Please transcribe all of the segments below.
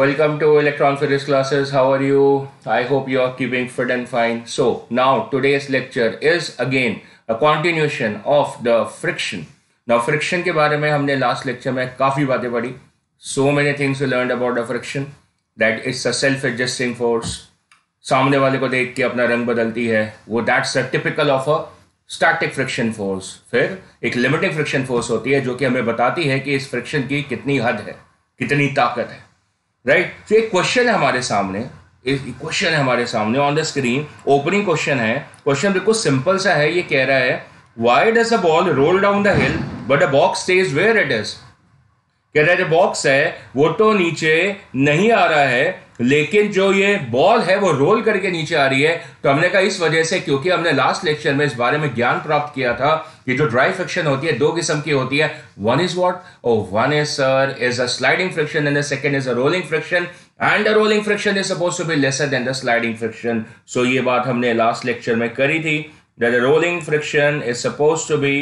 Welcome to Electron Physics classes. How are you? I hope you are keeping fit and fine. So, now today's lecture is again a continuation of the friction. Now, friction के बारे में हमने last lecture में काफ़ी बातें पढ़ी So many things we learned about the friction. That it's a self-adjusting force. सामने वाले को देख के अपना रंग बदलती है वो that's a typical of a static friction force फिर एक लिमिटिंग फ्रिक्शन फोर्स होती है जो कि हमें बताती है कि इस फ्रिक्शन की कितनी हद है कितनी ताकत है राइट तो एक क्वेश्चन है हमारे सामने क्वेश्चन है हमारे सामने on the screen opening question है क्वेश्चन बिल्कुल सिंपल सा है ये कह रहा है why does a ball roll down the hill but a box stays where it is कह रहा है जो बॉक्स है वो तो नीचे नहीं आ रहा है लेकिन जो ये बॉल है वो रोल करके नीचे आ रही है तो हमने कहा इस वजह से क्योंकि हमने लास्ट लेक्चर में इस बारे में ज्ञान प्राप्त किया था कि जो ड्राई फ्रिक्शन होती है दो किस्म की होती है one is what oh one is sir is a sliding friction and second is a rolling friction and a rolling friction is suppose to be lesser than the sliding friction so ये बात हमने last lecture में करी थी that rolling friction is suppose to be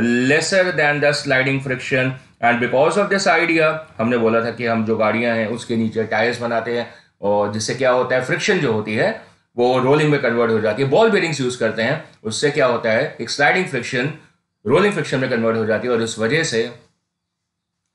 lesser than the sliding friction and because of this idea हमने बोला था कि हम जो गाड़ियां हैं उसके नीचे टायर्स बनाते हैं और जिससे क्या होता है फ्रिक्शन जो होती है वो रोलिंग में कन्वर्ट हो जाती है बॉल बेरिंग्स यूज़ करते हैं उससे क्या होता है एक स्लाइडिंग फ्रिक्शन रोलिंग फ्रिक्शन में कन्वर्ट हो जाती है और उस वजह से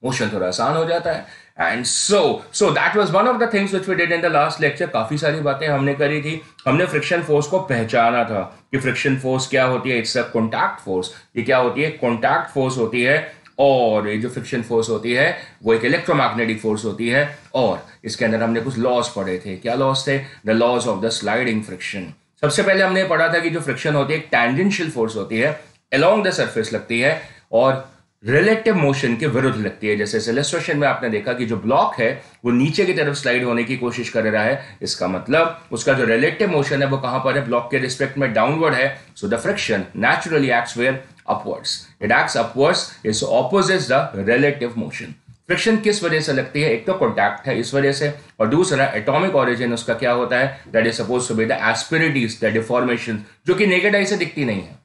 मोशन थोड़ा आसान हो जाता है and so so that was one of the things which we did in the last lecture काफ़ी सारी बातें हमने करी थी हमने फ्रिक्शन फोर्स को पहचाना था कि फ्रिक्शन फोर्स क्या होती है इट्स अ कॉन्टैक्ट फोर्स ये क्या होती है कॉन्टैक्ट फोर्स होती है और ये जो फ्रिक्शन फोर्स होती है वो एक इलेक्ट्रोमैग्नेटिक फोर्स होती है और इसके अंदर हमने कुछ लॉस पढ़े थे क्या लॉस थे the loss of the sliding friction सबसे पहले हमने पढ़ा था कि जो फ्रिक्शन होती है एक टैंजेंशियल फोर्स होती है अलोंग द सर्फेस लगती है और रिलेटिव मोशन के विरुद्ध लगती है जैसे सिलेस्ट्रेशन में आपने देखा कि जो ब्लॉक है वो नीचे की तरफ स्लाइड होने की कोशिश कर रहा है इसका मतलब उसका जो रिलेटिव मोशन है वो कहां पर है ब्लॉक के रिस्पेक्ट में डाउनवर्ड है so the friction naturally acts where upwards it act upwards it's opposite the relative motion friction किस वजह से लगती है एक तो कॉन्टैक्ट है इस वजह से और दूसरा एटॉमिक ऑरिजिन उसका क्या होता है that is suppose to be the asperities the deformation जो कि नेगेट आई से दिखती नहीं है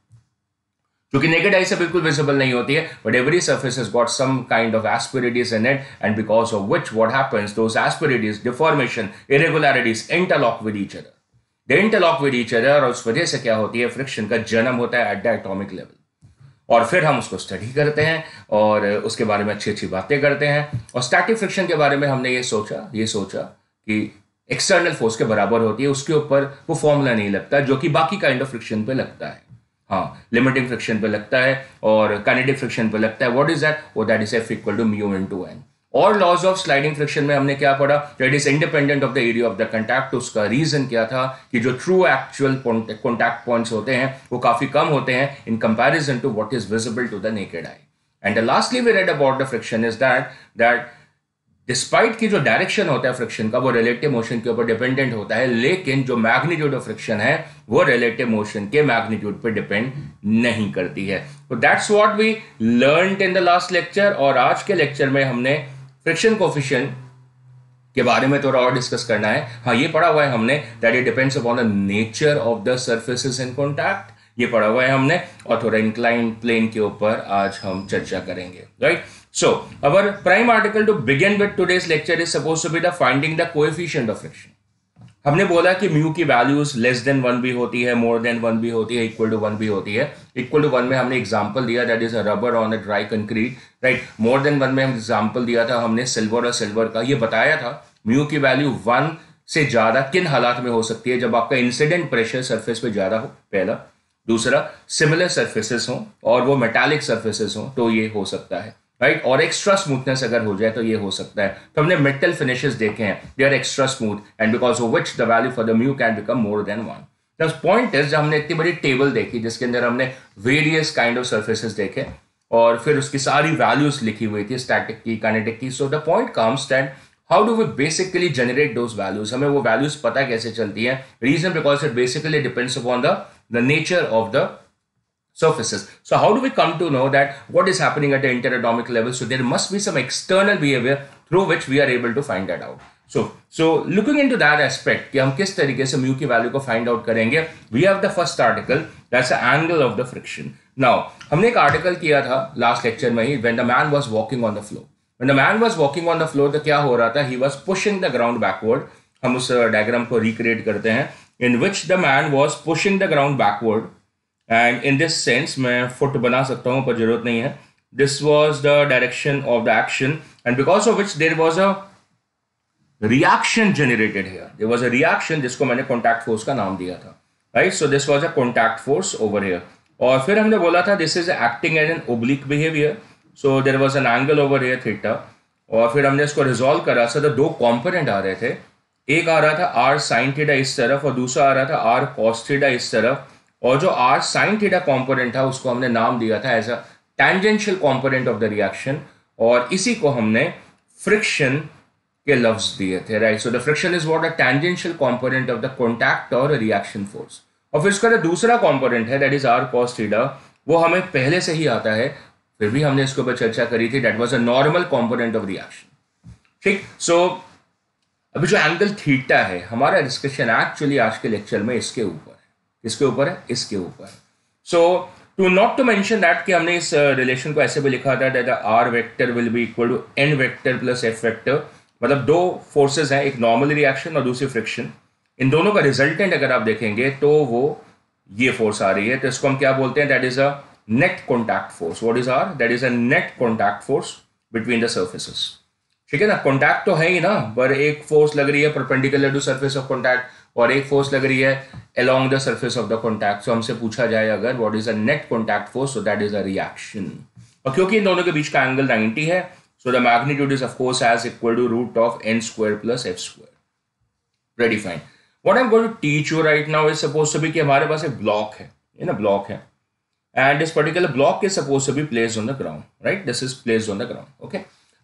क्योंकि नेगेट आई से बिल्कुल विजिबल नहीं होती है but every surface is got some kind of asperities in it and because of which what happens those asperities deformation irregularities interlock with each other they interlock with each other और उस वजह से क्या होती है फ्रिक्शन का जन्म होता है एट द एटॉमिक लेवल और फिर हम उसको स्टडी करते हैं और उसके बारे में अच्छी अच्छी बातें करते हैं और स्टैटिक फ्रिक्शन के बारे में हमने ये सोचा ये सोचा कि एक्सटर्नल फोर्स के बराबर होती है उसके ऊपर वो फॉर्मूला नहीं लगता जो कि बाकी काइंड ऑफ फ्रिक्शन पे लगता है हाँ लिमिटिंग फ्रिक्शन पे लगता है और कैनेडिक फ्रिक्शन पे लगता है व्हाट इज दैट वो that is F equal to mu into N और लॉज ऑफ स्लाइडिंग फ्रिक्शन में हमने क्या पढ़ा that is independent of the area of the contact उसका रीजन क्या था कि जो थ्रू एक्चुअल कॉन्टैक्ट पॉइंट्स होते हैं वो काफी कम होते हैं in comparison to what is visible to the naked eye and lastly we read about the friction is that that despite की जो डायरेक्शन होता है फ्रिक्शन का वो रिलेटिव मोशन के ऊपर डिपेंडेंट होता है लेकिन जो मैग्नीट्यूड ऑफ फ्रिक्शन है वो रिलेटिव मोशन के मैग्नीट्यूड पे डिपेंड नहीं करती है तो that's what we learn in the last lecture और आज के लेक्चर में हमने फ्रिक्शन कोफिशियंट के बारे में थोड़ा और डिस्कस करना है हाँ ये पढ़ा हुआ है हमने that it depends upon the nature of the surfaces in contact ये पढ़ा हुआ है हमने और थोड़ा इंक्लाइन प्लेन के ऊपर आज हम चर्चा करेंगे right so our prime article to begin with today's lecture is suppose to be the finding the coefficient of friction हमने बोला कि म्यू की वैल्यूज लेस देन वन भी होती है मोर देन वन भी होती है इक्वल टू वन भी होती है इक्वल टू वन में हमने एग्जाम्पल दिया that is a rubber on a dry concrete right more than one में हम एग्जाम्पल दिया था हमने सिल्वर और सिल्वर का ये बताया था म्यू की वैल्यू वन से ज़्यादा किन हालात में हो सकती है जब आपका इंसिडेंट प्रेशर सर्फेस पे ज़्यादा हो पहला दूसरा सिमिलर सर्फेसिस हों और वो मेटालिक सर्फेसिस हों तो ये हो सकता है राइट और एक्स्ट्रा स्मूथनेस अगर हो जाए तो ये हो सकता है तो हमने मेटल फिनिशेस देखे हैं they are extra smooth and because of which the value for the mu can become more than one point is हमने इतनी बड़ी टेबल देखी जिसके अंदर हमने वेरियस काइंड ऑफ सर्फेसिस देखे और फिर उसकी सारी वैल्यूज लिखी हुई थी स्टैटिक की कैनेटिक की so the point comes that how do we basically generate those values हमें वो वैल्यूज पता कैसे चलती हैं reason because it basically depends upon the nature of the surfaces. So how do we come to know that what is happening at the interatomic level? So there must be some external behavior through which we are able to find that out. So, so looking into that aspect, कि हम किस तरीके की value को find out करेंगे, we have the first article, that's the angle of the friction. Now, हमने एक article किया था last lecture में ही, when the man was walking on the floor. When the man was walking on the floor, the क्या हो रहा था? He was pushing the ground backward. हम उस uh, diagram को recreate करते हैं, in which the man was pushing the ground backward. And in this sense मैं फुट बना सकता हूँ पर जरूरत नहीं है this was the direction of the action and because of which there was a reaction generated here there was a reaction जिसको मैंने कॉन्टैक्ट फोर्स का नाम दिया था right so this was a contact force over here और फिर हमने बोला था this is acting as an oblique behaviour so there was an angle over here theta और फिर हमने इसको रिजोल्व करा सर दो कॉम्पोनेंट आ रहे थे एक आ रहा था आर साइन थीटा इस तरफ और दूसरा आ रहा था आर कॉस इस तरफ और जो आर साइन थीटा कॉम्पोनेंट था उसको हमने नाम दिया था as a tangential component of the reaction और इसी को हमने फ्रिक्शन के लफ्ज दिए थे right so the friction is what a tangential component of the contact और रिएक्शन फोर्स और फिर उसका जो दूसरा कॉम्पोनेंट है that is R cos theta वो हमें पहले से ही आता है फिर भी हमने इसके ऊपर चर्चा करी थी that was a normal component of reaction ठीक सो अभी जो एंगल थीटा है हमारा डिस्कशन एक्चुअली आज के लेक्चर में इसके ऊपर इसके ऊपर है इसके ऊपर so to not to mention that कि हमने इस रिलेशन uh, को ऐसे भी लिखा था that R vector will be equal to N vector plus F vector मतलब दो फोर्सेज हैं एक नॉर्मल रिएक्शन और दूसरी फ्रिक्शन इन दोनों का रिजल्टेंट अगर आप देखेंगे तो वो ये फोर्स आ रही है तो इसको हम क्या बोलते हैं that is a net contact force what is R that is a net contact force between the surfaces ठीक है ना कॉन्टैक्ट तो है ही ना पर एक फोर्स लग रही है perpendicular to surface of contact और एक फोर्स लग रही है along the surface of the contact so हमसे पूछा जाए अगर what is a net contact force so that is a reaction और क्योंकि इन दोनों के बीच का एंगल नाइनटी है so the magnitude is of course as equal to root of N square plus F square ready fine what am going to teach you right now is suppose to कि हमारे पास एक block है ना block है and इस particular block के suppose to be place on the ground right this is place on the ground okay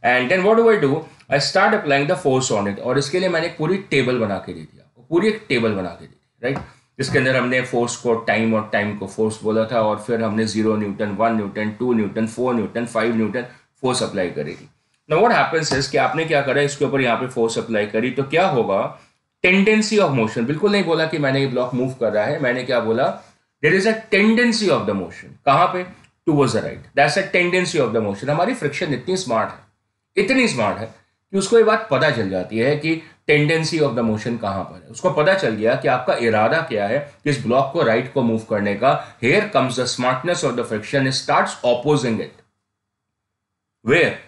and then what do I do I start applying the force on it और इसके लिए मैंने एक पूरी table बना के दे दिया पूरी एक टेबल बना के दी थी राइट जिसके अंदर हमने फोर्स को टाइम और टाइम को फोर्स बोला था और फिर हमने zero newton one newton two newton four newton five newton force apply करी थी ना वॉट हैपन्स इज कि आपने क्या करा इसके ऊपर यहाँ पे फोर्स अप्लाई करी तो क्या होगा टेंडेंसी ऑफ मोशन बिल्कुल नहीं बोला कि मैंने ये ब्लॉक मूव कर रहा है मैंने क्या बोला there is a tendency of the motion कहाँ पे to was the right that's a tendency of the motion हमारी फ्रिक्शन इतनी स्मार्ट है इतनी स्मार्ट है कि उसको ये बात पता चल जाती है कि टेंडेंसी ऑफ द मोशन कहां पर है उसको पता चल गया कि आपका इरादा क्या है इस ब्लॉक को राइट को मूव करने का here comes the smartness of the friction start opposing it where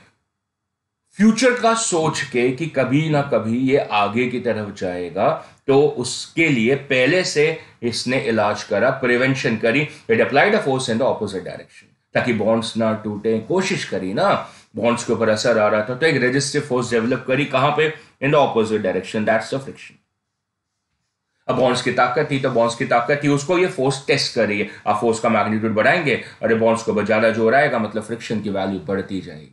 future का सोच के कि कभी ना कभी ये आगे की तरफ जाएगा तो उसके लिए पहले से इसने इलाज करा प्रिवेंशन करी it applied a force in the opposite direction ताकि बॉन्ड्स ना टूटे कोशिश करी ना बॉन्ड्स के ऊपर असर आ रहा था तो एक रेजिस्टिव फोर्स डेवलप करी कहां पे in the opposite direction that's the friction अब बॉन्ड्स की ताकत थी तो बॉन्ड्स की ताकत थी उसको ये फोर्स टेस्ट कर रही है आप फोर्स का मैग्नीट्यूड बढ़ाएंगे और ये बॉन्ड्स के ऊपर ज्यादा जोर आएगा मतलब फ्रिक्शन की वैल्यू बढ़ती जाएगी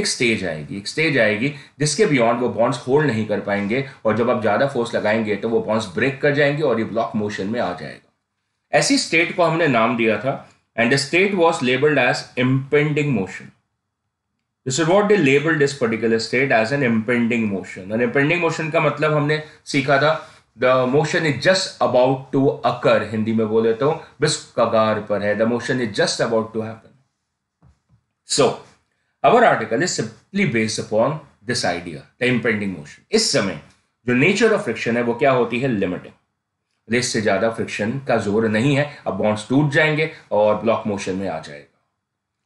एक स्टेज आएगी एक स्टेज आएगी जिसके बियॉन्ड वो बॉन्ड्स होल्ड नहीं कर पाएंगे और जब आप ज्यादा फोर्स लगाएंगे तो वो बॉन्ड्स ब्रेक कर जाएंगे और ये ब्लॉक मोशन में आ जाएगा ऐसी स्टेट को हमने नाम दिया था and the state was labelled as impending motion this is what they label this particular state as an impending motion an impending motion का मतलब हमने सीखा था the motion is just about to occur Hindi में बोले तो बिस कगार पर है the motion is just about to happen so our article is simply based upon this idea the impending motion इस समय जो नेचर ऑफ फ्रिक्शन है वो क्या होती है लिमिटिंग रेस से ज्यादा फ्रिक्शन का जोर नहीं है अब बॉन्ड्स टूट जाएंगे और ब्लॉक मोशन में आ जाएगा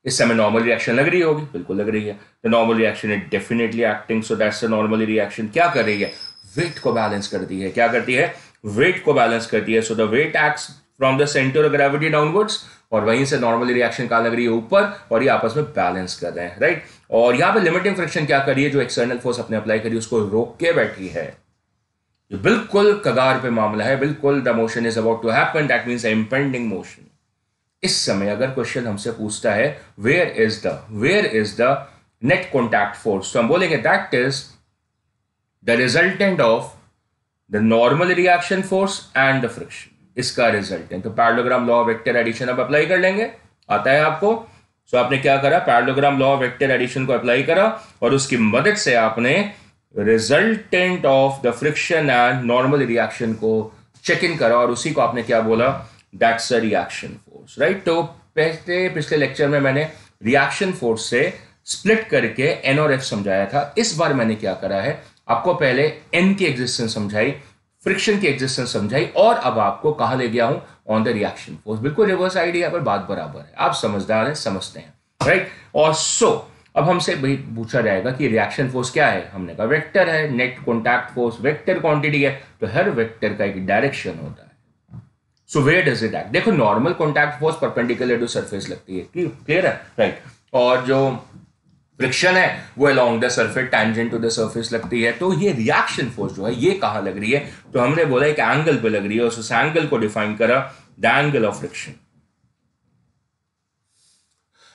इस समय नॉर्मल रिएक्शन लग रही होगी बिल्कुल लग रही है the normal reaction is definitely acting so that's the normal reaction क्या कर रही है वेट को बैलेंस करती है क्या करती है वेट को बैलेंस करती है so the weight acts from the centre of gravity downwards और वहीं से नॉर्मली रिएक्शन कहा लग रही है ऊपर और ये आपस में बैलेंस कर रहे हैं राइट और यहां पे लिमिटिंग फ्रिक्शन क्या करी है जो एक्सटर्नल फोर्स अपने अप्लाई करी उसको रोक के बैठी है बिल्कुल कगार पे मामला है बिल्कुल the motion is about to happen that means impending motion इस समय अगर क्वेश्चन हमसे पूछता है where is the where is the net contact force तो हम बोलेंगे that is the resultant of the normal reaction force and the friction इसका रिजल्टेंट तो पैरलोग्राम लॉ वेक्टर एडिशन अब अप्लाई कर लेंगे आता है आपको सो आपने क्या करा पैरलोग्राम लॉ वेक्टर एडिशन को अप्लाई करा और उसकी मदद से आपने resultant of the friction and normal reaction को चेक इन करा और उसी को आपने क्या बोला that's a reaction force force right तो पहले पिछले लेक्चर में मैंने रिएक्शन फोर्स से स्प्लिट करके एन और एफ समझाया था इस बार मैंने क्या करा है आपको पहले एन की एग्जिस्टेंस समझाई फ्रिक्शन की एग्जिस्टेंस समझाई और अब आपको कहा ले गया हूं ऑन द रिएक्शन फोर्स बिल्कुल रिवर्स आइडिया पर बात बराबर है आप समझदार हैं समझते हैं राइट और सो अब हमसे पूछा जाएगा कि रिएक्शन फोर्स क्या है हमने कहा वेक्टर है net contact force vector quantity है तो हर वेक्टर का एक डायरेक्शन होता है so where does it act देखो normal contact force perpendicular to surface लगती है क्लियर है राइट right. और जो फ्रिक्शन है वो along the surface tangent to the surface लगती है तो ये रिएक्शन फोर्स जो है ये कहाँ लग रही है तो हमने बोला एक एंगल पे लग रही है उस एंगल को डिफाइन करा द एंगल ऑफ फ्रिक्शन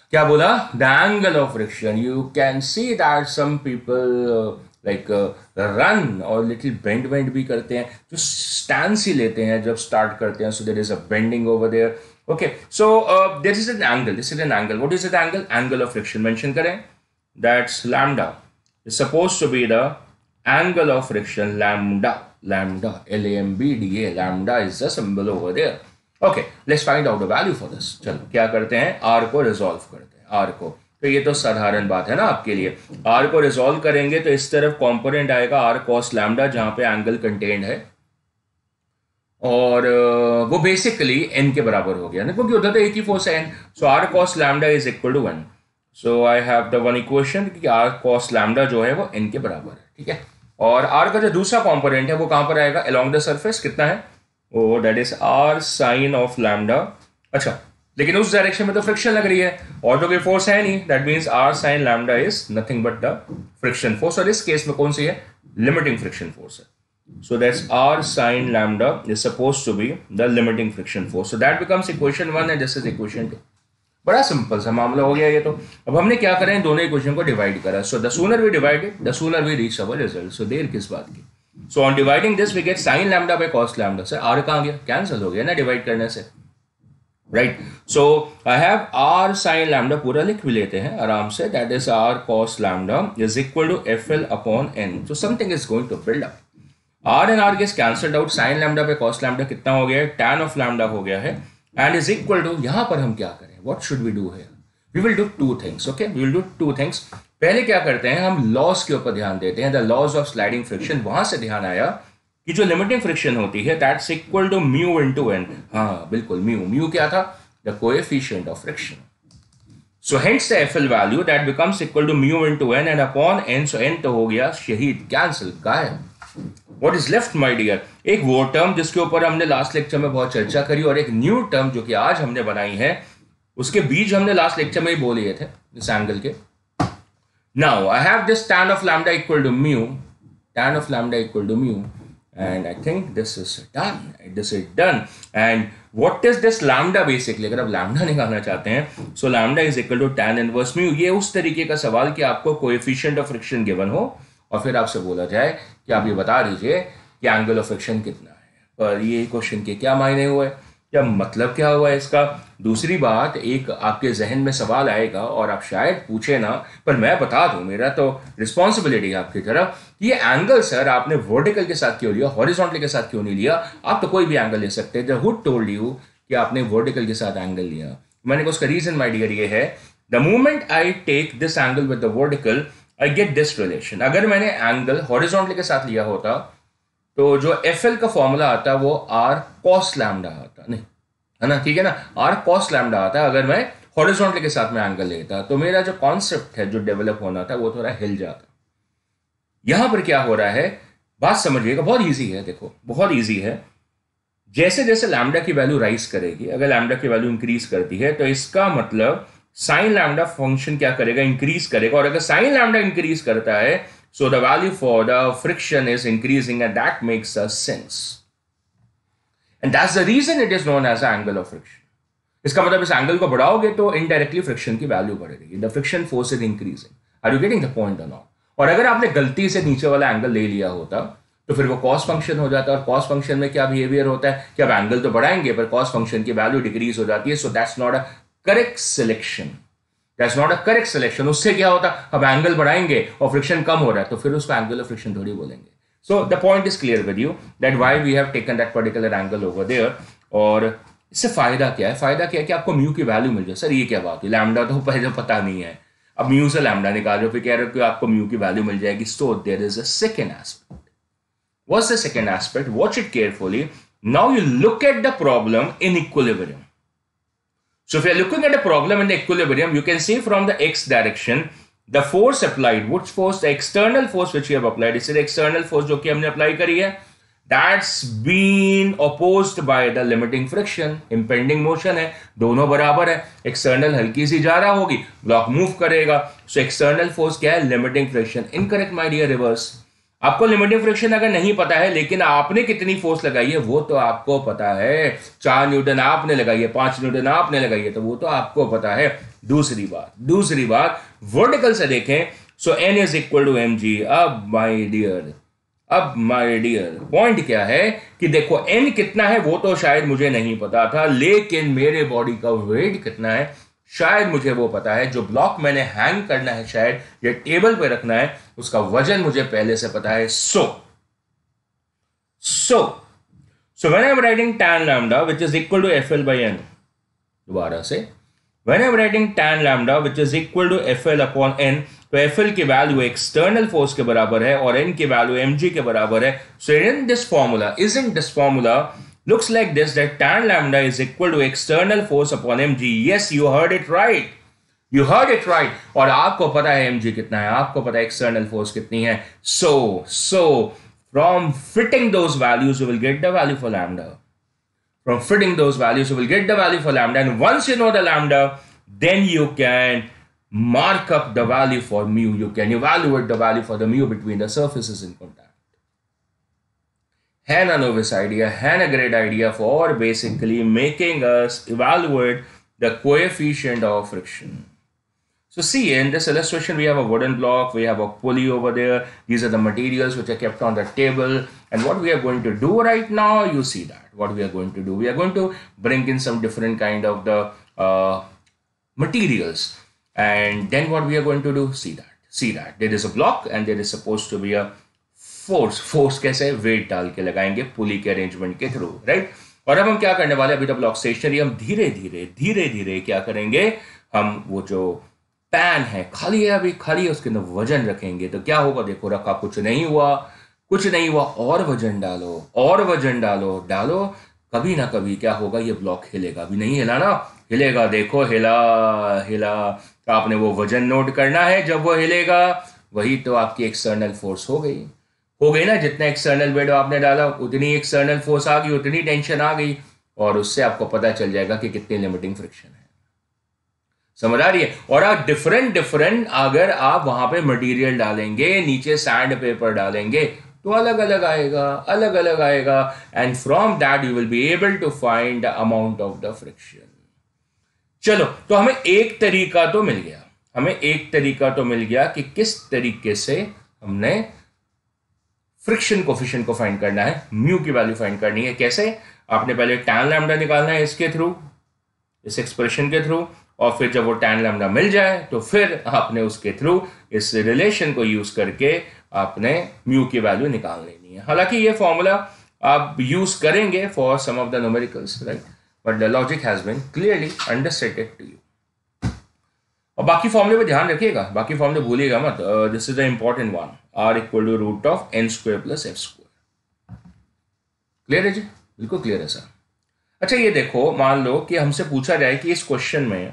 क्या बोला the angle of friction you can see that some people like run और लिटिल बेंड बेंड भी करते हैं जो स्टैंड ही लेते हैं जब स्टार्ट करते हैं so there is a bending over there okay so there is an angle this is an angle what is an angle angle of friction mention करें that's lambda is suppose to be the angle of friction lambda lambda lambda lambda is the symbol over there okay let's find out the value for this चलो क्या करते हैं r को resolve करते हैं r को तो ये तो साधारण बात है ना आपके लिए आर को रिजोल्व करेंगे तो इस तरफ कॉम्पोनेंट आएगा आर कॉस लैमडा जहां पे एंगल कंटेंड है और वो बेसिकली एन के बराबर हो गया ना क्योंकि उधर तो एटी फोर से N so R cos lambda is equal to one so I have the one equation कि आर कॉस लैमडा जो है वो एन के बराबर है ठीक है और आर का जो दूसरा कॉम्पोनेंट है वो कहां पर आएगा अलॉन्ग द सर्फेस कितना है oh that is R sine of lambda अच्छा लेकिन उस डायरेक्शन में तो फ्रिक्शन लग रही है और जो कि फोर्स है नहीं that means R sine lambda is nothing but the friction force और इस केस में कौन सी है लिमिटिंग फ्रिक्शन फोर्स है so that's R sine lambda is suppose to be the limiting friction force so that becomes equation one and just is equation two बड़ा simple सा मामला हो गया ये तो अब हमने क्या करें दोनों इक्वेशन को डिवाइड करा so the sooner we divided the sooner we reach our result so देर किस बात की so on dividing this we get sine lambda by cos lambda sir R कहाँ गया कैंसिल हो गया ना डिवाइड करने से right so I have R sine lambda पूरा लिख भी लेते हैं आराम से that is R cos lambda is equal to F L upon N so something is going to build up R and R gets cancelled out sine lambda पे cos lambda कितना हो गया है टैन ऑफ लैमडा हो गया है and is equal to यहाँ पर हम क्या करें वॉट शुड वी डू है we will do two things okay we will do two things पहले क्या करते हैं हम लॉस के ऊपर ध्यान देते हैं the laws of sliding friction वहां से ध्यान आया कि जो लिमिटिंग फ्रिक्शन होती है that's equal to mu into N हाँ बिल्कुल म्यू म्यू क्या था the coefficient of friction so hence the L value that becomes equal to mu into N and upon N so N तो हो गया शहीद cancel गायब what is left my dear एक वो टर्म जिसके ऊपर हमने लास्ट लेक्चर में बहुत चर्चा करी और एक न्यू टर्म जो कि आज हमने बनाई है उसके बीच हमने लास्ट लेक्चर में ही बोल लिए थे इस एंगल के now I have this tan of lambda equal to mu tan of lambda equal to mu and I think this is done. This is done. And what is this lambda basically? अगर आप lambda निकालना चाहते हैं so lambda is equal to tan inverse mu. ये उस तरीके का सवाल कि आपको coefficient of friction given हो और फिर आपसे बोला जाए कि आप ये बता दीजिए कि एंगल ऑफ फ्रिक्शन कितना है पर ये क्वेश्चन के क्या मायने हुए क्या मतलब क्या हुआ इसका दूसरी बात एक आपके जहन में सवाल आएगा और आप शायद पूछे ना पर मैं बता दूं मेरा तो रिस्पॉन्सिबिलिटी है आपकी तरफ ये एंगल सर आपने वर्टिकल के साथ क्यों लिया हॉरिजॉन्टल के साथ क्यों नहीं लिया आप तो कोई भी एंगल ले सकते हैं हुड टोल्ड यू कि आपने वर्टिकल के साथ एंगल लिया मैंने कहा उसका रीजन माई डियर ये है the moment I take this angle with the vertical I get this relation अगर मैंने एंगल हॉरिजॉन्टल के साथ लिया होता तो जो एफ एल का फॉर्मूला आता है वो आर कॉस लैमडा आता नहीं है ना ठीक है ना आर कॉस लैमडा आता है अगर मैं हॉरिजॉन्टल के साथ में एंगल लेता तो मेरा जो कॉन्सेप्ट है जो डेवलप होना था वो थोड़ा हिल जाता यहां पर क्या हो रहा है बात समझिएगा बहुत ईजी है देखो बहुत ईजी है जैसे जैसे लैमडा की वैल्यू राइज करेगी अगर लैमडा की वैल्यू इंक्रीज करती है तो इसका मतलब साइन लैमडा फंक्शन क्या करेगा इंक्रीज करेगा और अगर साइन लैमडा इंक्रीज करता है So the value for the friction is increasing and that makes us sinks. And that's the reason it is known as angle of friction. इसका मतलब इस एंगल को बढ़ाओगे तो इनडायरेक्टली फ्रिक्शन की वैल्यू बढ़ेगी the friction force is increasing are you getting the point on और अगर आपने गलती से नीचे वाला एंगल ले लिया होता तो फिर वो कॉस्ट फंक्शन हो जाता है और कॉस्ट फंक्शन में क्या बिहेवियर होता है कि अब एंगल तो बढ़ाएंगे पर कॉस्ट फंक्शन की वैल्यू डिक्रीज हो जाती है so that's not a correct selection that's not a correct selection उससे क्या होता अब एंगल बढ़ाएंगे और फ्रिक्शन कम हो रहा है तो फिर उसको एंगल ऑफ फ्रिक्शन थोड़ी बोलेंगे so the point is clear with you that why we have taken that particular angle over there और इससे फायदा क्या है फायदा क्या है कि आपको म्यू की वैल्यू मिल जाए सर ये क्या बात है लैमडा तो पहले पता नहीं है अब म्यू से लैमडा निकाल रहे हो फिर कह रहे हो कि आपको म्यू की वैल्यू मिल जाएगी so there is a second aspect what the second aspect watch it carefully now you look at the problem in equilibrium So if you are looking at a problem in the equilibrium, you can see from the x direction, the force applied, which force, the external force which you have applied, is इसे external force which we have applied, करी है, that's been opposed by the limiting friction, impending motion hai, dono barabar hai, external halki si जा रहा होगी, block move karega, so external force kya hai, limiting friction, incorrect my dear reverse, आपको limiting friction अगर नहीं पता है लेकिन आपने कितनी फोर्स लगाई है वो तो आपको पता है चार न्यूटन आपने लगाई है पांच न्यूटन आपने लगाई है तो वो तो आपको पता है दूसरी बात दूसरी बात वर्टिकल से देखें so N is equal to M G अब माई डियर अब माय डियर पॉइंट क्या है कि देखो एन कितना है वो तो शायद मुझे नहीं पता था लेकिन मेरे बॉडी का वेट कितना है शायद मुझे वो पता है जो ब्लॉक मैंने हैंग करना है शायद या टेबल पे रखना है उसका वजन मुझे पहले से पता है so so so when I am writing tan lambda which is equal to F L by N दोबारा से when I am writing tan lambda which is equal to F L upon N तो F L की value external force के बराबर है और N की value m जी के बराबर है so in this formula is in this formula Looks like this that tan lambda is equal to external force upon mg. Yes, you heard it right. You heard it right. Or आपको पता है mg कितना है आपको पता है force force कितनी है So, from fitting those values you will get the value for lambda from fitting those values you will get the value for lambda and once you know the lambda then you can mark up the value for mu you can evaluate the value for the mu between the surfaces in contact had a novice idea, had a great idea for basically making us evaluate the coefficient of friction. So see, in this illustration, we have a wooden block, we have a pulley over there. These are the materials which are kept on the table. And what we are going to do right now, you see that. What we are going to do, we are going to bring in some different kind of the uh, materials. And then what we are going to do, see that. See that. There is a block and there is supposed to be a force force कैसे weight डाल के लगाएंगे पुली के arrangement के through right और अब हम क्या करने वाले अभी तो ब्लॉक स्टेशनरी हम धीरे धीरे धीरे धीरे क्या करेंगे हम वो जो पैन है खाली है अभी खाली है उसके अंदर वजन रखेंगे तो क्या होगा देखो रखा कुछ नहीं हुआ कुछ नहीं हुआ और वजन डालो और वजन डालो डालो कभी ना कभी क्या होगा ये ब्लॉक हिलेगा अभी नहीं हिला ना हिलेगा देखो हिला हिला तो आपने वो वजन नोट करना है जब वो हिलेगा वही तो आपकी एक्सटर्नल फोर्स हो गई हो गई ना जितना एक्सटर्नल वेट आपने डाला उतनी एक्सटर्नल फोर्स आ गई उतनी टेंशन आ गई और उससे आपको पता चल जाएगा कि कितनी लिमिटिंग फ्रिक्शन है समझ आ रही है और आप डिफरेंट डिफरेंट अगर आप वहां पे मटेरियल डालेंगे नीचे सैंड पेपर डालेंगे तो अलग अलग आएगा अलग अलग आएगा and from that you will be able to find amount of the friction चलो तो हमें एक तरीका तो मिल गया हमें एक तरीका तो मिल गया कि किस तरीके से हमने फ्रिक्शन कोफिशन को फाइंड करना है म्यू की वैल्यू फाइंड करनी है कैसे आपने पहले टैन लैमडा निकालना है इसके थ्रू इस एक्सप्रेशन के थ्रू और फिर जब वो टैन लैमडा मिल जाए तो फिर आपने उसके थ्रू इस रिलेशन को यूज करके आपने म्यू की वैल्यू निकाल लेनी है हालांकि ये फॉर्मूला आप यूज करेंगे for some of the numericals right but the logic has been clearly understated to you और बाकी फॉर्मूले पर ध्यान रखिएगा बाकी फॉर्मूले भूलिएगा मत this is the important one R equal to root of N square plus F square clear है जी बिल्कुल क्लियर है सर अच्छा ये देखो मान लो कि हमसे पूछा जाए कि इस क्वेश्चन में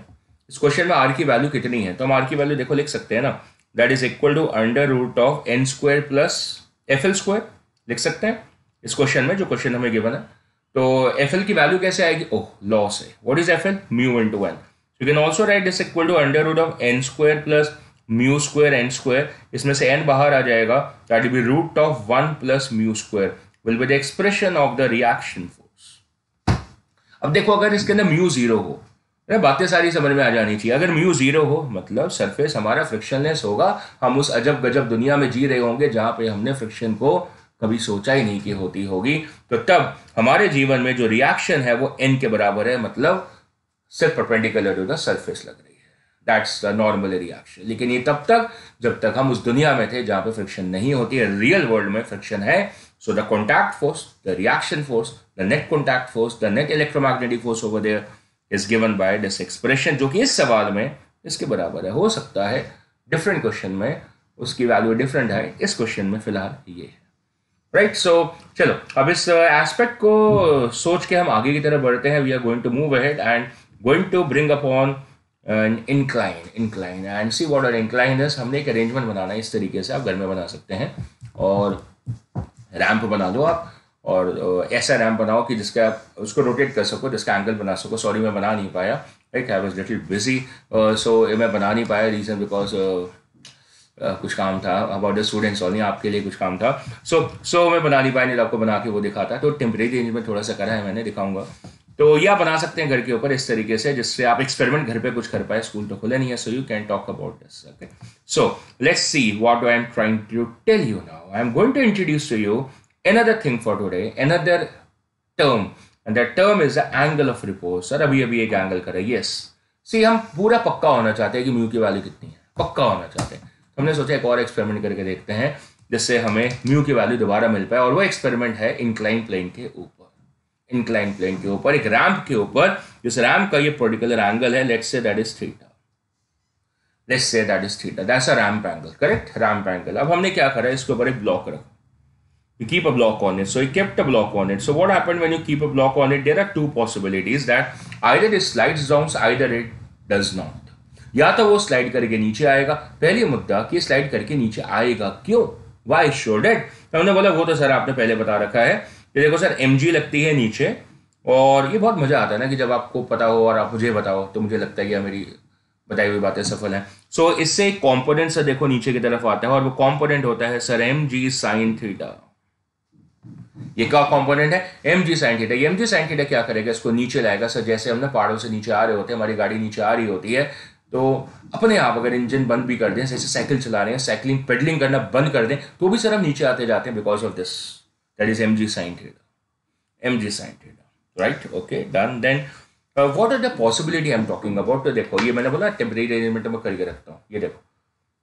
इस क्वेश्चन में आर की वैल्यू कितनी है तो हम आर की वैल्यू देखो लिख सकते हैं ना that is equal to under root of N square plus F L square लिख सकते हैं इस क्वेश्चन में जो क्वेश्चन हमें गिवन है तो एफ एल की वैल्यू कैसे आएगी ओह लॉस है what is F L mu into N you can also write this equal to under root of N square plus mu square N square इसमें से एन बाहर आ जाएगा that will be root of one plus mu square will be the expression of the reaction force अब देखो अगर इसके अंदर म्यू जीरो हो बातें सारी समझ में आ जानी चाहिए अगर म्यू जीरो हो मतलब सरफेस हमारा फ्रिक्शनलेस होगा हम उस अजब गजब दुनिया में जी रहे होंगे जहां पे हमने फ्रिक्शन को कभी सोचा ही नहीं कि होती होगी तो तब हमारे जीवन में जो रिएक्शन है वो एन के बराबर है मतलब सिर्फ परपेंडिकुलर टू द सरफेस लग रही है दैट्स द नॉर्मल रिएक्शन लेकिन ये तब तक जब तक हम उस दुनिया में थे जहाँ पे फ्रिक्शन नहीं होती है रियल वर्ल्ड में फ्रिक्शन है so the contact force the reaction force the net contact force the net electromagnetic force over there is given by this expression जो कि इस सवाल में इसके बराबर है हो सकता है डिफरेंट क्वेश्चन में उसकी वैल्यू डिफरेंट है इस क्वेश्चन में फिलहाल ये है राइट सो चलो अब इस एस्पेक्ट uh, को सोच के हम आगे की तरफ बढ़ते हैं we are going to move ahead and going to bring upon an incline incline and see what an incline is हमने एक arrangement बनाना है इस तरीके से आप घर में बना सकते हैं और रैम्प बना दो आप और ऐसा रैम्प बनाओ कि जिसका आप उसको रोटेट कर सको जिसका एंगल बना सको सॉरी मैं बना नहीं पाया right I was little busy so मैं बना नहीं पाया रीज़न बिकॉज Uh, कुछ काम था अबाउट द स्टूडेंट्स ऑनली आपके लिए कुछ काम था सो so, सो so मैं बना नहीं पाया नहीं तो आपको बना के वो दिखाता तो टेम्परेरी रेंज में थोड़ा सा करा है मैंने दिखाऊंगा तो ये आप बना सकते हैं घर के ऊपर इस तरीके से जिससे आप एक्सपेरिमेंट घर पे कुछ कर पाए स्कूल तो खुले नहीं है so you can talk about this okay so let's see what I am trying to tell you now I am going to introduce to you another thing for today another term and that term is the angle of repose sir अभी अभी एक angle करें yes सी हम पूरा पक्का होना चाहते हैं कि म्यू की वैल्यू कितनी है पक्का होना चाहते हैं हमने सोचा एक और एक्सपेरिमेंट करके देखते हैं जिससे हमें म्यू की वैल्यू दोबारा मिल पाए और वो एक्सपेरिमेंट है इंक्लाइन प्लेन के ऊपर इंक्लाइन प्लेन के ऊपर एक रैम्प के ऊपर जिस रैम्प का ये पर्टिकुलर एंगल है let's say that is theta let's say that is theta that's a ramp angle correct ramp angle अब हमने क्या करा इसके ऊपर एक ब्लॉक रखा you keep a block on it so you kept a block on it so what happened when you keep a block on it there are two possibilities that either it slides down either it does not या तो वो slide करके नीचे आएगा पहली मुद्दा कि slide करके नीचे आएगा क्यों वाई श्योर डेट हमने बोला वो तो सर आपने पहले बता रखा है ये देखो सर एम लगती है नीचे और ये बहुत मज़ा आता है ना कि जब आपको पता हो और आप मुझे बताओ तो मुझे लगता है कि मेरी बताई हुई बातें सफल हैं सो so, इससे एक कॉम्पोनेंट सर देखो नीचे की तरफ आता है और वो कॉम्पोनेंट होता है sir M G sine theta ये क्या कॉम्पोनेंट है एम जी साइन थीटा ये एम जी साइन थीटा क्या करेगा इसको नीचे लाएगा सर जैसे हम ना पहाड़ों से नीचे आ रहे होते हैं हमारी गाड़ी नीचे आ रही होती है तो अपने आप अगर इंजन बंद भी कर दें जैसे साइकिल चला रहे हैं साइकिलिंग पेडलिंग करना बंद कर दें तो भी सर हम नीचे आते जाते हैं because of this that is mg sin theta mg sin theta right okay done then what are the possibility I am talking about देखो ये मैंने बोला टेम्परेरी अरेंजमेंट मैं करके रखता हूँ ये देखो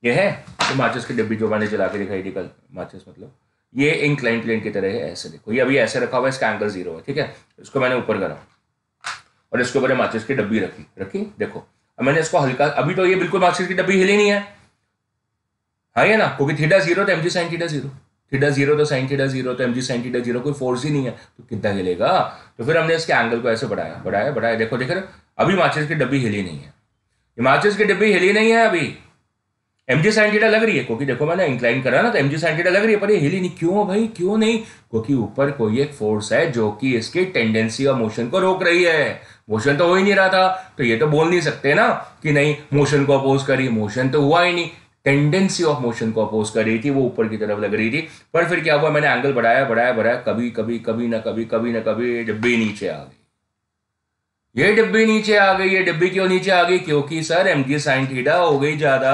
ये है तो माचिस की डब्बी जो मैंने जला के दिखाई थी कल माचिस मतलब ये इंक्लाइन प्लेन की तरह है ऐसे देखो ये अभी ऐसे रखा हुआ है इसका एंगल जीरो है ठीक है इसको मैंने ऊपर करा और इसके ऊपर माचिस की डब्बी रखी रखी देखो अब मैंने इसको हल्का अभी तो ये बिल्कुल माचिस की डब्बी हिली नहीं है हाँ ये ना क्योंकि थीटा जीरो तो M G sine theta zero theta zero तो साइन थीटा जीरो तो M G sine theta zero कोई फोर्स ही नहीं है तो कितना हिलेगा तो फिर हमने इसके एंगल को ऐसे बढ़ाया बढ़ाया बढ़ाया देखो देखो अभी माचिस की डब्बी हिली नहीं है माचिस की डब्बी हिली नहीं है अभी एम जी साइन थीटा लग रही है क्योंकि देखो मैंने इंक्लाइन करा ना तो एम जी साइन थीटा लग रही है पर ये हिली नहीं क्यों भाई क्यों नहीं क्योंकि ऊपर कोई एक फोर्स है जो कि इसकी टेंडेंसी और मोशन को रोक रही है मोशन तो हो ही नहीं रहा था तो ये तो बोल नहीं सकते ना कि नहीं मोशन को अपोज करिए मोशन तो हुआ ही नहीं टेंडेंसी ऑफ मोशन को अपोज कर रही थी वो ऊपर की तरफ लग रही थी पर फिर क्या हुआ मैंने एंगल बढ़ाया बढ़ाया बढ़ाया कभी कभी कभी ना कभी कभी ना कभी ये डिब्बी नीचे आ गई ये डिब्बी नीचे आ गई ये डिब्बी क्यों नीचे आ गई क्योंकि sir M G sine theta हो गई ज्यादा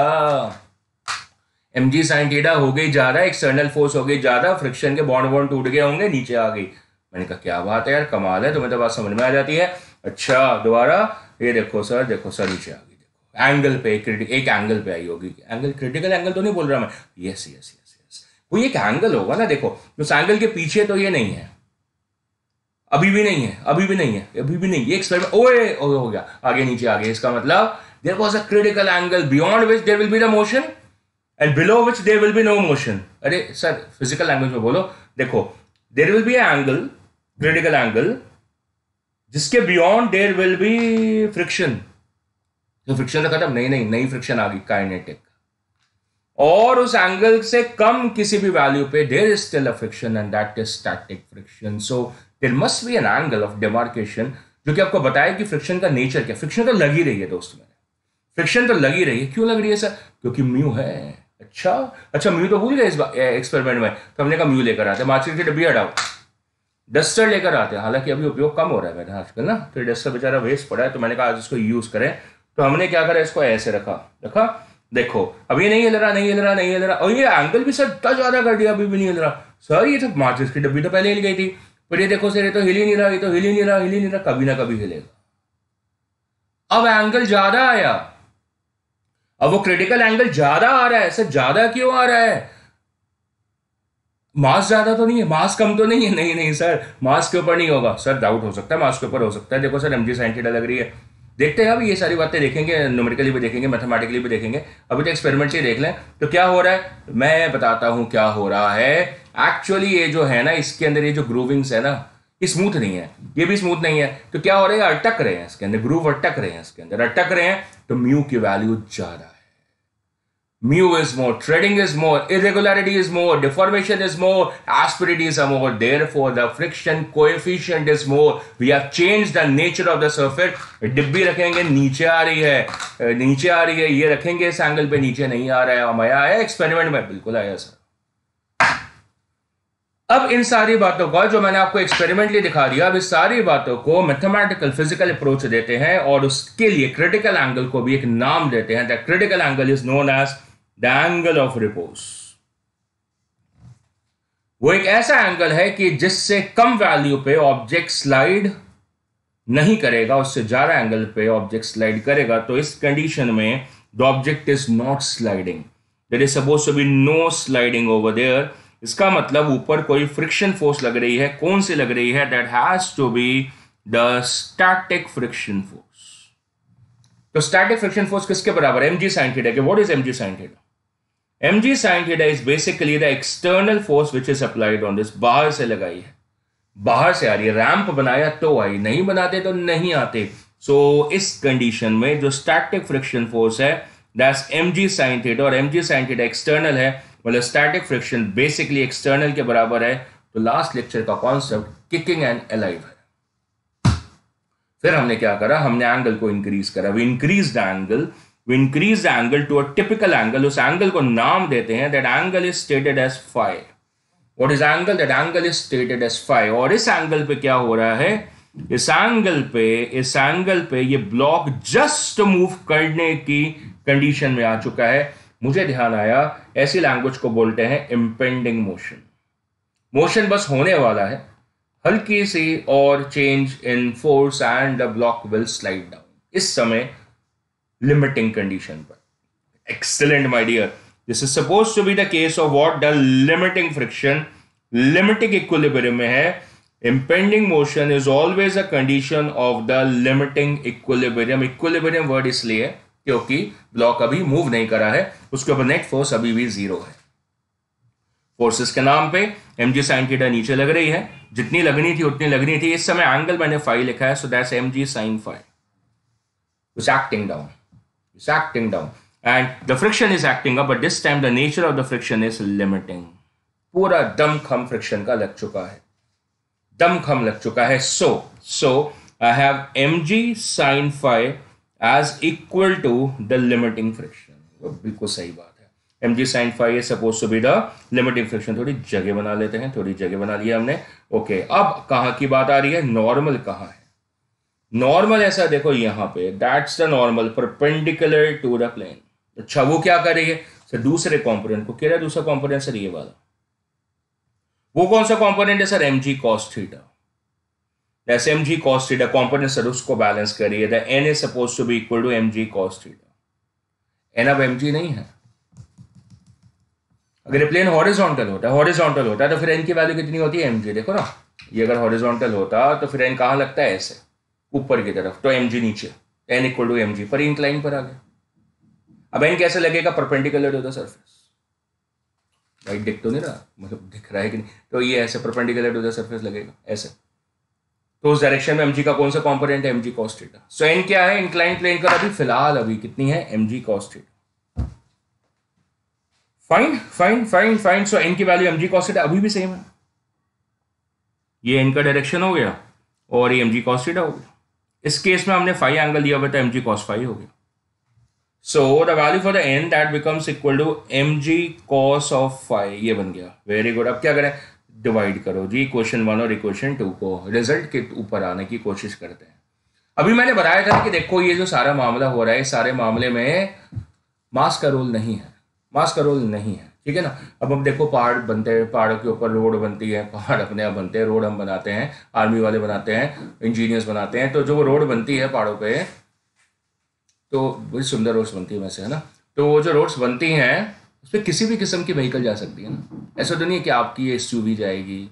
एम जी साइन थीडा हो गई ज्यादा एक्सटर्नल फोर्स हो गई ज्यादा फ्रिक्शन के बॉन्ड बॉन्ड टूट गए होंगे नीचे आ गई मैंने कहा क्या बात है यार कमाल है तुम्हें तो बात समझ में आ जाती है अच्छा दोबारा ये देखो सर देखो सर नीचे आ गई एंगल पे एक एंगल पे आई होगी एंगल क्रिटिकल एंगल तो नहीं बोल रहा मैं यस यस यस यस वो एक एंगल होगा ना देखो उस एंगल के पीछे तो ये नहीं है अभी भी नहीं है अभी भी नहीं है अभी भी नहीं ये ओए ओए हो गया आगे नीचे आगे इसका मतलब there was a critical angle beyond which there will be the motion and below which there will be no motion अरे सर फिजिकल लैंग्वेज में बोलो देखो there will be angle critical angle जिसके beyond there will be friction तो friction तो खत्म नहीं नहीं नई फ्रिक्शन आ गई काइनेटिक और उस एंगल से कम किसी भी वैल्यू पे there is still a friction and that is static friction so there must be an angle of demarcation जो कि आपको बताया कि फ्रिक्शन का नेचर क्या फ्रिक्शन तो लगी रही है दोस्तों मैंने फ्रिक्शन तो लगी रही है क्यों लग रही है सर क्योंकि म्यू है अच्छा अच्छा म्यू तो भूल गए इस एक्सपेरिमेंट में तो हमने कहा म्यू लेकर आते हैं मार्केट की डब्बी हटाओ डस्टर लेकर आते हैं हालांकि अभी उपयोग कम हो रहा है मेरा आजकल ना तो डस्टर बेचारा वेस्ट पड़ा है तो मैंने कहा आज उसको यूज करें तो हमने क्या करा इसको ऐसे रखा रखा देखो अभी नहीं हिल रहा नहीं हिल रहा नहीं हिल रहा और ये एंगल भी सर इतना ज़्यादा कर दिया अभी भी नहीं हिल रहा सर ये तो माचिस की डब्बी तो पहले हिल गई थी पर ये देखो सर ये तो हिल ही नहीं रहा ये तो हिल ही नहीं रहा हिल ही नहीं रहा कभी ना कभी हिलेगा अब एंगल ज़्यादा आया अब वो क्रिटिकल एंगल ज़्यादा आ रहा है सर ज़्यादा क्यों आ रहा है मास ज्यादा तो नहीं है मास कम तो नहीं है नहीं नहीं सर मास के ऊपर नहीं होगा सर डाउट हो सकता है मास के ऊपर हो सकता है देखो सर एम जी साइन लग रही है देखते हैं अब ये सारी बातें देखेंगे न्यूमेरिकली भी देखेंगे मैथमेटिकली भी देखेंगे अभी तो एक्सपेरिमेंट से देख लें तो क्या हो रहा है मैं बताता हूँ क्या हो रहा है एक्चुअली ये जो है ना इसके अंदर ये जो ग्रूविंग्स है ना ये स्मूथ नहीं है ये भी स्मूथ नहीं है तो क्या हो रहा है अटक रहे हैं इसके अंदर ग्रूव अटक रहे हैं इसके अंदर अटक रहे हैं तो म्यू की वैल्यू ज़्यादा है mu is more, treading is more, irregularity is more, deformation is more, asperities are more. Therefore, the friction coefficient is more. We have changed the nature of the surface. डिब्बी रखेंगे नीचे आ रही है नीचे आ रही है ये रखेंगे इस एंगल पे नीचे नहीं आ रहा है हम आया है एक्सपेरिमेंट में बिल्कुल आया सर अब इन सारी बातों का जो मैंने आपको एक्सपेरिमेंटली दिखा दिया अब इस सारी बातों को मैथमेटिकल फिजिकल अप्रोच देते हैं और उसके लिए क्रिटिकल एंगल को भी एक नाम देते हैं the critical angle is known as the angle of repose. वो एक ऐसा एंगल है कि जिससे कम वैल्यू पे ऑब्जेक्ट स्लाइड नहीं करेगा उससे ज़्यादा एंगल पे ऑब्जेक्ट स्लाइड करेगा तो इस कंडीशन में the object is not sliding there is suppose to be no sliding over there इसका मतलब ऊपर कोई फ्रिक्शन फोर्स लग रही है कौन सी लग रही है that has to be the static friction force तो स्टैटिक फ्रिक्शन फोर्स किसके बराबर है एम जी साइन है के what is M G sine M ji sine theta is basically the external force which is applied on this बाहर से लगाई है बाहर से आ रही है रैंप बनाया तो आई नहीं बनाते तो नहीं आते सो so, इस कंडीशन में जो स्टैटिक फ्रिक्शन फोर्स है that's M ji sine theta और एम जी साइन थीटा एक्सटर्नल है मतलब स्टैटिक फ्रिक्शन बेसिकली एक्सटर्नल के बराबर है तो लास्ट लेक्चर का कॉन्सेप्ट किकिंग एंड अलाइव है फिर हमने क्या करा हमने एंगल को इंक्रीज करा we increase the angle we increase the angle to a typical angle उस एंगल को नाम देते हैं that angle is stated as five what is angle that angle is stated as five और इस एंगल पे क्या हो रहा है इस एंगल पे इस एंगल पे ये ब्लॉक जस्ट मूव करने की कंडीशन में आ चुका है मुझे ध्यान आया ऐसी लैंग्वेज को बोलते हैं इम्पेंडिंग मोशन मोशन बस होने वाला है हल्की सी और change in force and the block will slide down इस समय limiting condition पर excellent my dear this is supposed to be the case of what the limiting friction limiting equilibrium में है impending motion is always a condition of the limiting equilibrium equilibrium word इसलिए है क्योंकि block अभी move नहीं करा है उसके ऊपर नेट फोर्स अभी भी जीरो है फोर्सेस के नाम पे एम जी साइन थीटा नीचे लग रही है जितनी लगनी थी उतनी लगनी थी इस समय एंगल मैंने फाइव लिखा है so that's M ji sine five acting down It's acting down. And the friction is acting up, but this time the nature of the friction is limiting. Pura दम kham friction ka lag chuka hai. दम kham lag chuka hai. So, so I have mg sin phi as equal to the limiting friction. Friction बिल्कुल सही बात M ji sine five suppose to be the limiting friction थोड़ी जगह बना लेते हैं थोड़ी जगह बना लिया हमने ओके okay, अब कहाँ की बात आ रही है नॉर्मल कहाँ है नॉर्मल ऐसा देखो यहां पे that's the normal perpendicular to the plane अच्छा वो क्या करेंगे सर तो दूसरे कॉम्पोनेंट को कह रहा है दूसरा कॉम्पोनेंट सर ये वाला वो कौन सा कॉम्पोनेंट है sir M G cos theta m जी कॉस थीटा कॉम्पोनेंट सर उसको बैलेंस करिए the N is suppose to be equal to M G cos theta N अब एम जी नहीं है अगर ये प्लेन हॉरिजॉन्टल होता है हॉरिजॉन्टल होता है तो फिर एन की वैल्यू कितनी होती है एम जी देखो ना ये अगर हॉरिजॉन्टल होता तो फिर एन कहाँ लगता है ऐसे ऊपर की तरफ तो एम जी नीचे N equal to M g पर इंक्लाइन पर आ गया अब एन कैसे लगेगा perpendicular to the surface right दिख तो नहीं रहा मतलब दिख रहा है कि नहीं तो ये ऐसे परपेंडिकुलर टू द सर्फेस लगेगा ऐसे तो उस डायरेक्शन में एम का कौन सा कॉम्पोनेंट है एम जी कॉस्टेटा सो एन क्या है इंक्लाइन प्लेन का अभी फिलहाल अभी कितनी है M g cos theta fine fine fine fine so N की वैल्यू एम जी कॉस्टेटा अभी भी सेम है ये एन का डायरेक्शन हो गया और ये एम जी कॉस्टेटा हो गया इस केस में हमने फाइव एंगल दिया हुआ था एम जी कॉस फाइव हो गया so the value for the N that becomes equal to M G cos of phi ये बन गया वेरी गुड अब क्या करें डिवाइड करो जी क्वेश्चन वन और इक्वेशन टू को रिजल्ट के ऊपर आने की कोशिश करते हैं अभी मैंने बताया था कि देखो ये जो सारा मामला हो रहा है सारे मामले में मास का रोल नहीं है मास का रोल नहीं है ठीक है ना अब हम देखो पहाड़ बनते हैं पहाड़ों के ऊपर रोड बनती है पहाड़ अपने आप बनते हैं रोड हम बनाते हैं आर्मी वाले बनाते हैं इंजीनियर्स बनाते हैं तो जो रोड बनती है पहाड़ों पर तो बड़ी सुंदर रोड्स बनती है वैसे है ना तो वो जो रोड्स बनती हैं उस पर किसी भी किस्म की व्हीकल जा सकती है ना ऐसा तो नहीं है कि आपकी एस जाएगी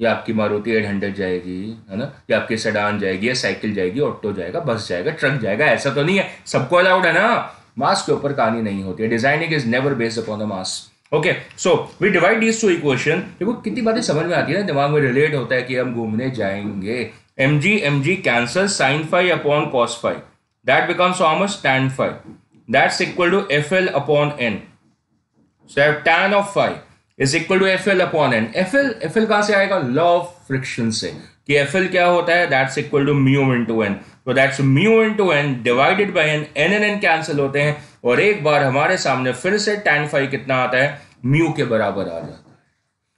या आपकी मारुति एट हंड्रेड जाएगी है ना या आपकी सेडान जाएगी या साइकिल जाएगी ऑटो जाएगा बस जाएगा ट्रक जाएगा ऐसा तो नहीं है सबको अलाउड है ना मास्क के ऊपर कहानी नहीं होती है designing is never based upon the mask okay so we divide this two equation देखो कितनी बातें समझ में आती है ना दिमाग में रिलेट होता है कि हम घूमने जाएंगे m g m g cancel sine five upon cos phi that becomes ऑमस tan phi that's equal to F L upon N so tan of phi is equal to F L upon N F L F L कहाँ से आएगा law of friction से कि F L क्या होता है that's equal to mu into N तो that's mu into N divided by N N N N cancel होते हैं और एक बार हमारे सामने फिर से टैन फाइव कितना आता है म्यू के बराबर आ जाता है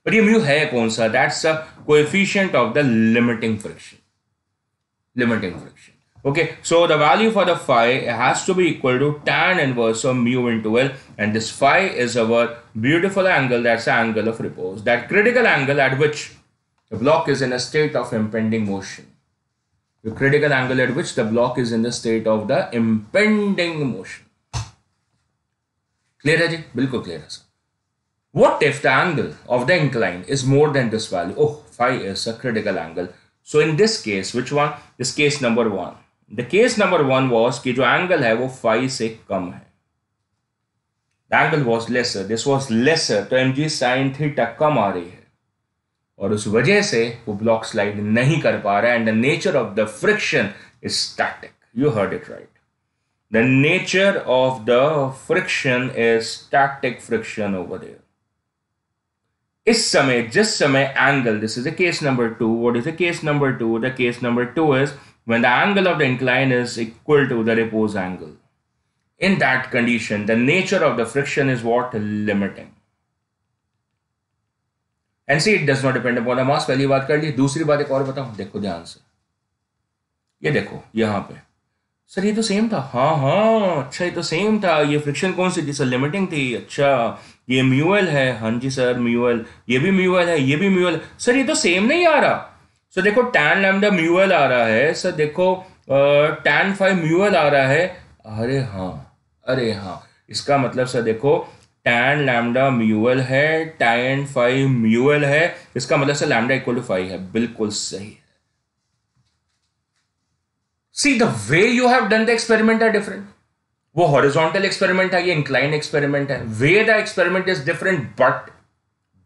पर ये म्यू है कौन सा that's coefficient of the limiting friction limiting friction okay so the value for the phi has to be equal to tan inverse of mu in L and this phi is our beautiful angle that's angle of repose that critical angle at which the block is in a state of impending motion the critical angle at which the block is in the state of the impending motion clear है जी बिल्कुल clear है sir what if the angle of the incline is more than this value oh phi is a critical angle so in this case which one this case number one the case number one was कि जो angle है वो phi से कम है the angle was lesser this was lesser तो M G sine थी कम आ रही है और उस वजह से वो ब्लॉक स्लाइड नहीं कर पा रहा है and the nature of the friction is static you heard it right the nature of the friction is static friction over there इस Just जिस angle. This is is case number two. What is the case number two? The case number two is when the angle of the incline is equal to the repose angle in that condition the nature of the friction is what limiting and see it does not depend upon the mass पहली बात Second ली दूसरी बात एक और बताऊं देखो the से ये देखो Here. सर ये तो सेम था हाँ हाँ अच्छा ये तो सेम था ये फ्रिक्शन कौन सी थी सर लिमिटिंग थी अच्छा ये म्यूएल है हाँ जी सर म्यूएल ये भी म्यूएल है ये भी म्यूएल सर ये तो सेम नहीं आ रहा सर देखो टैन लैमडा म्यूएल आ रहा है सर देखो टैन फाइव म्यूएल आ रहा है अरे हाँ अरे हाँ इसका मतलब सर देखो टैन लैमडा म्यूएल है टैन फाइव म्यूएल है इसका मतलब sir lambda equal to phi है बिल्कुल सही see the way you have done the experiment are different वो हॉरिजॉन्टल एक्सपेरिमेंट है ये इंक्लाइन एक्सपेरिमेंट है way the experiment is different but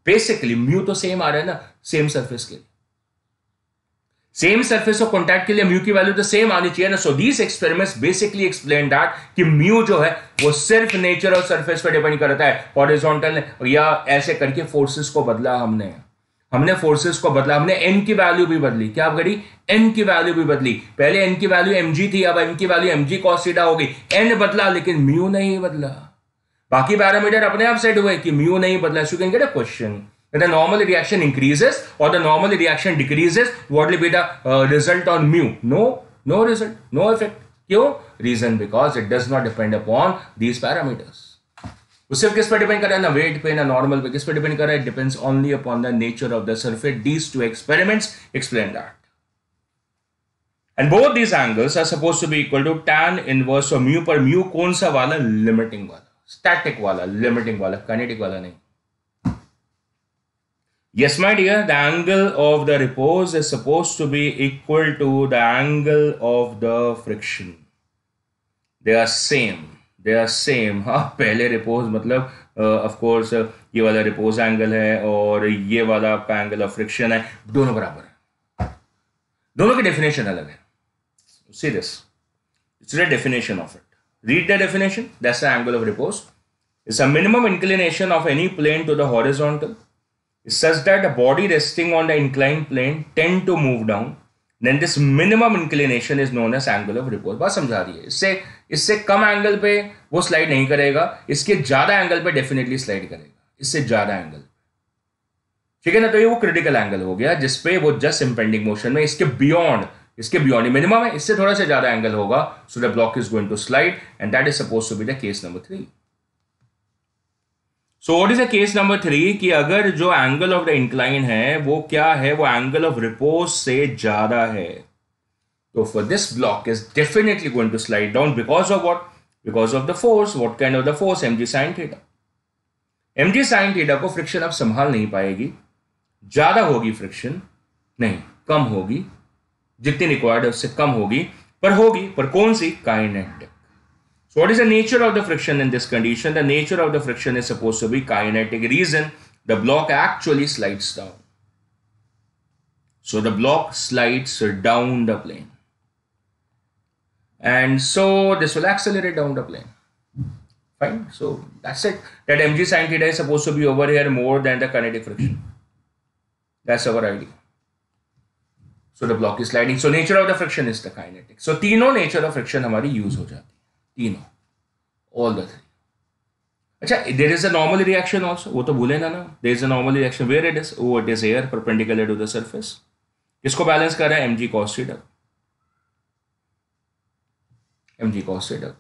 basically mu तो सेम आ रहा है ना सेम सर्फेस के लिए सेम सर्फेस ऑफ कॉन्टैक्ट के लिए म्यू की वैल्यू तो सेम आनी चाहिए ना so these experiment basically explain that कि म्यू जो है वो सिर्फ नेचर और सर्फेस पर डिपेंड करता है हॉरिजॉन्टल या ऐसे करके फोर्सेस को बदला हमने हमने फोर्सेस को बदला हमने एन की वैल्यू भी बदली क्या आप करी एन की वैल्यू भी बदली पहले एन की वैल्यू एम थी अब एन की वैल्यू एम जी कॉसिडा हो गई एन बदला लेकिन म्यू नहीं बदला बाकी पैरामीटर अपने आप सेट हुए कि म्यू नहीं बदला so can get a question the normal reaction increases or the normal reaction decreases what be the result on mu no no result no effect क्यों reason because it does not depend upon these parameters वो सिर्फ किस पे depend कर रहा है ना wait पे ना नॉर्मल पे किस पे डिपेंड कर रहा है depends only upon the nature of the two experiments explain that And both these angles are supposed to be equal to tan inverse of mu पर mu कौन सा वाला limiting वाला static वाला limiting वाला kinetic वाला नहीं Yes my dear the angle of the repose is supposed to be equal to the angle of the friction they are same they are same हाँ पहले रिपोज मतलब ऑफकोर्स uh, ये वाला repose angle है और ये वाला आपका एंगल ऑफ फ्रिक्शन है दोनों बराबर है दोनों की डेफिनेशन अलग है see this it's the definition of it read the definition that's the angle of repose it's a minimum inclination of any plane to the horizontal such that a body resting on the incline plane tend to move down then this minimum inclination is known as angle of repose बात समझा रही है इससे इससे कम angle पे वो slide नहीं करेगा इसके ज़्यादा एंगल पे डेफिनेटली स्लाइड करेगा इससे ज़्यादा एंगल ठीक है ना तो ये वो क्रिटिकल एंगल हो गया जिसपे वो जस्ट इम्पेंडिंग मोशन में इसके बियॉन्ड इसके बियॉन्ड मिनिमम है इससे थोड़ा सा ज़्यादा एंगल होगा so the block is going to slide and that is suppose to be the case number three so what is the case number three कि अगर जो एंगल ऑफ द इंक्लाइन है वो क्या है वो एंगल ऑफ रिपोज से ज़्यादा है So for this block is definitely going to slide down because of what? Because of the force. What kind of the force? mg sin theta. mg sin theta को friction अब संभाल नहीं पाएगी ज़्यादा होगी friction? नहीं कम होगी जितनी required है उससे कम होगी पर होगी पर कौन kinetic? So what is the nature of the friction in this condition? The nature of the friction is supposed to be kinetic. Reason, the block actually slides down. So the block slides down the plane and so this will accelerate down the plane fine so that's it that mg sine theta is supposed to be over here more than the kinetic friction that's our idea so the block is sliding so nature of the friction is the kinetic so no nature of friction हमारी use हो जाती है तीनों all the three अच्छा there is a normal reaction also वो तो भूले ना ना there is a normal reaction where it is वो it is air perpendicular to the surface किसको बैलेंस कर रहा है M g mg cos zeta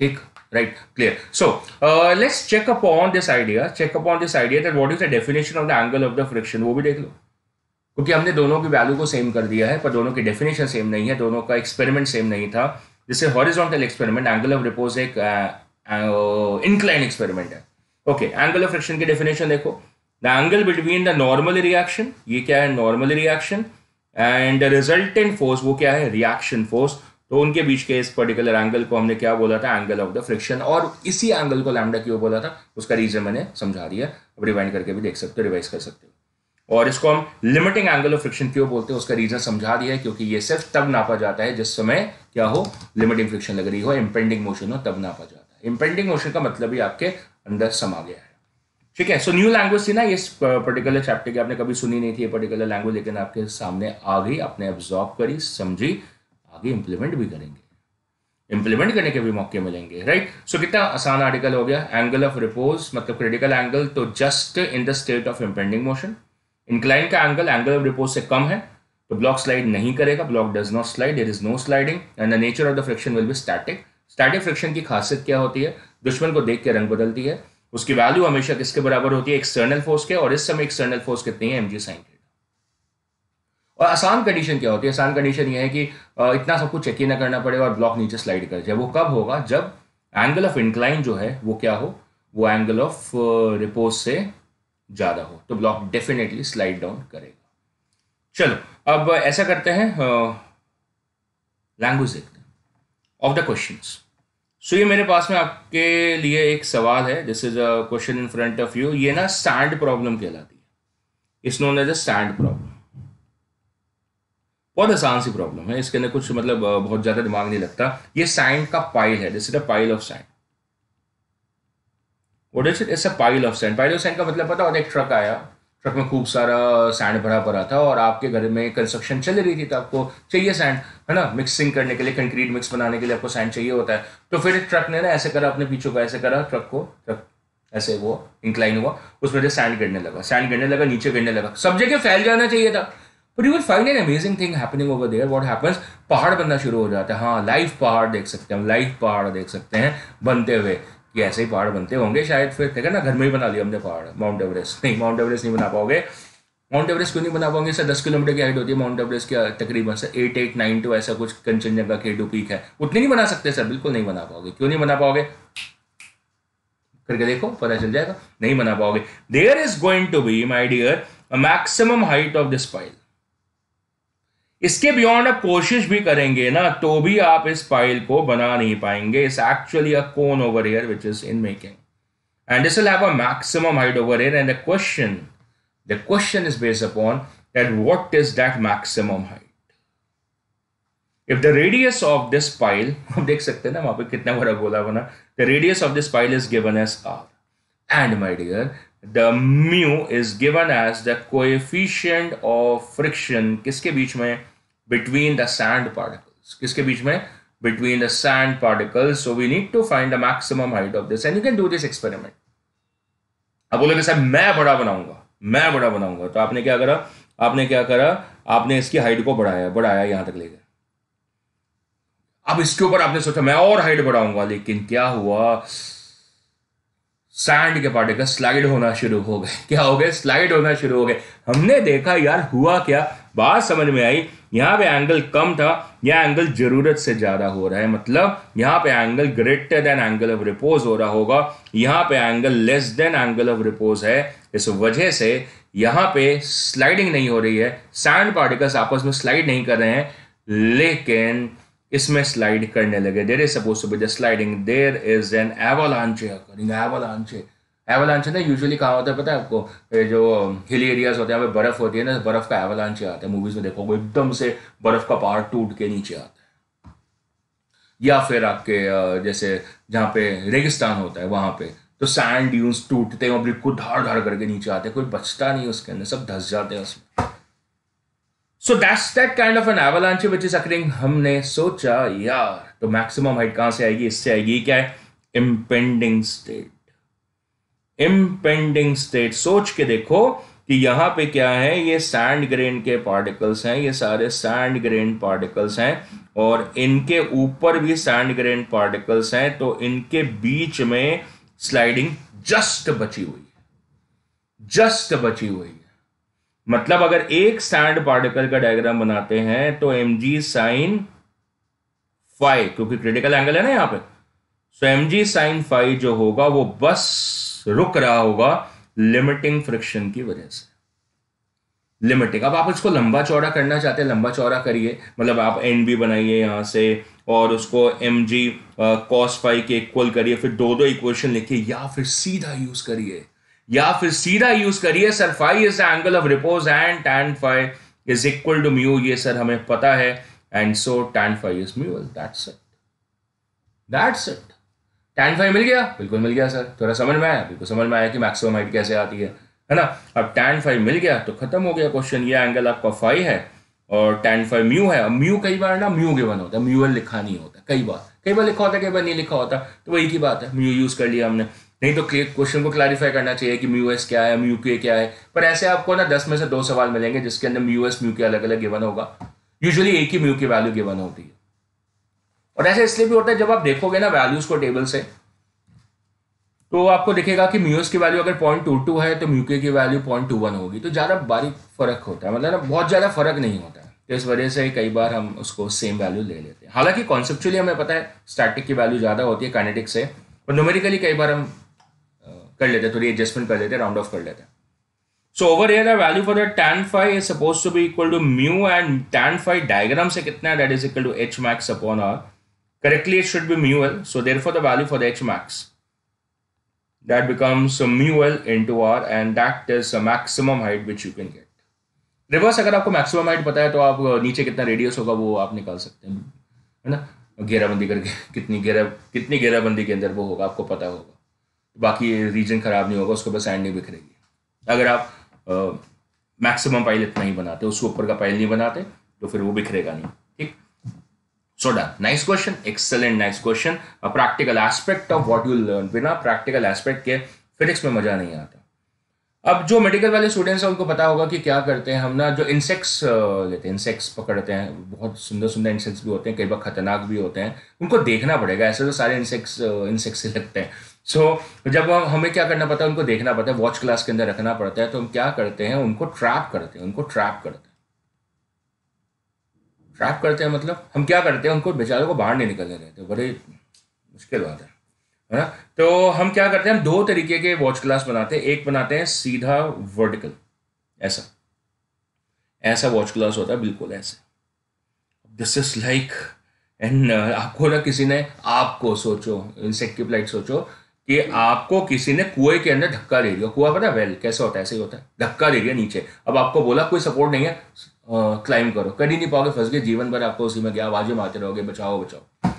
ठीक right clear so let's check up on this idea check up on this idea that what is the definition of the angle of the friction वो भी देख लो क्योंकि हमने दोनों की वैल्यू को same कर दिया है पर दोनों की डेफिनेशन सेम नहीं है दोनों का एक्सपेरिमेंट सेम नहीं था जिससे horizontal experiment angle of repose एक इंक्लाइन uh, एक्सपेरिमेंट uh, है ओके एंगल ऑफ फ्रिक्शन की डेफिनेशन देखो the angle between the normal reaction ये क्या है normal reaction and the resultant force वो क्या है रिएक्शन फोर्स तो उनके बीच के इस पर्टिकुलर एंगल को हमने क्या बोला था एंगल ऑफ द फ्रिक्शन और इसी एंगल को लैमडा क्यों बोला था उसका रीजन मैंने समझा दिया अब रिवाइंड करके भी देख सकते हो रिवाइज कर सकते हो और इसको हम लिमिटिंग एंगल ऑफ फ्रिक्शन क्यों बोलते हैं उसका रीजन समझा दिया है क्योंकि ये सिर्फ तब नापा जाता है जिस समय क्या हो लिमिटिंग फ्रिक्शन लग रही हो इम्पेंडिंग मोशन हो तब नापा जाता है इम्पेंडिंग मोशन का मतलब ही आपके अंदर समा गया है ठीक है सो न्यू लैंग्वेज थी ना इस पर्टिकुलर चैप्टर की आपने कभी सुनी नहीं थी ये पर्टिकुलर लैंग्वेज लेकिन आपके सामने आ गई आपने एब्जॉर्व करी समझी आगे इंप्लीमेंट भी करेंगे इंप्लीमेंट करने के भी मौके मिलेंगे राइट सो so, कितना आसान आर्टिकल हो गया एंगल ऑफ रिपोज मतलब क्रिटिकल एंगल तो just in the state of impending motion incline का एंगल एंगल ऑफ रिपोज से कम है तो ब्लॉक स्लाइड नहीं करेगा block does not slide there is no sliding and the nature of the friction will be static static friction की खासियत क्या होती है दुश्मन को देख के रंग बदलती है उसकी वैल्यू हमेशा किसके बराबर होती है एक्सटर्नल फोर्स के और इस समय एक्सटर्नल फोर्स कितनी है एम जी साइन और आसान कंडीशन क्या होती है आसान कंडीशन ये है कि इतना सब कुछ चेक ही ना करना पड़े और ब्लॉक नीचे स्लाइड कर जाए वो कब होगा जब एंगल ऑफ इंक्लाइन जो है वो क्या हो वो एंगल ऑफ रिपोज से ज़्यादा हो तो ब्लॉक डेफिनेटली स्लाइड डाउन करेगा चलो अब ऐसा करते हैं लैंग्वेज देखते हैं ऑफ द क्वेश्चन सो ये मेरे पास में आपके लिए एक सवाल है this is a question in front of you ये ना सैंड प्रॉब्लम कहलाती है is known as a sand problem बहुत आसान सी प्रॉब्लम है इसके अंदर कुछ मतलब बहुत ज़्यादा दिमाग नहीं लगता ये साइन का पाइल है this is a pile of sand a pile of sand pile of sand का मतलब पता और एक ट्रक आया ट्रक में खूब सारा सैंड भरा पड़ा था और आपके घर में कंस्ट्रक्शन चल रही थी तो आपको चाहिए सैंड है ना मिक्सिंग करने के लिए कंक्रीट मिक्स बनाने के लिए आपको सैंड चाहिए होता है तो फिर ट्रक ने ना ऐसे करा अपने पीछे को ऐसे करा ट्रक को ट्रक ऐसे वो इंक्लाइन हुआ उसमें सैंड गिरने लगा सैंड गिरने लगा नीचे गिरने लगा सब जगह फैल जाना चाहिए था but you will find an amazing thing happening over there what happens पहाड़ बनना शुरू हो जाता है हाँ लाइव पहाड़ देख सकते हैं हम लाइव पहाड़ देख सकते हैं बनते हुए कि ऐसे ही पहाड़ बनते होंगे शायद फिर देखा ना घर में ही बना लिया हमने पहाड़ माउंट एवरेस्ट नहीं माउंट एवरेस्ट नहीं बना पाओगे माउंट एवरेस्ट क्यों नहीं बना पाओगे सर दस किलोमीटर की हाइट होती है माउंट एवरेस्ट की तकरीबन sir eight eight nine two ऐसा कुछ कंचनजंगा डू पीक है उतनी नहीं बना सकते सर बिल्कुल नहीं बना पाओगे क्यों नहीं बना पाओगे करके देखो पता चल जाएगा नहीं बना पाओगे there is going to be my dear maximum height of this pile इसके बियॉन्ड आप कोशिश भी करेंगे ना तो भी आप इस पाइल को बना नहीं पाएंगे it's actually a cone over here which is in making and this will have a maximum height over here and the question the question is based upon that what is that maximum height if the radius of this pile आप देख सकते हैं ना वहां पर कितना बड़ा गोला बना the radius of this pile is given as R and my dear the mu is given as the coefficient of friction किसके बीच में बिटवीन द सैंड पार्टिकल्स किसके बीच में between the sand particles so we need to find the maximum height of this and you can do this experiment अब बोलोगे sir मैं बड़ा बनाऊंगा मैं बड़ा बनाऊंगा तो आपने क्या करा आपने क्या करा आपने इसकी हाइट को बढ़ाया बढ़ाया यहां तक ले गए अब इसके ऊपर आपने सोचा मैं और हाइट बढ़ाऊंगा लेकिन क्या हुआ सैंड के पार्टिकल स्लाइड होना शुरू हो गए क्या हो गए स्लाइड होना शुरू हो गए हमने देखा यार हुआ क्या बात समझ में आई यहाँ पे एंगल कम था यह एंगल जरूरत से ज़्यादा हो रहा है मतलब यहाँ पे angle greater than angle of repose हो रहा होगा यहाँ पे angle less than angle of repose है इस वजह से यहाँ पे स्लाइडिंग नहीं हो रही है सैंड पार्टिकल्स आपस में स्लाइड नहीं कर रहे हैं लेकिन इसमें स्लाइड करने लगे there is suppose to be the sliding there is an avalanche occurring avalanche avalanche ना यूजुअली कहाँ होता है पता है आपको ये जो हिल um, एरियाज होते हैं वहाँ पर बर्फ होती है ना बर्फ का एवलांचे आता है मूवीज में देखो वो एकदम से बर्फ का पहाड़ टूट के नीचे आता है या फिर आपके uh, जैसे जहाँ पे रेगिस्तान होता है वहाँ पे तो सैंड ड्यून्स टूटते हैं और बिल्कुल धार धार करके नीचे आते हैं कोई बचता नहीं उसके अंदर सब धस जाते हैं उसमें so that's that kind of an avalanche which is occurring हमने सोचा यार तो मैक्सिमम हाइट कहां से आएगी इससे आएगी क्या है इम्पेंडिंग स्टेट इम्पेंडिंग स्टेट सोच के देखो कि यहां पे क्या है ये सैंड ग्रेन के पार्टिकल्स हैं ये सारे सैंड ग्रेन पार्टिकल्स हैं और इनके ऊपर भी सैंड ग्रेन पार्टिकल्स हैं तो इनके बीच में स्लाइडिंग जस्ट बची हुई है जस्ट बची हुई मतलब अगर एक स्टैंड पार्टिकल का डायग्राम बनाते हैं तो एम जी साइन फाइव क्योंकि क्रिटिकल एंगल है ना यहाँ पे so M G sine phi जो होगा वो बस रुक रहा होगा लिमिटिंग फ्रिक्शन की वजह से लिमिटिंग अब आप इसको लंबा चौड़ा करना चाहते हैं लंबा चौड़ा करिए मतलब आप एन बी बनाइए यहां से और उसको एम जी कॉस फाइव के इक्वल करिए फिर दो दो इक्वेशन लिखिए या फिर सीधा यूज करिए या फिर सीधा यूज करिए sir phi is the angle of repose and tan phi is equal to mu ये सर हमें पता है and so tan phi is mu that's it that's it tan phi मिल गया बिल्कुल मिल गया सर थोड़ा समझ में आया बिल्कुल समझ में आया कि मैक्सिमम हाइट कैसे आती है है ना अब टैन फाइव मिल गया तो खत्म हो गया क्वेश्चन ये एंगल आपका फाइव है और टैन फाइव म्यू है अब म्यू कई बार ना म्यू गिवन होता है म्यूअल लिखा नहीं होता कई बार कई बार लिखा होता है कई बार नहीं लिखा होता तो वही की बात है म्यू यूज कर लिया हमने नहीं तो क्वेश्चन को क्लैरिफाई करना चाहिए कि म्यू एस क्या है म्यू के क्या है पर ऐसे आपको ना दस में से दो सवाल मिलेंगे जिसके अंदर म्यू एस म्यू के अलग अलग गिवन होगा यूजुअली एक ही म्यू की वैल्यू गिवन होती है और ऐसा इसलिए भी होता है जब आप देखोगे ना वैल्यूज को टेबल से तो आपको दिखेगा कि म्यूएस की वैल्यू अगर पॉइंट टू टू है तो म्यूके की वैल्यू पॉइंट टू वन होगी तो ज़्यादा बारीक फर्क होता है मतलब ना बहुत ज़्यादा फर्क नहीं होता है तो इस वजह से कई बार हम उसको सेम वैल्यू ले लेते हैं हालांकि कॉन्सेप्चुअली हमें पता है स्टैटिक की वैल्यू ज़्यादा होती है कैनेटिक से और न्यूमेरिकली कई बार हम कर लेते हैं थोड़ी एडजस्टमेंट कर लेते हैं राउंड ऑफ कर लेते हैं so over the value for the tan phi is suppose to be equal to mu and tan phi diagram से कितना है that is equal to h max upon R correctly it should be mu so therefore the value for the h max that becomes mu l into r and that is a maximum height which you can get reverse अगर आपको maximum height पता है तो आप नीचे कितना radius होगा वो आप निकाल सकते हैं है ना घेराबंदी करके कितनी घेरा कितनी घेराबंदी के अंदर वो होगा आपको पता होगा बाकी रीजन ख़राब नहीं होगा उसके ऊपर सैंड नहीं बिखरेगी अगर आप मैक्सिमम पाइल इतना ही बनाते उसके ऊपर का पाइल नहीं बनाते तो फिर वो बिखरेगा नहीं ठीक so done nice question excellent nice question practical aspect of what you learn बिना प्रैक्टिकल एस्पेक्ट के फिजिक्स में मज़ा नहीं आता अब जो मेडिकल वाले स्टूडेंट्स हैं उनको पता होगा कि क्या करते हैं हम ना जो इंसेक्ट्स लेते हैं इंसेक्ट्स पकड़ते हैं बहुत सुंदर सुंदर इंसेक्ट्स भी होते हैं कई बार खतरनाक भी होते हैं उनको देखना पड़ेगा ऐसे तो सारे इंसेक्ट्स इंसेक्ट्स से लगते हैं सो so, जब हमें क्या करना पड़ता है उनको देखना पड़ता है वॉच क्लास के अंदर रखना पड़ता है तो हम क्या करते हैं उनको ट्रैप करते हैं उनको ट्रैप करते हैं ट्रैप करते हैं मतलब हम क्या करते हैं उनको बेचारे को बाहर नहीं निकलने देते बड़े मुश्किल बात है है ना तो हम क्या करते हैं हम दो तरीके के वॉच क्लास बनाते हैं एक बनाते हैं सीधा वर्टिकल ऐसा ऐसा वॉच क्लास होता है बिल्कुल ऐसे दिस इज लाइक एंड आपको ना किसी ने आपको सोचो इंसेक्टिव सोचो कि आपको किसी ने कुएं के अंदर धक्का दे दिया कुआ पता वेल कैसे होता है ऐसे ही होता है धक्का दे दिया नीचे अब आपको बोला कोई सपोर्ट नहीं है क्लाइम करो कर ही नहीं पाओगे फंस गए जीवन भर आपको उसी में गया आवाजें मारते रहोगे बचाओ बचाओ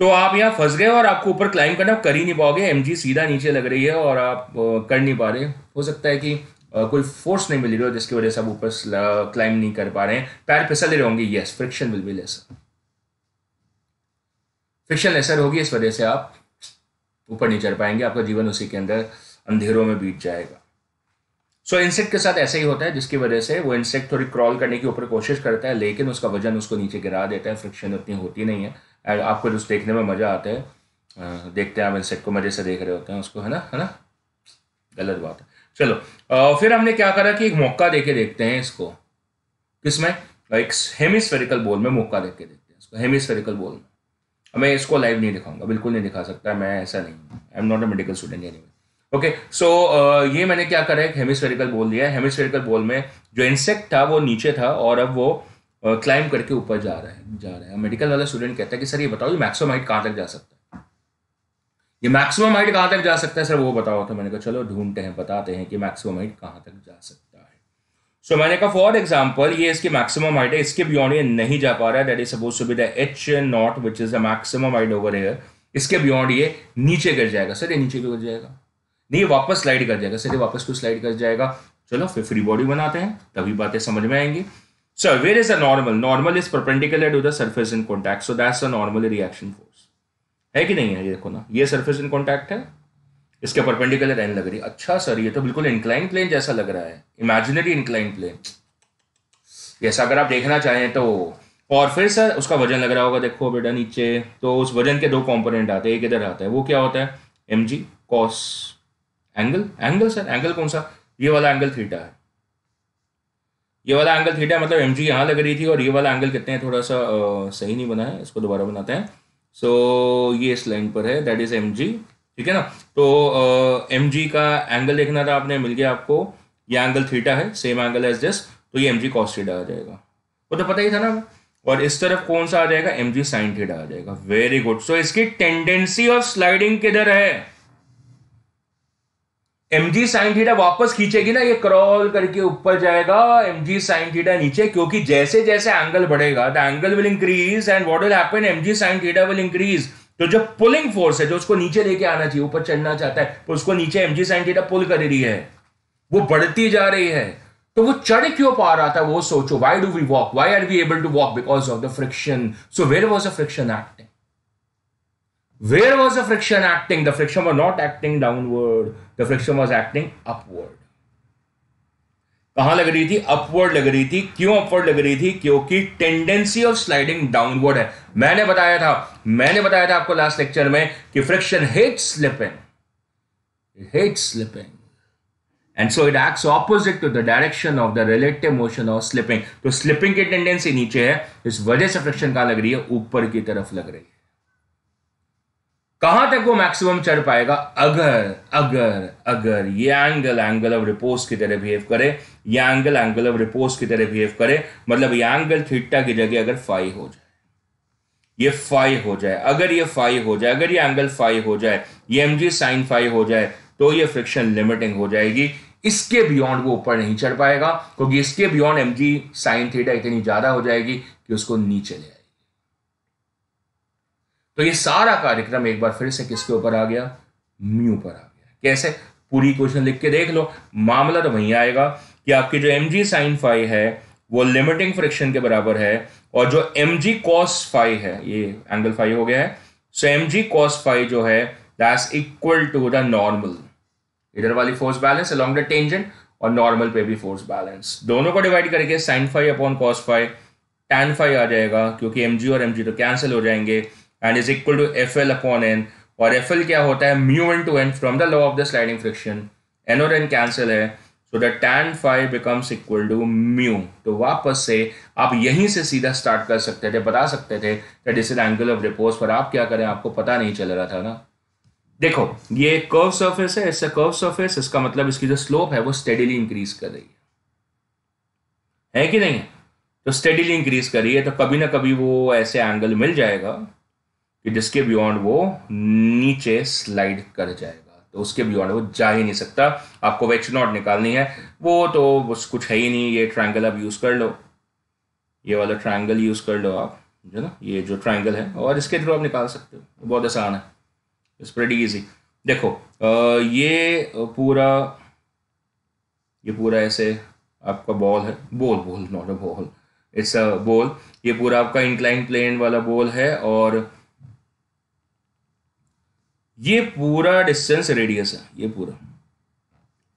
तो आप यहाँ फंस गए और आपको ऊपर क्लाइम करना कर ही नहीं पाओगे एम सीधा नीचे लग रही है और आप कर नहीं पा रहे हो सकता है कि कोई फोर्स नहीं मिल रही हो जिसकी वजह से आप ऊपर क्लाइम नहीं कर पा रहे हैं पैर फिसल रहे होंगे yes friction will be lesser friction lesser होगी इस वजह से आप ऊपर नहीं चढ़ पाएंगे आपका जीवन उसी के अंदर अंधेरों में बीत जाएगा सो so, इंसेक्ट के साथ ऐसा ही होता है जिसकी वजह से वो इंसेक्ट थोड़ी क्रॉल करने की ऊपर कोशिश करता है लेकिन उसका वजन उसको नीचे गिरा देता है फ्रिक्शन उतनी होती नहीं है एंड आपको जो देखने में मज़ा आता है देखते हैं आप इंसेक्ट को मज़े से देख रहे होते हैं उसको है ना है ना गलत बात है चलो आ, फिर हमने क्या करा कि एक मौका देके देखते हैं इसको किसमें एक हेमिस्फेरिकल बोल में मौका के देखते हैं इसको हेमिस्फेरिकल बोल में मैं इसको लाइव नहीं दिखाऊंगा बिल्कुल नहीं दिखा सकता मैं ऐसा नहीं I am not a medical student any okay so ये मैंने क्या करा है हेमिस्फेरिकल बोल दिया हेमिस्फेरिकल बोल में जो इंसेक्ट था वो नीचे था और अब वो क्लाइंब uh, करके ऊपर जा रहा है जा रहा है मेडिकल वाला स्टूडेंट कहता है कि सर ये बताओ ये मैक्सिमम हाइट कहाँ तक जा सकता है ये मैक्सिमम हाइट कहाँ तक जा सकता है सर वो बताओ तो मैंने कहा चलो ढूंढते हैं बताते हैं कि मैक्सिमम हाइट कहाँ तक जा सकता है सो मैंने कहा फॉर एग्जाम्पल ये इसकी मैक्सिमम हाइट है इसके बियॉन्ड ये नहीं जा पा रहा है that is suppose to be the H naught which is the maximum height over here इसके बियॉन्ड ये नीचे गिर जाएगा सर ये नीचे गिर जाएगा नहीं ये वापस स्लाइड कर जाएगा सर ये वापस क्यों स्लाइड कर जाएगा चलो फिर फ्री बॉडी बनाते हैं तभी बातें समझ में आएंगी sir where is a normal normal is perpendicular to the surface in contact so that's a normal reaction force है कि नहीं है ये देखो ना ये सर्फेस इन कॉन्टैक्ट है इसके परपेंडिकुलर एन लग रही है अच्छा सर ये तो बिल्कुल इंक्लाइन प्लेन जैसा लग रहा है इमेजिनरी इंक्लाइन प्लेन जैसा अगर आप देखना चाहें तो और फिर सर उसका वजन लग रहा होगा देखो बेटा नीचे तो उस वजन के दो कंपोनेंट आते हैं एक इधर आता है वो क्या होता है M G cos angle angle sir angle कौन सा ये वाला एंगल थीटा है ये वाला एंगल थीटा मतलब एम जी यहाँ लग रही थी और ये वाला एंगल कितने हैं थोड़ा सा आ, सही नहीं बना है इसको दोबारा बनाते हैं सो so, ये इस लाइन पर है दैट इज एम जी ठीक है ना तो एम जी का एंगल देखना था आपने मिल गया आपको ये एंगल थीटा है सेम एंगल एज दिस तो ये एम जी कॉस थीटा आ जाएगा वो तो पता ही था ना और इस तरफ कौन सा आ जाएगा एम जी साइन थीटा आ जाएगा वेरी गुड सो इसकी टेंडेंसी ऑफ स्लाइडिंग किधर है एम जी साइन थीटा वापस खींचेगी ना ये क्रॉल करके ऊपर जाएगा एम जी साइन थीटा नीचे क्योंकि जैसे जैसे एंगल बढ़ेगा the angle will increase and what will happen M ji sine theta will increase तो जो पुलिंग फोर्स है जो उसको नीचे लेके आना चाहिए ऊपर चढ़ना चाहता है तो उसको नीचे एम जी साइन पुल कर रही है वो बढ़ती जा रही है तो वो चढ़ क्यों पा रहा था वो सोचो why do we walk why are we able to walk because of the friction so where was a friction acting where was a friction acting the friction was not acting downward the friction was acting upward कहां लग रही थी upward लग रही थी क्यों upward लग रही थी क्योंकि टेंडेंसी ऑफ स्लाइडिंग डाउनवर्ड है मैंने बताया था मैंने बताया था आपको लास्ट लेक्चर में कि friction hate slipping hate slipping and so it act opposite to the direction of the relative motion of slipping तो स्लिपिंग की टेंडेंसी नीचे है इस वजह से फ्रिक्शन कहां लग रही है ऊपर की तरफ लग रही है कहां तक वो मैक्सिमम चढ़ पाएगा अगर अगर अगर ये एंगल एंगल ऑफ रिपोज की तरह बिहेव करे ये एंगल एंगल ऑफ रिपोज की तरह बिहेव करे मतलब ये एंगल थीटा की जगह अगर फाइव हो जाए ये फाइव हो जाए अगर ये फाइव हो जाए अगर ये एंगल फाइव हो जाए ये एम जी साइन फाइव हो जाए तो ये फ्रिक्शन लिमिटिंग हो जाएगी इसके बियॉन्ड वो ऊपर नहीं चढ़ पाएगा क्योंकि इसके बियॉन्ड एम जी साइन थीटा इतनी ज़्यादा हो जाएगी कि उसको नीचे ले तो ये सारा कार्यक्रम एक बार फिर से किसके ऊपर आ गया म्यू पर आ गया कैसे पूरी क्वेश्चन लिख के देख लो मामला तो वहीं आएगा कि आपकी जो एम जी साइन फाई है वो लिमिटिंग फ्रिक्शन के बराबर है और जो एम जी कॉस फाई है ये एंगल फाई हो गया है so M G cos phi जो है that's equal to the normal इधर वाली force balance along the tangent और नॉर्मल पे भी फोर्स बैलेंस दोनों को डिवाइड करके sine five upon cos five tan five आ जाएगा क्योंकि एम जी और एम जी तो कैंसिल हो जाएंगे and is equal to F L upon N और एफ एल क्या होता है mu N to N from the law of the sliding friction N और एन कैंसिल है so the tan five becomes equal to mu तो वापस से आप यहीं से सीधा स्टार्ट कर सकते थे बता सकते थे that is an angle of repose पर आप क्या करें आपको पता नहीं चल रहा था ना देखो ये कर्व सरफेस है इससे कर्व सरफेस इसका मतलब इसकी जो स्लोप है वो स्टेडिली इंक्रीज कर रही है है कि नहीं तो स्टेडिली इंक्रीज कर रही है तो कभी ना कभी वो ऐसे एंगल मिल जाएगा कि जिसके बियॉन्ड वो नीचे स्लाइड कर जाएगा तो उसके बियॉन्ड वो जा ही नहीं सकता आपको वेच नॉट निकालनी है वो तो बस कुछ है ही नहीं ये ट्रायंगल आप यूज़ कर लो ये वाला ट्रायंगल यूज़ कर लो आप जो ना ये जो ट्रायंगल है और इसके थ्रू आप निकाल सकते हो बहुत आसान है इट्स वेडी ईजी देखो ये पूरा ये पूरा ऐसे आपका बॉल है bowl bowl not a ball it's a bowl ये पूरा आपका इंक्लाइन प्लेन वाला बोल है और ये पूरा डिस्टेंस रेडियस है ये पूरा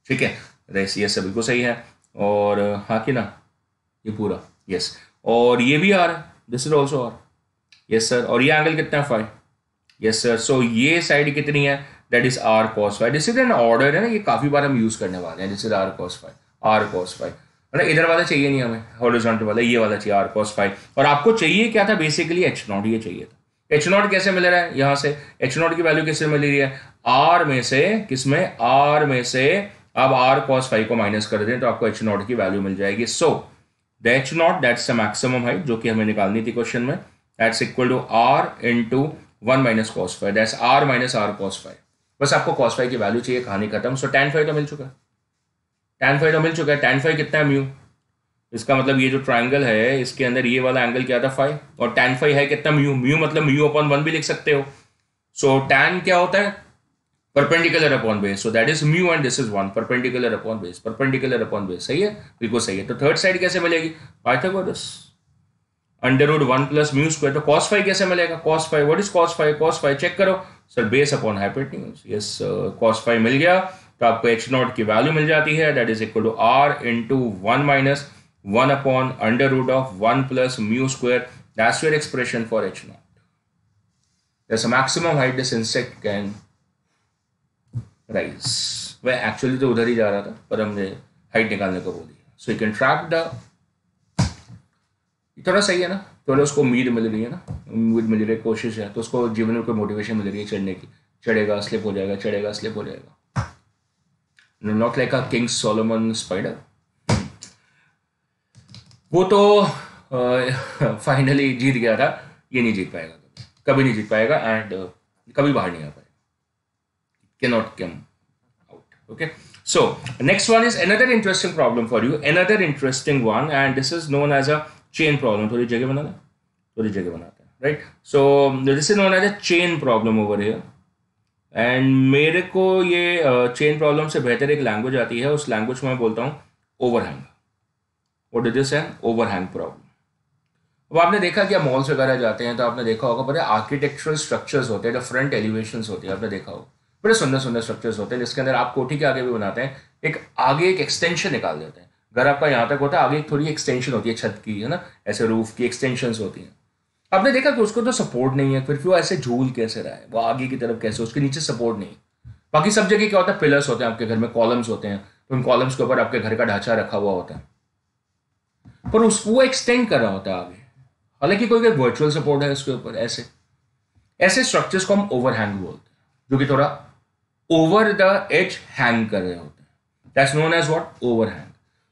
ठीक है रेस यस सभी बिल्कुल सही है और हाँ कि ना ये पूरा यस और ये भी आर है this is also R yes sir और ये एंगल कितना है फाइव यस सर सो ये साइड कितनी है that is R cos five this is an order है ना ये काफ़ी बार हम यूज़ करने वाले हैं this is R cos five R cos five ना इधर वाला चाहिए नहीं हमें हॉरिजॉन्टल वाला ये वाला चाहिए आर कॉस फाइव और आपको चाहिए क्या था बेसिकली एच नॉट ये चाहिए था एच नॉट कैसे मिल रहा है यहां से एच नॉट की वैल्यू किससे मिल रही है आर में से किसमें आर में से अब आर कॉस फाइव को माइनस कर दें तो आपको एच नॉट की वैल्यू मिल जाएगी so that H naught that's a maximum height जो कि हमें निकालनी थी क्वेश्चन में that's equal to R into one minus cos five that's R minus R cos five बस आपको कॉस फाइव की वैल्यू चाहिए कहानी खत्म सो टेन फाइव तो मिल चुका है टेन फाइव तो मिल चुका है टेन फाइव कितना है म्यू इसका मतलब ये जो ट्राइंगल है इसके अंदर ये वाला एंगल क्या था फाइव और टेन फाइव है कितना म्यू म्यू मतलब म्यू अपॉन वन भी लिख सकते हो सो so, टैन क्या होता है perpendicular upon base so that is mu and this is one perpendicular upon base perpendicular upon base सही है बिल्कुल सही है तो थर्ड साइड कैसे मिलेगी Pythagoras under under root one plus mu square तो कॉस फाइव कैसे मिलेगा cos five what is cos five cos five check करो sir base upon hypotenuse yes cos five मिल गया तो आपको एच नॉट की वैल्यू मिल जाती है that is equal to R into one minus 1 upon under root of 1 plus mu square. That's your expression for H naught. There's a maximum height this insect can rise. वह actually तो उधर ही जा रहा था पर हमने हाइट निकालने को बोल दिया so you can track the थोड़ा सही है ना थोड़ा उसको उम्मीद मिल रही है ना उम्मीद मिल रही है कोशिश है तो उसको जीवन में कोई मोटिवेशन मिल रही है चढ़ने की चढ़ेगा स्लिप हो जाएगा चढ़ेगा स्लिप हो जाएगा not like a king Solomon spider वो तो फाइनली जीत गया था ये नहीं जीत पाएगा तो। कभी नहीं जीत पाएगा एंड कभी बाहर नहीं आ पाएगा के not come out okay so next one is another interesting problem for you another interesting one and this is known as a chain problem थोड़ी जगह बनाना थोड़ी जगह बनाते हैं right so this is known as a chain problem over here and मेरे को ये चेन uh, प्रॉब्लम से बेहतर एक लैंग्वेज आती है उस लैंग्वेज को मैं बोलता हूँ ओवरहैंग वो this this an overhang problem अब आपने देखा कि आप मॉल्स वगैरह जाते हैं तो आपने देखा होगा बड़े आर्किटेक्चरल स्ट्रक्चर्स होते हैं जो फ्रंट एलिवेशन होते हैं आपने देखा होगा बड़े सुंदर सुंदर स्ट्रक्चर्स होते हैं जिसके अंदर आप कोठी के आगे भी बनाते हैं एक आगे एक एक्सटेंशन निकाल देते हैं घर आपका यहाँ तक होता है आगे एक थोड़ी एक्सटेंशन होती है छत की है ना ऐसे रूफ की एक्सटेंशन होती हैं आपने देखा कि उसको तो सपोर्ट नहीं है फिर वो ऐसे झूल कैसे रहा है वो आगे की तरफ कैसे उसके नीचे सपोर्ट नहीं बाकी सब जगह क्या होता है पिलर्स होते हैं आपके घर में कॉलम्स होते हैं उन तो कॉलम्स के ऊपर आपके घर का ढांचा रखा हुआ होता है पर उसको एक्सटेंड कर रहा होता है आगे हालांकि कोई कोई वर्चुअल सपोर्ट है उसके ऊपर ऐसे ऐसे स्ट्रक्चर्स को हम ओवर हैंग बोलते हैं जो कि थोड़ा ओवर द एज हैंग कर रहे होते हैं that's known as what overhang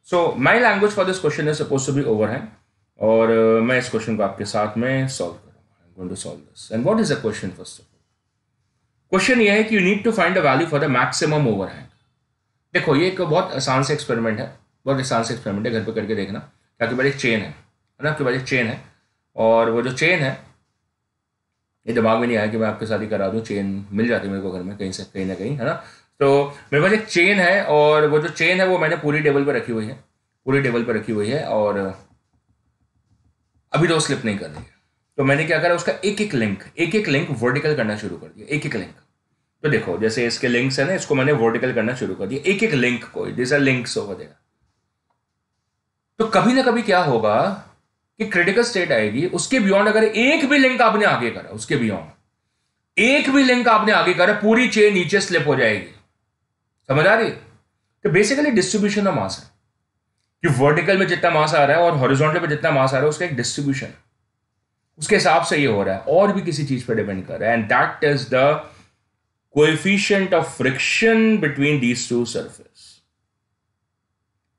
so my language for this question is suppose to be overhang और uh, मैं इस क्वेश्चन को आपके साथ में सॉल्व करूंगा is question first of all question ये है कि you need to find a value for the maximum overhang देखो ये एक बहुत आसान से एक्सपेरिमेंट है बहुत आसान से एक्सपेरिमेंट है घर पर करके देखना आपके पास एक चेन है ना आपके पास एक चेन है और वो जो चेन है ये दिमाग में नहीं आया कि मैं आपके साथ ही करा दूँ चेन मिल जाती मेरे को घर में कहीं से कहीं ना कहीं है ना तो मेरे पास एक चेन है और वो जो चेन है वो मैंने पूरी टेबल पर रखी हुई है पूरी टेबल पर रखी हुई है और अभी तो स्लिप नहीं कर रही है तो मैंने क्या करा उसका एक एक लिंक एक एक लिंक वर्टिकल करना शुरू कर दिया एक एक लिंक तो देखो जैसे इसके लिंक्स है ना इसको मैंने वर्टिकल करना शुरू कर दिया एक एक लिंक को जैसा लिंक्स होगा देगा तो कभी ना कभी क्या होगा कि क्रिटिकल स्टेट आएगी उसके बियॉन्ड अगर एक भी लिंक आपने आगे करा उसके बियॉन्ड एक भी लिंक आपने आगे करा पूरी चेन नीचे स्लिप हो जाएगी समझ आ रही तो बेसिकली डिस्ट्रीब्यूशन ऑफ मास है कि वर्टिकल में जितना मास आ रहा है और हॉरिजॉन्टल में जितना मास आ रहा है उसका एक डिस्ट्रीब्यूशन उसके हिसाब से ये हो रहा है और भी किसी चीज पर डिपेंड कर रहा है and that is the coefficient of friction between these two surface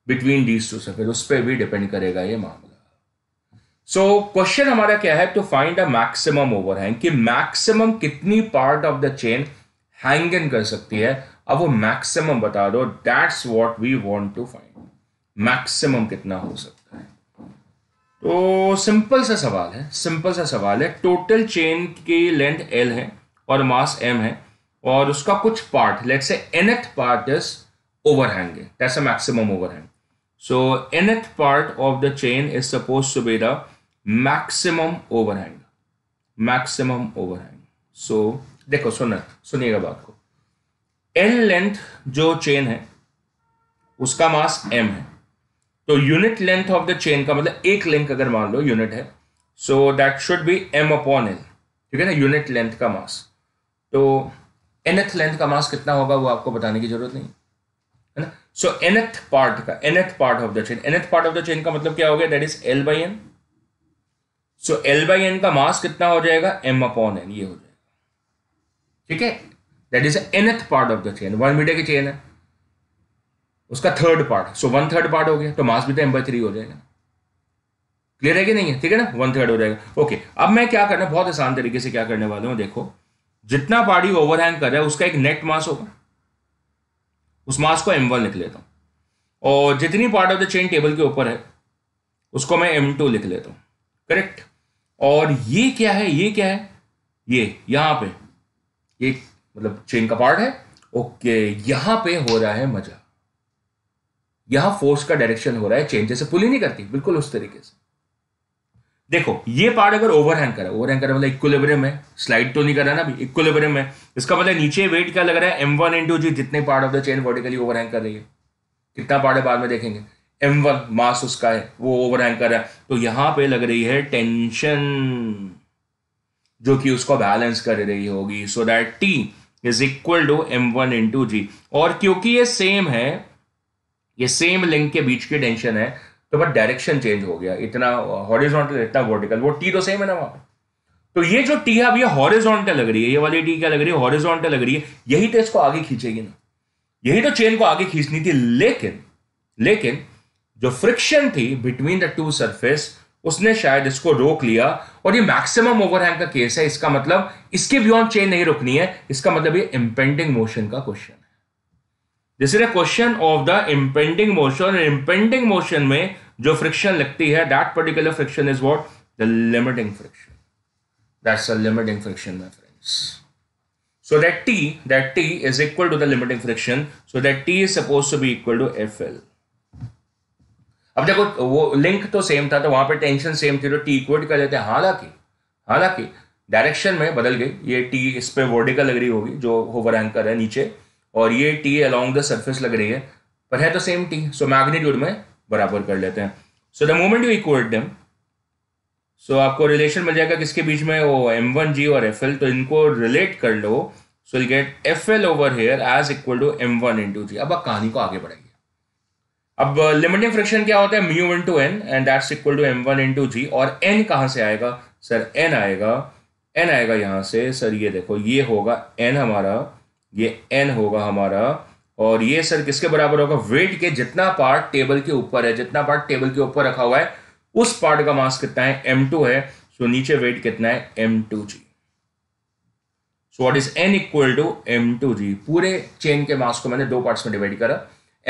between these two surface उस पर भी डिपेंड करेगा ये मामला सो so, क्वेश्चन हमारा क्या है to find a maximum overhang कि मैक्सिमम कितनी part of the chain hang in कर सकती है अब वो मैक्सिमम बता दो that's what we want to find maximum कितना हो सकता है तो सिंपल सा सवाल है सिंपल सा सवाल है टोटल चेन की लेंथ एल है और मास एम है और उसका कुछ part let's say nth part is overhang that's a maximum overhang So nth part of the chain is supposed to be the maximum overhang. Maximum overhang. So देखो सुनना सुनिएगा बात को एन लेंथ जो चेन है उसका मास एम है तो unit length of the chain का मतलब एक लिंक अगर मान लो यूनिट है so that should be M upon N ठीक है ना यूनिट लेंथ का मास तो एनथ लेंथ का मास कितना होगा वो आपको बताने की जरूरत नहीं है ना सो एनथ पार्ट का nth part of the chain nth part of the chain का मतलब क्या हो गया that is L by N so L by N का मास कितना हो जाएगा एम अपॉन एन ये हो जाएगा ठीक है that is nth part of the chain one metre की चेन है उसका third part so one third part हो गया तो मास भी तो एम बाई थ्री हो जाएगा क्लियर है कि नहीं है ठीक है ना वन थर्ड हो जाएगा ओके अब मैं क्या करना बहुत आसान तरीके से क्या करने वाला हूँ देखो जितना पार्टी ओवरहैंग कर रहा है उसका एक नेट मास होगा उस मास को एम वन लिख लेता हूँ और जितनी part of the chain table के ऊपर है उसको मैं एम टू लिख लेता हूँ करेक्ट और ये क्या है ये क्या है ये यहाँ पे ये मतलब चेन का पार्ट है ओके यहाँ पे हो रहा है मजा यहाँ फोर्स का डायरेक्शन हो रहा है चेन जैसे पुल ही नहीं करती बिल्कुल उस तरीके से देखो ये पार्ट अगर ओवरहैंग करा ओवरहैंग करा मतलब इक्विलिब्रियम है स्लाइड तो नहीं करा ना अभी इक्विलिब्रियम है इसका मतलब नीचे वेट क्या लग रहा है एम वन इंटू जी जितने part of the chain vertically overhang कर रही है कितना पार्ट है बाद में देखेंगे एम वन मास उसका है वो ओवरहैंग कर रहा है तो यहां पे लग रही है टेंशन जो कि उसको बैलेंस कर रही होगी so that T is equal to M one into G और क्योंकि ये सेम है ये सेम लिंक के बीच की टेंशन है तो बट डायरेक्शन चेंज हो गया इतना हॉरिजॉन्टल इतना वर्टिकल वो टी तो सेम है ना पर तो ये जो टी है अब ये हॉरिजॉन्टल लग रही है ये वाली टी क्या लग रही है हॉरिजॉन्टल लग रही है यही तो इसको आगे खींचेगी ना यही तो चेन को आगे खींचनी थी लेकिन लेकिन जो फ्रिक्शन थी बिटवीन द टू सरफेस उसने शायद इसको रोक लिया और ये मैक्सिमम ओवरहैंग का केस है इसका मतलब इसके बियॉन्ड चेन नहीं रोकनी है इसका मतलब ये इम्पेंडिंग मोशन का क्वेश्चन है this is a question of the impending motion impending motion में जो फ्रिक्शन लगती है that particular friction is what the limiting friction that's a limiting friction my friends so that T that T is equal to the limiting friction so that T is suppose to be equal to F L अब देखो वो link तो same था तो वहां पर tension same थी तो टी इक्वल कर लेते हालांकि हालांकि डायरेक्शन में बदल गई ये टी इस पर वर्डिकल लग रही होगी जो होवर एंकर है नीचे और ये टी अलोंग द सर्फेस लग रही है पर है तो सेम टी सो मैग्नीट्यूड में बराबर कर लेते हैं so the moment you equal them so आपको रिलेशन मिल जाएगा किसके बीच में वो एम वन जी और एफ एल तो इनको रिलेट कर लो so you get F L over here as equal to M one into G अब आप कहानी को आगे बढ़ाइए अब लिमिटिंग uh, फ्रिक्शन क्या होता है mu to N and that's equal to M one into G और एन कहाँ से आएगा सर एन आएगा एन आएगा यहाँ से सर ये देखो ये होगा एन हमारा ये एन होगा हमारा और ये सर किसके बराबर होगा वेट के जितना पार्ट टेबल के ऊपर है जितना पार्ट टेबल के ऊपर रखा हुआ है उस पार्ट का मास कितना है एम टू है सो नीचे वेट कितना है M two G so what is N equal to M two G पूरे चेन के मास को मैंने दो पार्ट्स में डिवाइड करा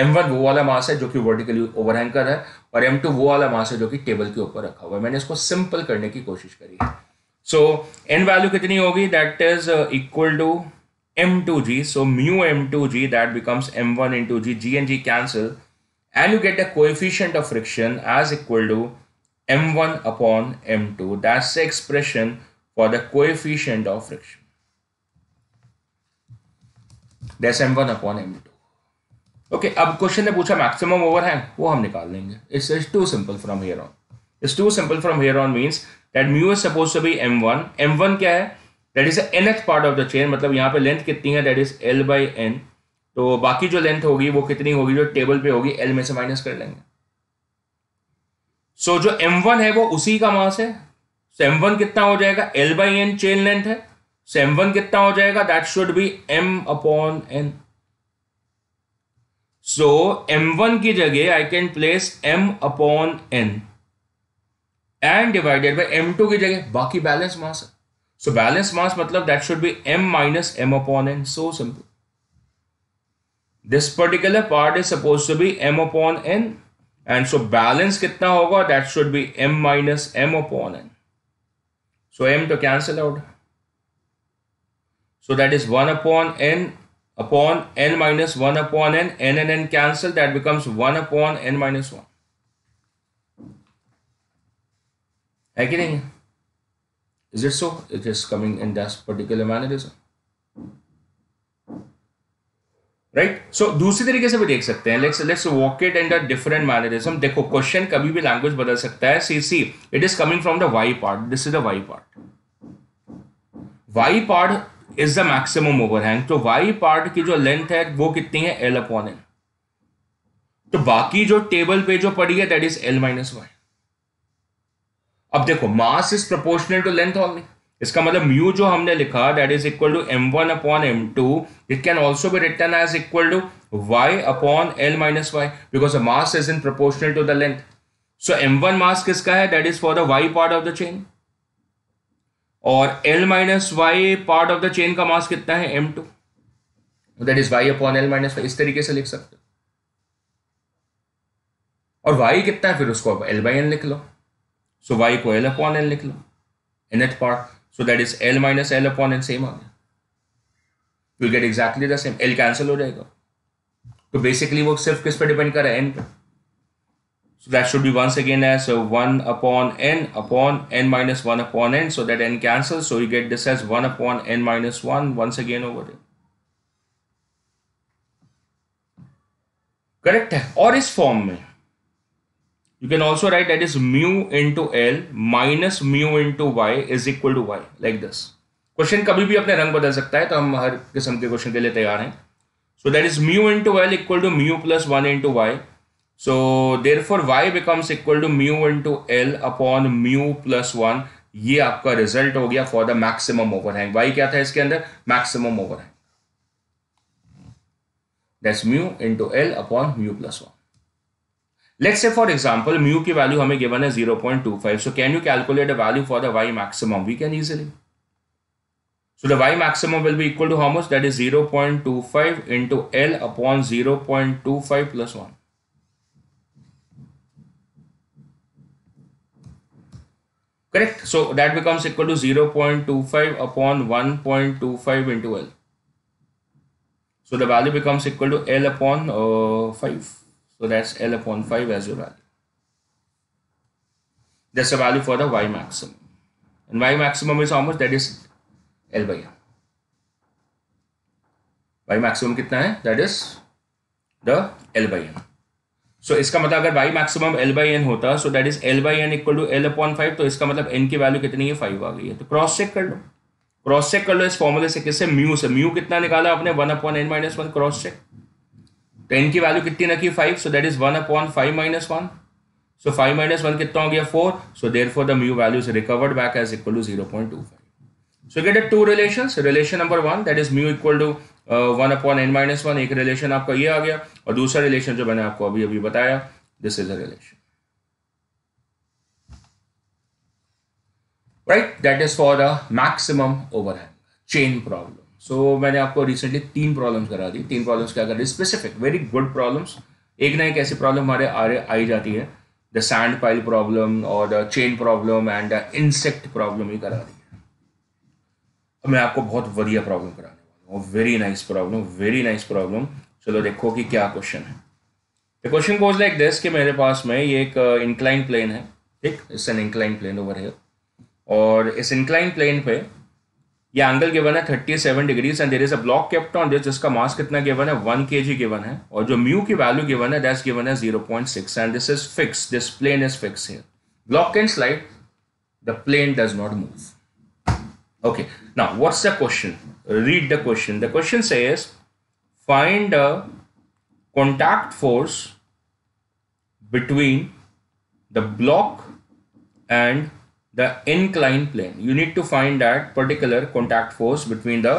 एम वन वो वाला मास है जो कि वर्टिकली ओवर कर रहा है और एम टू वो वाला मास है जो कि टेबल के ऊपर रखा हुआ है मैंने इसको सिंपल करने की कोशिश करी सो एन वैल्यू कितनी होगी that is equal to m to g So mu m to g that becomes m1 into g. g and g cancel. And you get a coefficient of friction as equal to m1 upon m2. That's the expression for the coefficient of friction. That's m1 upon m2. Okay okay, अब question ने पूछा maximum overhang वो हम निकाल लेंगे it's is to simple from here on it's too simple from here on means that mu is suppose to be m1 m1 क्या है that is nth part of the chain मतलब यहाँ पे length कितनी है that is L by N तो बाकी जो लेंथ होगी वो कितनी होगी जो टेबल पे होगी एल में से माइनस कर लेंगे सो so, जो एम वन है वो उसी का मास है सो एम वन कितना हो जाएगा L by N chain length है सो एम वन कितना हो जाएगा that should be M upon N so M one की जगह I can place M upon N and divided by M two की जगह बाकी बैलेंस मास है सो बैलेंस मास मतलब that should be M minus M upon N so simple this particular part is suppose to be M upon N and so balance कितना होगा that should be M minus M upon N so M to cancel out so that is one upon N upon N minus one upon N N N N cancel that becomes one upon N minus one है कि नहीं है Is it so? It is coming in this particular manner. Right so दूसरी तरीके से भी देख सकते हैं let's let's walk it in the different mannerism देखो क्वेश्चन कभी भी लैंग्वेज बदल सकता है see see it is coming from the Y part this is the Y part Y part is the maximum overhang तो वाई पार्ट की जो length है वो कितनी है एल अपॉन एन तो बाकी जो टेबल पे जो पड़ी है that is L minus Y अब देखो mass is proportional to length only इसका मतलब म्यू जो हमने लिखा that is equal to M one upon M two it can also be written as equal to Y upon L minus Y because mass is in proportional to the length so M one mass किसका है that is for the Y part of the chain और L minus Y part of the chain का mass कितना है M two that is Y upon L minus Y इस तरीके से लिख सकते हो और वाई कितना है फिर उसको एल बाई एन लिख लो सो so वाई को एल अपॉन एन लिख लो nth part so that is L minus L upon N same आ गया will get exactly the same L कैंसिल हो जाएगा तो बेसिकली वो सिर्फ किस पर डिपेंड करा एन पर so that should be once again as one upon N upon N minus one upon N so that N cancel so you get this as one upon N minus one once again over it correct है और इस form में You can also write that is mu into L minus mu into Y is equal to Y like this. Question कभी भी अपने रंग बदल सकता है तो हम हर किस्म के क्वेश्चन के लिए तैयार हैं so that is mu into L equal to mu plus one into Y so therefore Y becomes equal to mu into L upon mu plus one ये आपका रिजल्ट हो गया for the maximum overhang Y क्या था इसके अंदर maximum hang that's mu into L upon mu plus one Let's say for example, mu ki value hame given as 0.25. So can you calculate a value for the y maximum? We can easily. So the y maximum will be equal to how much? That is 0.25 into L upon 0.25 plus 1. Correct? So that becomes equal to 0.25 upon 1.25 into L. So the value becomes equal to L upon uh, 5. So that's L upon 5 as your value. That's the value for the Y maximum. And Y maximum is how much? That is L by M. Y maximum kitna hai? That is the L by M. so, iska matlab agar Y maximum L by N hota, so that is L by N equal to L upon 5, to iska matlab N ki value kitni hai? 5 आ गई है तो cross check कर लो cross check कर लो इस फॉर्मूले से किससे म्यू से म्यू कितना निकाला आपने one upon N minus one cross check ten की वैल्यू कितनी रखी five so that is one upon five minus one so five minus one कितना हो गया four so therefore the mu value is recovered back as equal to zero point two five so get to relation relation number one that is mu equal to one upon N minus one एक relation आपका ये आ गया और दूसरा relation जो मैंने आपको अभी अभी बताया this is a relation right that is for the maximum overhang chain problem so so, मैंने आपको रिसेंटली तीन प्रॉब्लम्स करा दी तीन प्रॉब्लम्स क्या कर रही स्पेसिफिक वेरी गुड प्रॉब्लम्स एक ना एक ऐसी प्रॉब्लम हमारे आ आई जाती है द सैंड पाइल प्रॉब्लम और the chain problem and the insect problem ही करा दी अब मैं आपको बहुत बढ़िया प्रॉब्लम कराने वाला हूँ very nice problem very nice problem चलो देखो कि क्या क्वेश्चन है the question goes like this कि मेरे पास में ये एक इंक्लाइन uh, प्लेन है ठीक it's an incline plane over है और इस इंक्लाइन प्लेन पे ये एंगल गिवन है thirty seven degrees and there is a block kept on this जिसका मास कितना गिवन है 1 kg गिवन है और जो म्यू की वैल्यू गिवन है दैट्स गिवन है 0.6 and this is fix this plane is fix here block can slide the plane does not move okay now what's the question read the question the question says find a contact force between the block and the inclined plane you need to find that particular contact force between the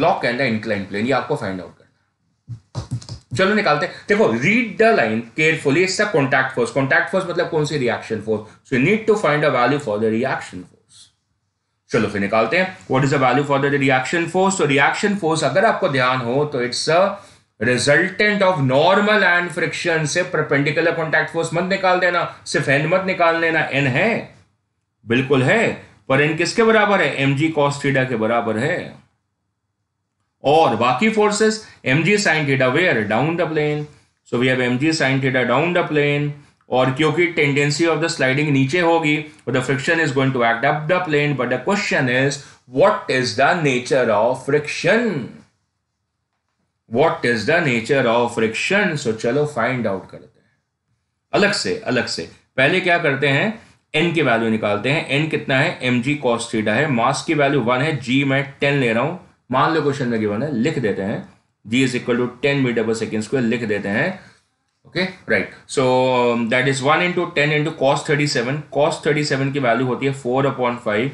block and the inclined plane ये आपको find out करना चलो निकालते हैं देखो read the line carefully it's a contact force contact force मतलब कौन सी reaction force so you need to find a value for the reaction force चलो फिर निकालते हैं what is the value for the reaction force तो reaction force अगर आपको ध्यान हो तो it's a resultant of normal and friction से परपेंडिकुलर कॉन्टैक्ट फोर्स मत निकाल देना सिर्फ एन मत निकाल लेना एन है बिल्कुल है पर एन किसके बराबर है एम जी कॉस थीटा के बराबर है और बाकी forces M ji sine theta where down the plane so we have M G sine theta down the plane और क्योंकि टेंडेंसी ऑफ द स्लाइडिंग नीचे होगी the friction is going to act up the plane but the question is what is the nature of friction what is the nature of friction so चलो find out करते हैं अलग से अलग से पहले क्या करते हैं एन की वैल्यू निकालते हैं एन कितना है एम जी कॉस थीटा है मास की वैल्यू वन है जी मैं टेन ले रहा हूं मान लो क्वेश्चन में गिवन है लिख देते हैं G is equal to ten metre per second square लिख देते हैं okay right so that is one into ten into cos thirty seven cos thirty seven की वैल्यू होती है four upon five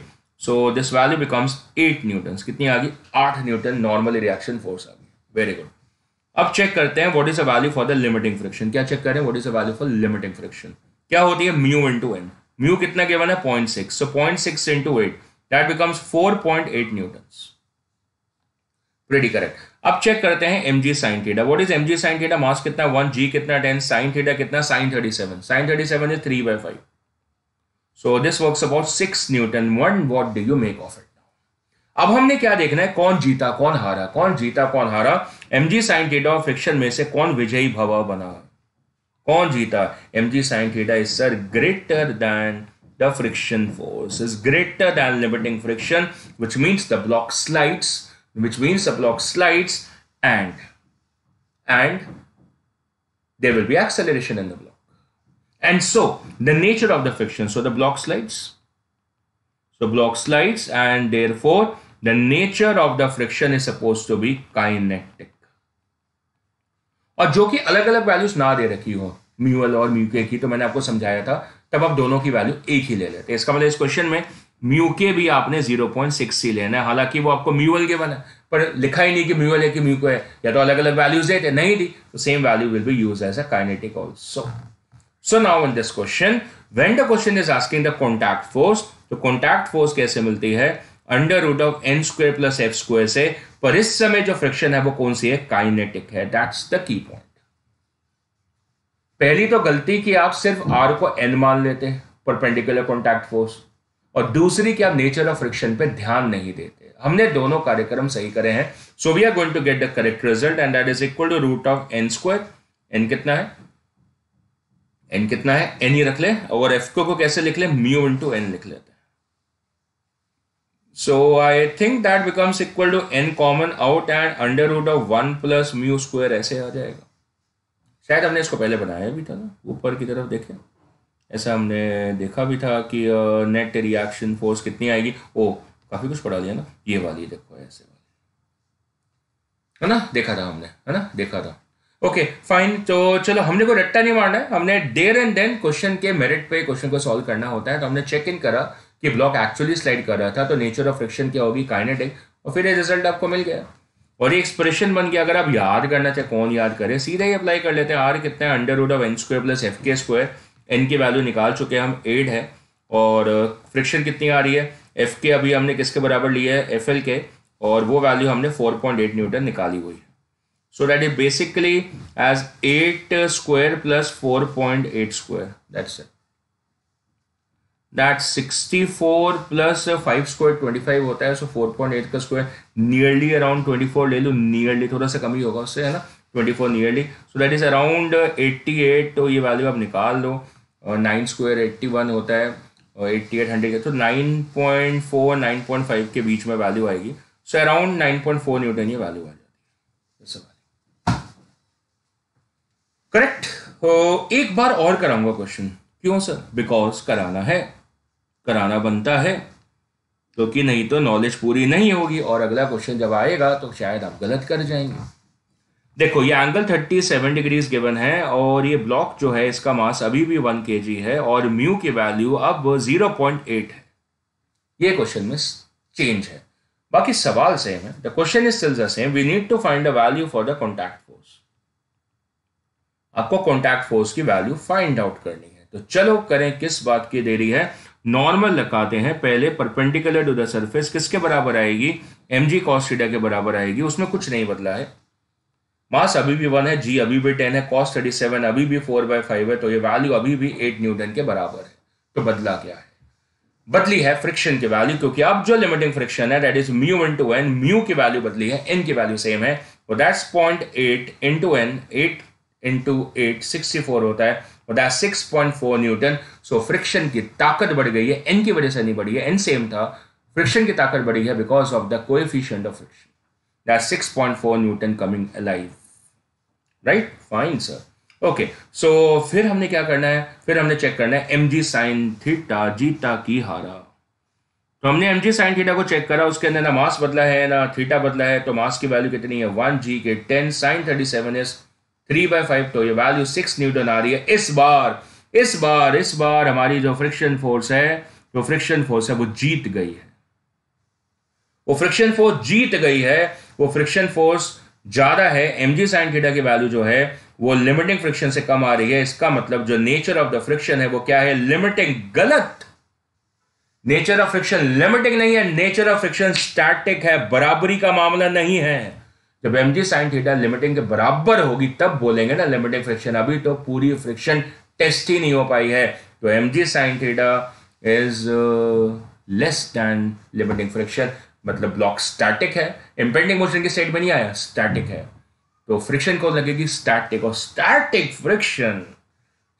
so this value becomes eight newton कितनी आ गई आठ न्यूटन नॉर्मल रिएक्शन फोर्स आ गई वेरी गुड अब चेक करते हैं what is a value for the limiting friction क्या चेक करें what is a value for limiting friction क्या होती है म्यू इंटू एन म्यू कितना गिवन है point six so point six into eight that becomes four point eight newton pretty correct अब check करते हैं M ji sine theta what is M G sine theta mass कितना one G कितना ten sine theta कितना sine thirty seven sine thirty seven is three by five so this work about six newton one what do you make of it अब हमने क्या देखना है कौन जीता कौन हारा कौन जीता कौन हारा एम जी साइन थीटा और फ्रिक्शन में से कौन विजयी भवा बना कौन जीता Mg sine theta is greater than the friction force is greater than limiting friction which means the block slides which means the block slides and and there will be acceleration in the block and so the nature of the friction so the block slides so block slides and therefore the nature of the friction is supposed to be kinetic और जो कि अलग अलग values ना दे रखी हो mu और mu के की तो मैंने आपको समझाया था तब आप दोनों की वैल्यू एक ही ले लेते हैं इसका मतलब इस क्वेश्चन में म्यू के भी आपने जीरो पॉइंट सिक्स ही लेना है हालांकि वो आपको म्यू के बना पर लिखा ही नहीं कि म्यू है कि म्यू को है या तो अलग अलग वैल्यूज देते नहीं दी तो same value will be use as a kinetic also so now in this question when the question is asking the contact force तो कॉन्टैक्ट फोर्स कैसे मिलती है under root of N square plus F square से पर इस समय जो friction है वो कौन सी है काइनेटिक है दैट्स द की पॉइंट पहली तो गलती कि आप सिर्फ आर को एन मान लेते हैं परपेंडिकुलर कॉन्टैक्ट फोर्स और दूसरी कि आप नेचर ऑफ फ्रिक्शन पे ध्यान नहीं देते हमने दोनों कार्यक्रम सही करे हैं so we are going to get the correct result and that is equal to root of N square N कितना है एन कितना है एन ही रख ले और एफ को कैसे लिख ले म्यू इंटू एन लिख लेते हैं So I think that becomes equal to n common out and under root of one plus mu square ऐसे आ जाएगा शायद हमने इसको पहले बनाया भी था ना ऊपर की तरफ देखें ऐसा हमने देखा भी था कि नेट रिएक्शन फोर्स कितनी आएगी ओ काफ़ी कुछ पढ़ा दिया ना ये वाली देखो ऐसे वाली है ना देखा था हमने है ना देखा था ओके फाइन तो चलो हमने को रट्टा नहीं मारना है हमने डेर एंड देन क्वेश्चन के मेरिट पे क्वेश्चन को सॉल्व करना होता है तो हमने चेक इन करा कि ब्लॉक एक्चुअली स्लाइड कर रहा था तो नेचर ऑफ फ्रिक्शन क्या होगी काइनेटिक और फिर ये रिजल्ट आपको मिल गया और ये एक्सप्रेशन बन गया अगर आप याद करना चाहे कौन याद करे सीधा ही अप्लाई कर लेते हैं आर कितना है under root of N square plus F के स्क्वायर एन की वैल्यू निकाल चुके हैं हम एट है और फ्रिक्शन uh, कितनी आ रही है एफ के अभी हमने किसके बराबर लिया है एफ एल के और वो वैल्यू हमने फोर पॉइंट एट न्यूटन निकाली हुई है so that is basically as eight square plus four point eight square that's it that 64 plus 5 square 25 होता है सो 4.8 का स्क्वायर नियरली अराउंड 24 ले लो नियरली थोड़ा सा कमी होगा उससे है ना 24 nearly so that is around 88 तो ये वैल्यू आप निकाल लो नाइन स्क्वायर एट्टी वन होता है और एट्टी एट हंड्रेड तो nine point four nine point five के बीच में वैल्यू आएगी so around nine point four newton ये वैल्यू आ जाती है करेक्ट तो एक बार और कराऊंगा क्वेश्चन क्यों सर बिकॉज कराना है कराना बनता है क्योंकि तो नहीं तो नॉलेज पूरी नहीं होगी और अगला क्वेश्चन जब आएगा तो शायद आप गलत कर जाएंगे देखो ये angle thirty seven degrees given है और ये ब्लॉक जो है इसका मास अभी भी वन के है और म्यू की वैल्यू अब जीरो पॉइंट एट है ये क्वेश्चन में चेंज है बाकी सवाल सेम है the question is still the same we need to find a value for the contact force आपको कॉन्टैक्ट फोर्स की वैल्यू फाइंड आउट करनी है तो चलो करें किस बात की देरी है नॉर्मल लगाते हैं पहले परपेंडिकुलर टू द सरफेस किसके बराबर आएगी एम जी कॉस्टिडा के बराबर आएगी उसमें कुछ नहीं बदला है मास अभी भी वन है जी अभी भी टेन है कॉस्ट थर्टी सेवन अभी भी फोर बाय फाइव है तो ये वैल्यू अभी भी एट न्यूटन के बराबर है तो बदला क्या है बदली है फ्रिक्शन की वैल्यू क्योंकि अब जो लिमिटिंग फ्रिक्शन है that is mu into N mu की वैल्यू बदली है एन की वैल्यू सेम है तो that's point eight into N eight into eight sixty four होता है और that six point four newton so friction की ताकत बढ़ गई है एन की वजह से नहीं बढ़ी है एन सेम था फ्रिक्शन की ताकत बढ़ी है because of the coefficient of friction that six point four newton coming alive right fine sir okay so फिर हमने क्या करना है फिर हमने चेक करना है M G sine theta theta की हारा तो हमने एम जी साइन थीटा को चेक करा उसके अंदर ना मास बदला है ना थीटा बदला है तो मास की वैल्यू कितनी है वन जी के ten sine thirty seven is three by five तो ये वैल्यू सिक्स न्यूटन आ रही है इस बार इस बार इस बार हमारी जो फ्रिक्शन फोर्स है जो फ्रिक्शन फोर्स है वो जीत गई है वो फ्रिक्शन फोर्स जीत गई है वो फ्रिक्शन फोर्स ज्यादा है एम जी साइन थीटा की वैल्यू जो है वो लिमिटिंग फ्रिक्शन से कम आ रही है इसका मतलब जो नेचर ऑफ द फ्रिक्शन है वो क्या है लिमिटिंग गलत नेचर ऑफ फ्रिक्शन लिमिटिंग नहीं है नेचर ऑफ फ्रिक्शन स्टैटिक है बराबरी का मामला नहीं है जब एम जी साइन थीटा लिमिटिंग के बराबर होगी तब बोलेंगे ना लिमिटिंग फ्रिक्शन अभी तो पूरी फ्रिक्शन टेस्ट ही नहीं हो पाई है तो M G sine theta is less than limiting friction मतलब ब्लॉक स्टैटिक है इम्पेंडिंग मोशन की स्टेट में नहीं आया स्टैटिक है तो फ्रिक्शन कौन लगेगी स्टैटिक और स्टैटिक फ्रिक्शन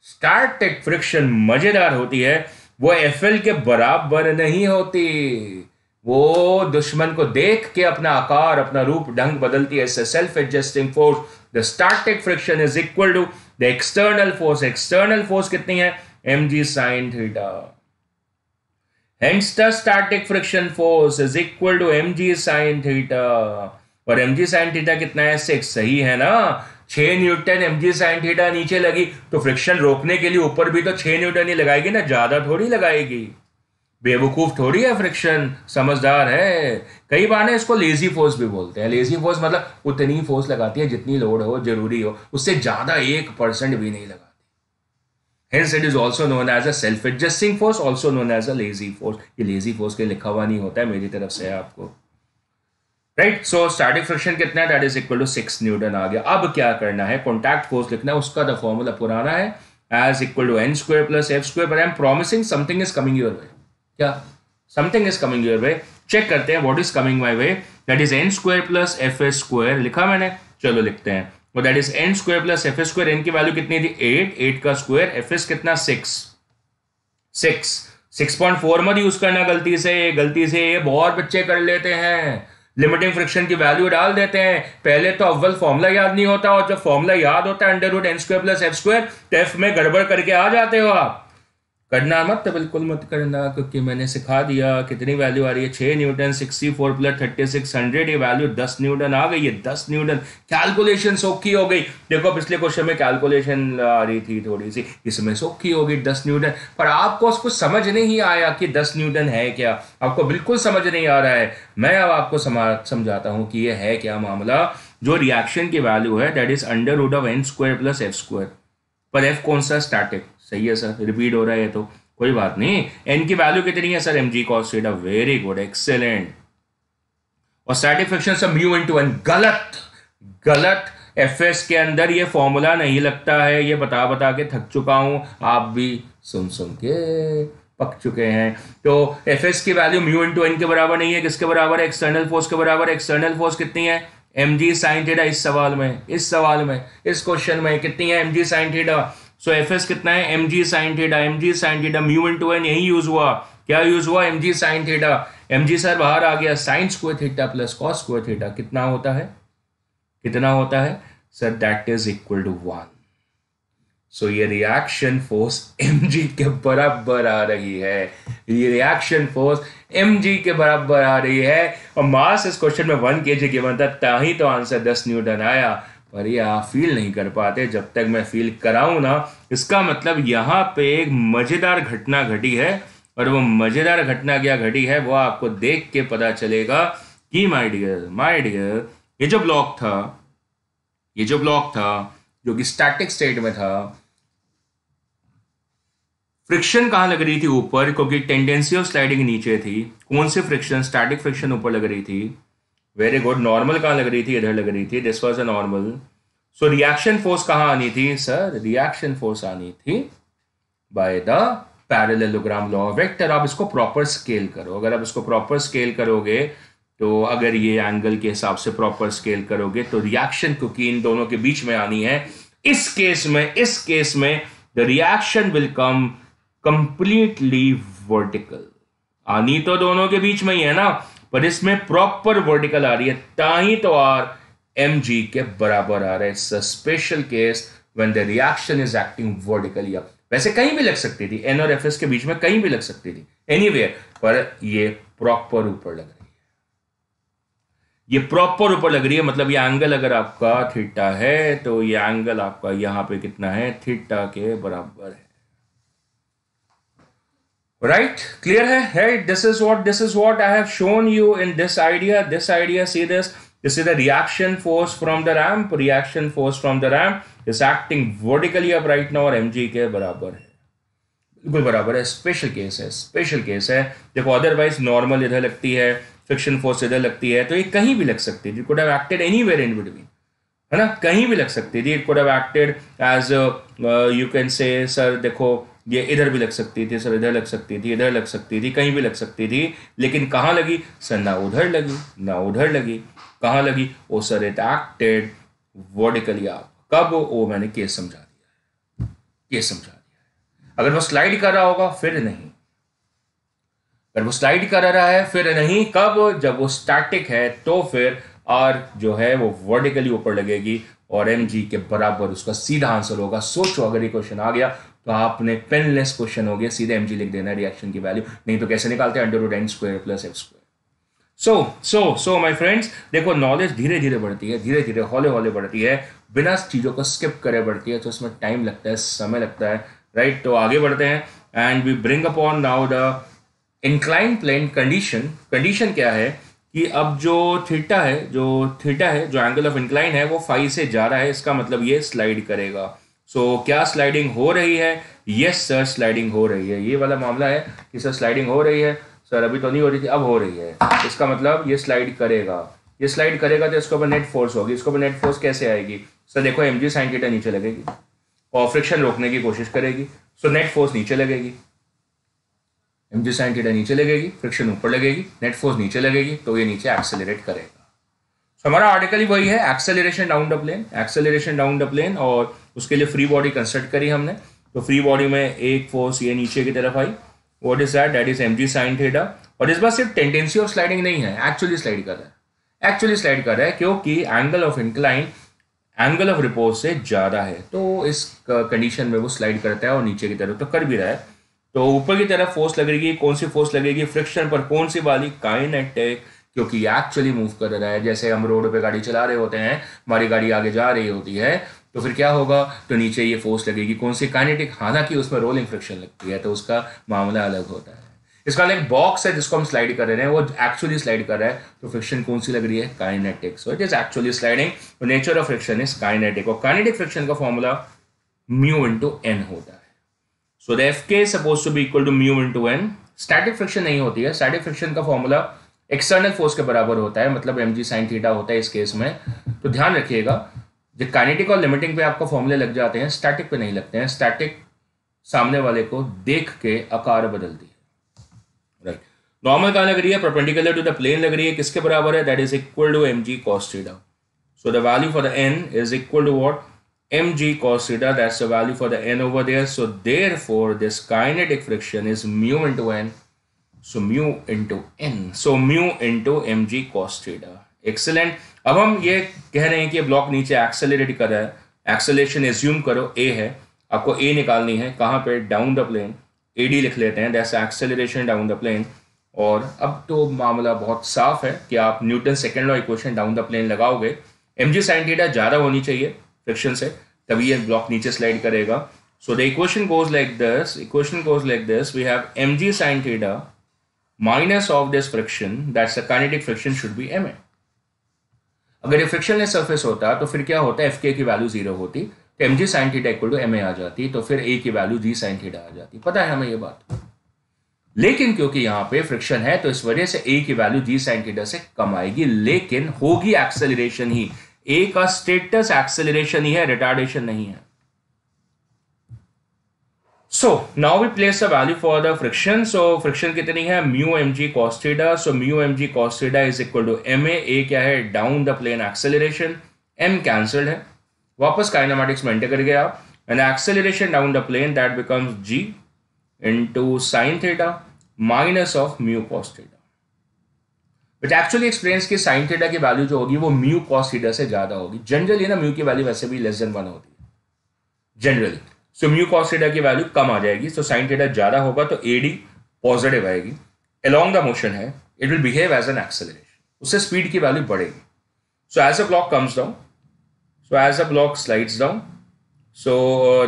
स्टैटिक फ्रिक्शन मजेदार होती है वो एफ के बराबर नहीं होती वो दुश्मन को देख के अपना आकार अपना रूप ढंग बदलती है self adjusting force the static friction is equal to the external force external force कितनी है M G sine theta hence the static friction force is equal to mg sin theta और जी साइन थीटा कितना है six सही है ना छह Newton जी sine theta नीचे लगी तो फ्रिक्शन रोकने के लिए ऊपर भी तो छह न्यूटन ही लगाएगी ना ज्यादा थोड़ी लगाएगी बेवकूफ थोड़ी है फ्रिक्शन समझदार है कई बार ना इसको लेजी फोर्स भी बोलते हैं लेजी फोर्स मतलब उतनी फोर्स लगाती है जितनी लोड हो जरूरी हो उससे ज्यादा एक परसेंट भी नहीं लगाती hence it is also known as a self adjusting force also known as a lazy force ये लेजी फोर्स के लिखा हुआ नहीं होता है मेरी तरफ से आपको राइट सो स्टार्टिंग फ्रिक्शन कितना है that is equal to six newton आ गया अब क्या करना है कॉन्टैक्ट फोर्स लिखना है उसका द फॉर्मूला पुराना है S equal to N square plus F square I am promising something is coming your way क्या something is coming your way check करते हैं what is coming my way that is N square plus F S square लिखा मैंने चलो लिखते हैं और that is N square plus F S square N की वैल्यू कितनी थी एट एट का स्क्वायर एफ एस कितना six six six point four मत यूज करना गलती से गलती से ये बहुत बच्चे कर लेते हैं लिमिटिंग फ्रिक्शन की वैल्यू डाल देते हैं पहले तो अव्वल फॉर्मूला याद नहीं होता और जब फॉर्मूला याद होता है under root n square plus F square तो एफ में गड़बड़ करके आ जाते हो आप करना मत तो बिल्कुल मत करना क्योंकि मैंने सिखा दिया कितनी वैल्यू आ रही है छः newton sixty four plus thirty six hundred ये वैल्यू दस न्यूटन आ गई है दस न्यूटन कैलकुलेशन सौखी हो गई देखो पिछले क्वेश्चन में कैलकुलेशन आ रही थी थोड़ी सी इसमें सौखी हो गई दस न्यूटन पर आपको उसको समझ नहीं आया कि दस न्यूटन है क्या आपको बिल्कुल समझ नहीं आ रहा है मैं अब आपको समझाता हूँ कि ये है क्या मामला जो रिएक्शन की वैल्यू है that is under root of N square plus F square पर एफ कौन सा स्टैटिक सही है सर रिपीट हो रहा है तो कोई बात नहीं एन की वैल्यू कितनी है sir M G cos theta very good excellent और सेटिफिक्शन सब म्यू इन टू एन गलत गलत एफ एस के अंदर ये फॉर्मूला नहीं लगता है ये बता बता के थक चुका हूं आप भी सुन सुन के पक चुके हैं तो एफ एस की वैल्यू म्यू इंटू एन के बराबर नहीं है किसके बराबर है एक्सटर्नल फोर्स के बराबर एक्सटर्नल फोर्स कितनी है एम जी साइन थीटा इस सवाल में इस सवाल में इस क्वेश्चन में कितनी है M G sine theta so f S कितना है M G sine theta m जी sine theta mu into n यही यूज हुआ क्या यूज हुआ एम जी sine theta m g sir बाहर आ गया sine square theta plus cos square theta कितना होता है कितना होता है sir that is equal to one so ये रिएक्शन फोर्स एम जी के बराबर आ रही है ये रिएक्शन फोर्स एम जी के बराबर आ रही है और मास इस क्वेश्चन में वन के जी के बनता ही तो आंसर दस न्यूटन आया पर ये आप फील नहीं कर पाते जब तक मैं फील कराऊ ना इसका मतलब यहाँ पे एक मज़ेदार घटना घटी है और वो मज़ेदार घटना क्या घटी है वो आपको देख के पता चलेगा कि माई डियर माई डियर ये जो ब्लॉक था ये जो ब्लॉक था जो कि स्टैटिक स्टेट में था फ्रिक्शन कहाँ लग रही थी ऊपर क्योंकि टेंडेंसी ऑफ स्लाइडिंग नीचे थी कौन सी फ्रिक्शन स्टैटिक फ्रिक्शन ऊपर लग रही थी वेरी गुड नॉर्मल कहाँ लग रही थी इधर लग रही थी this was a normal so reaction force कहाँ आनी थी सर रिएक्शन फोर्स आनी थी by the parallelogram law vector आप इसको प्रॉपर स्केल करो अगर आप इसको प्रॉपर स्केल करोगे तो अगर ये एंगल के हिसाब से प्रॉपर स्केल करोगे तो रिएक्शन क्योंकि इन दोनों के बीच में आनी है इस केस में इस केस में the reaction will come completely vertical आनी तो दोनों के बीच में ही है ना पर इसमें प्रॉपर वर्टिकल आ रही है ताई तो आर एम जी के बराबर आ रहा है special case when the reaction is acting vertical या वैसे कहीं भी लग सकती थी एन और एफ एस के बीच में कहीं भी लग सकती थी एनी पर ये प्रॉपर ऊपर लग रही है ये प्रॉपर ऊपर लग रही है मतलब ये एंगल अगर आपका थीटा है तो ये एंगल आपका यहां पे कितना है थीटा के बराबर है right clear hai right this is what this is what i have shown you in this idea this idea see this this is the reaction force from the ramp reaction force from the ramp is acting vertically up right now और mg के बराबर है बिल्कुल बराबर है special case है special case है देखो अदरवाइज नॉर्मल इधर लगती है फ्रिक्शन फोर्स इधर लगती है तो ये कहीं भी लग सकती है could have acted anywhere in between है ना कहीं भी लग सकती थी it could have acted as you can say sir देखो ये इधर भी लग सकती थी सर इधर लग सकती थी इधर लग सकती थी कहीं भी लग सकती थी लेकिन कहाँ लगी सर ना उधर लगी ना उधर लगी कहाँ लगी oh sir it acted vertically आप कब ओ मैंने केस समझा दिया है केस समझा दिया है अगर वो स्लाइड कर रहा होगा फिर नहीं अगर वो स्लाइड कर रहा है फिर नहीं कब जब वो स्टैटिक है तो फिर आर जो है वो वर्डिकली ऊपर लगेगी और एम जी के बराबर उसका सीधा आंसर होगा सोचो अगर ये क्वेश्चन आ गया तो आपने पेनलेस क्वेश्चन हो गया सीधे एम लिख देना रिएक्शन की वैल्यू नहीं तो कैसे निकालते under root n square plus F square so so so my friends देखो नॉलेज धीरे धीरे बढ़ती है धीरे धीरे हौले हौले बढ़ती है बिना चीज़ों को स्किप करे बढ़ती है तो उसमें टाइम लगता है समय लगता है राइट right? तो आगे बढ़ते हैं and we bring up on now the incline plane condition condition क्या है कि अब जो थीटा है जो थीटा है जो एंगल ऑफ इंक्लाइन है वो फाइव से जा रहा है इसका मतलब ये स्लाइड करेगा सो so, क्या स्लाइडिंग हो रही है यस सर स्लाइडिंग हो रही है ये वाला मामला है कि सर स्लाइडिंग हो रही है सर अभी तो नहीं हो रही थी अब हो रही है इसका मतलब ये स्लाइड करेगा ये स्लाइड करेगा तो इसके ऊपर नेट फोर्स होगी इसके ऊपर नेट फोर्स कैसे आएगी सर देखो एम जी साइन थीटा नीचे लगेगी और फ्रिक्शन रोकने की कोशिश करेगी सो नेट फोर्स नीचे लगेगी एम जी साइन थीटा नीचे लगेगी फ्रिक्शन ऊपर लगेगी नेट फोर्स नीचे लगेगी तो ये नीचे एक्सेलरेट करेगा सो so, हमारा आर्टिकल ही वही है acceleration down the plane acceleration down the plane और उसके लिए फ्री बॉडी कंस्ट्रक्ट करी हमने तो फ्री बॉडी में एक फोर्स ये नीचे की तरफ आई what is that that is M G sine theta और इस बार सिर्फ टेंडेंसी ऑफ स्लाइडिंग नहीं है एक्चुअली स्लाइड कर रहा है एक्चुअली स्लाइड कर रहा है क्योंकि angle of incline angle of repose से ज़्यादा है तो इस कंडीशन में वो स्लाइड करता है और नीचे की तरफ तो कर भी रहा है तो ऊपर की तरफ फोर्स लगेगी कौन सी फोर्स लगेगी फ्रिक्शन पर कौन सी वाली काइनेटिक क्योंकि एक्चुअली मूव कर रहा है जैसे हम रोड पे गाड़ी चला रहे होते हैं हमारी गाड़ी आगे जा रही होती है तो फिर क्या होगा तो नीचे ये फोर्स लगेगी कौन सी काइनेटिक हालांकि उसमें रोलिंग फ्रिक्शन लगती है तो उसका मामला अलग होता है इसका एक बॉक्स है जिसको हम स्लाइड कर रहे हैं वो एक्चुअली स्लाइड कर रहा है तो फ्रिक्शन कौन सी लग रही है kinetic so it is actually sliding nature of friction is kinetic और काइनेटिक फ्रिक्शन का फॉर्मूला म्यू इंटू एन होता है so the f k suppose to be equal to mu into n static friction नहीं होती है static friction का formula external force के बराबर होता है मतलब एम जी साइन थीटा होता है इस केस में तो ध्यान रखिएगा जो काइनेटिक और लिमिटिंग पे आपको फॉर्मूले लग जाते हैं स्टैटिक पे नहीं लगते हैं स्टैटिक सामने वाले को देख के आकार बदलती है राइट नॉर्मल कहाँ लग रही है प्रोपेंडिकुलर टू द प्लेन लग रही है किसके बराबर है that is equal to M G cos theta so the value for the N is equal to what m ji cos theta that's the value for the n over there so therefore this kinetic friction is mu into n so mu into n so mu into m ji cos theta excellent अब हम ये कह रहे हैं कि block नीचे accelerate कर रहा है एक्सेलेशन एज्यूम करो ए है आपको ए निकालनी है कहाँ पे down the plane a d लिख लेते हैं this acceleration down the plane और अब तो मामला बहुत साफ है कि आप Newton second law equation down the plane लगाओगे एम जी साइन डेटा ज़्यादा होनी चाहिए फ्रिक्शन से तभी यह ब्लॉक नीचे स्लाइड करेगा equation goes like goes equation goes like goes we have M G sine theta minus of this friction that's a the friction should be m a अगर ये फ्रिक्शनलेस सर्फेस होता तो फिर क्या होता एफ के की value zero होती तो M G sine theta equal to M a आ जाती तो फिर ए की वैल्यू जी साइन थीटा आ जाती पता है हमें ये बात लेकिन क्योंकि यहां पे फ्रिक्शन है तो इस वजह से ए की वैल्यू जी साइन थीटा से कम आएगी लेकिन होगी एक्सेलरेशन ही ए का स्टेटस एक्सेलरेशन ही है रिटार्डेशन नहीं है so now we place a value for the friction so friction कितनी है mu M g cos theta so mu M g cos theta is equal to M a क्या है down the plane acceleration m cancelled है वापस kinematics में enter कर गया and acceleration down the plane that becomes g into sine theta minus of mu cos theta but actually experience की sine theta की value जो होगी वो म्यू कॉस्टेडा से ज़्यादा होगी जनरली ना म्यू की वैल्यू वैसे भी लेस देन वन होती है generally so mu cos theta की वैल्यू कम आ जाएगी सो साइन थीटा ज्यादा होगा तो ए डी पॉजिटिव आएगी अलॉन्ग द मोशन है it will behave as an acceleration उससे स्पीड की वैल्यू बढ़ेगी so as a block comes down so as a block slides down so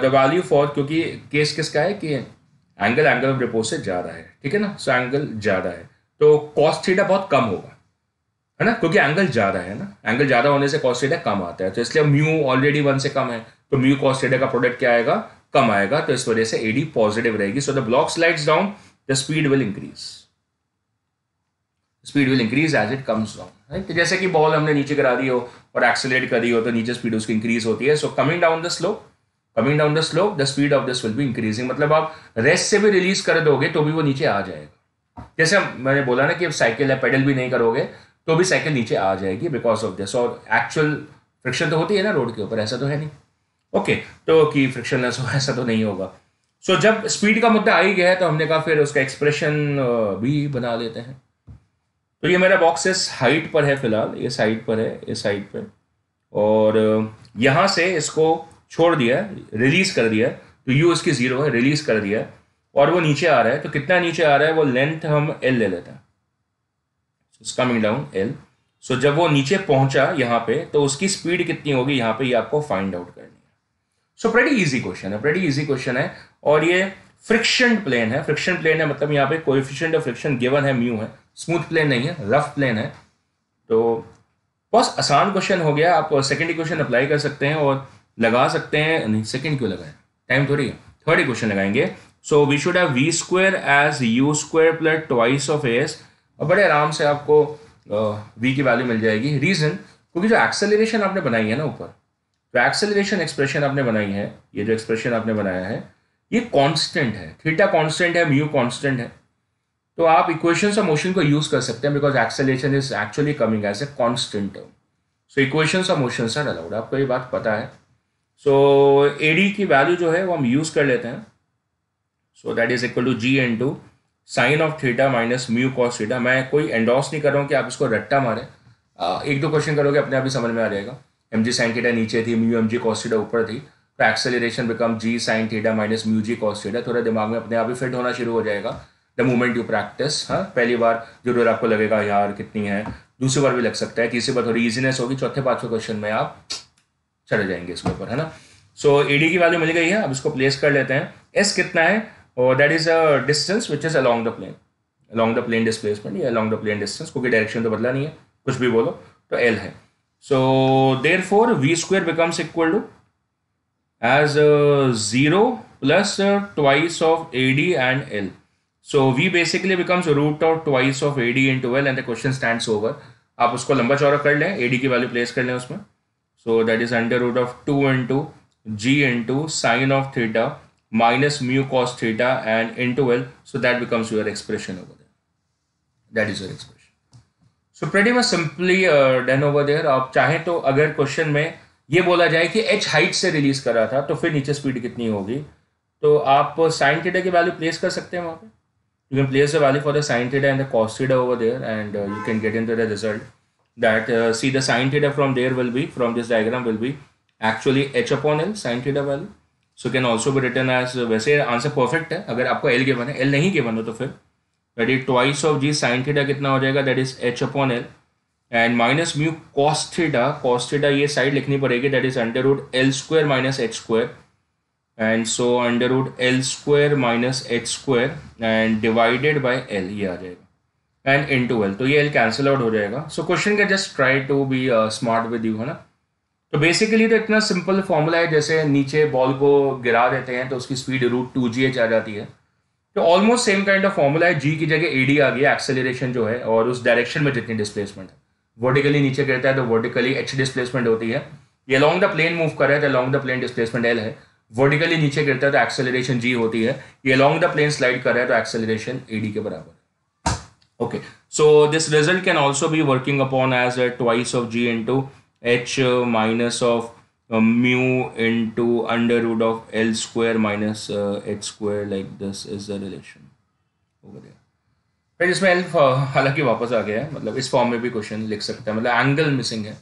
the value for क्योंकि case किसका है कि angle angle of repose से ज़्यादा है ठीक है ना सो एंगल ज़्यादा है तो कॉस्ट थीटा बहुत कम होगा है ना क्योंकि एंगल ज़्यादा है ना एंगल ज़्यादा होने से कॉस्ट थीटा कम आता है तो इसलिए म्यू ऑलरेडी वन से कम है तो म्यू कॉस्ट थीटा का प्रोडक्ट क्या आएगा कम आएगा तो इस वजह से एडी पॉजिटिव रहेगी so the block slides down the speed will increase speed will increase as it comes down right जैसे कि बॉल हमने नीचे करा दी हो और एक्सेलेट करी हो तो नीचे स्पीड उसकी इंक्रीज होती है so coming down the slope coming down the slope the speed of this will be increasing मतलब आप रेस्ट से भी रिलीज कर दोगे तो भी वो नीचे आ जाएगा जैसे मैंने बोला ना कि साइकिल है पेडल भी नहीं करोगे तो भी साइकिल नीचे आ जाएगी बिकॉज ऑफ दिस और एक्चुअल फ्रिक्शन तो होती है ना रोड के ऊपर ऐसा तो है नहीं ओके तो कि फ्रिक्शनलेस हो ऐसा तो नहीं होगा सो so, जब स्पीड का मुद्दा आ ही गया है तो हमने कहा फिर उसका एक्सप्रेशन uh, भी बना लेते हैं तो ये मेरा बॉक्सेस हाइट पर है फिलहाल ये साइड पर है इस साइड पर और uh, यहाँ से इसको छोड़ दिया रिलीज कर दिया तो यू इसकी ज़ीरो है रिलीज कर दिया और वो नीचे आ रहा है तो कितना नीचे आ रहा है वो लेंथ हम एल ले लेते हैं इट्स कमिंग डाउन एल सो जब वो नीचे पहुंचा यहाँ पे तो उसकी स्पीड कितनी होगी यहाँ पे ये यह आपको फाइंड आउट करनी सो प्रेटी इजी क्वेश्चन है प्रेटी इजी क्वेश्चन है और ये फ्रिक्शन प्लेन है फ्रिक्शन प्लेन है मतलब यहाँ पे कोफिशियंट ऑफ फ्रिक्शन गिवन है म्यू है स्मूथ प्लेन नहीं है रफ प्लेन है तो बहुत आसान क्वेश्चन हो गया आप सेकेंड क्वेश्चन अप्लाई कर सकते हैं और लगा सकते हैं नहीं सेकेंड क्यों लगाए टाइम थोड़ी है थर्ड क्वेश्चन लगाएंगे so we should have v square as u square plus twice of s और बड़े आराम से आपको वी uh, की वैल्यू मिल जाएगी रीज़न क्योंकि जो एक्सेलरेशन आपने बनाई है ना ऊपर जो एक्सेलरेशन एक्सप्रेशन आपने बनाई है ये जो एक्सप्रेशन आपने बनाया है ये कांस्टेंट है थीटा कांस्टेंट है म्यू कांस्टेंट है तो आप इक्वेशन ऑफ मोशन को यूज कर सकते हैं because acceleration is actually coming as a constant term so equations of motion are allowed आपको ये बात पता है so so, a d value जो है वो हम यूज कर लेते हैं so that is equal to g into sine of theta minus mu cos theta मैं कोई एंडोस नहीं कर रहा हूँ कि आप इसको रट्टा मारें एक दो क्वेश्चन करोगे अपने आप ही समझ में आ जाएगा एम जी साइन थीटा नीचे थी म्यू एम जी कॉस्टेडा ऊपर थी तो acceleration become g sine theta minus mu g cos theta थोड़ा दिमाग में अपने आप ही फिट होना शुरू हो जाएगा द मोमेंट यू प्रैक्टिस हाँ पहली बार जो डर आपको लगेगा यार कितनी है दूसरी बार भी लग सकता है तीसरी बार थोड़ी ईजीनेस होगी चौथे पांचवें क्वेश्चन में आप चले जाएंगे इसके ऊपर है ना सो ए डी की वैल्यू मिल गई है अब इसको प्लेस कर लेते हैं एस कितना है और that is a distance which is along the plane along the plane displacement या अलॉन्ग द प्लेन डिस्टेंस क्योंकि डायरेक्शन तो बदला नहीं है कुछ भी बोलो तो एल है So therefore v square becomes equal to as uh, 0 plus uh, twice of AD and L. So v basically becomes root of twice of AD into L and the question stands over. आप उसको लंबा चौड़ा कर AD की value place कर लें उसमें so that is under of of minus mu cos theta and into L. So that becomes your expression over there. That is your expression. So pretty much simply done over there आप चाहें तो अगर question में ये बोला जाए कि H height से रिलीज कर रहा था तो फिर नीचे स्पीड कितनी होगी तो आप साइन थीटा की वैल्यू प्लेस कर सकते हैं वहाँ पे you can place the value for the sine theta and the cos theta over there and you can get in the result that see the sine theta from there will be from this diagram will be actually H upon L sine theta value so can also be written as वैसे answer perfect है अगर आपको L given है L नहीं given हो तो फिर that is twice of G sine theta कितना हो जाएगा that is H upon L and minus mu cos theta cos theta ये साइड लिखनी पड़ेगी that is under root L square minus H square and so under root L square minus H square and divided by L ये आ जाएगा and in into L तो ये L cancel out हो जाएगा सो क्वेश्चन का just try to be smart with you है ना तो बेसिकली तो इतना सिंपल फॉर्मूला है जैसे नीचे बॉल को गिरा देते हैं तो उसकी speed root two G H आ जाती है तो almost same kind of formula है जी की जगह एडी आ गया एक्सेलरेशन जो है और उस डायरेक्शन में जितनी डिस्प्लेसमेंट है वर्टिकली नीचे गिरता है तो वर्टिकली एच डिस्प्लेसमेंट होती है ये अलॉन्ग द प्लेन मूव कर रहा है तो along the plane displacement L है वर्टिकली नीचे गिरता है तो एक्सेलरेशन जी होती है ये अलॉन्ग द प्लेन स्लाइड कर रहा है तो एक्सेलरेशन एडी के बराबर okay so this result can also be working upon as twice of G into H minus of Uh, mu into under root of L square minus uh, h square like this is the relation over there. फिर इसमें L हालांकि वापस आ गया है मतलब इस form में भी क्वेश्चन लिख सकता है मतलब एंगल मिसिंग है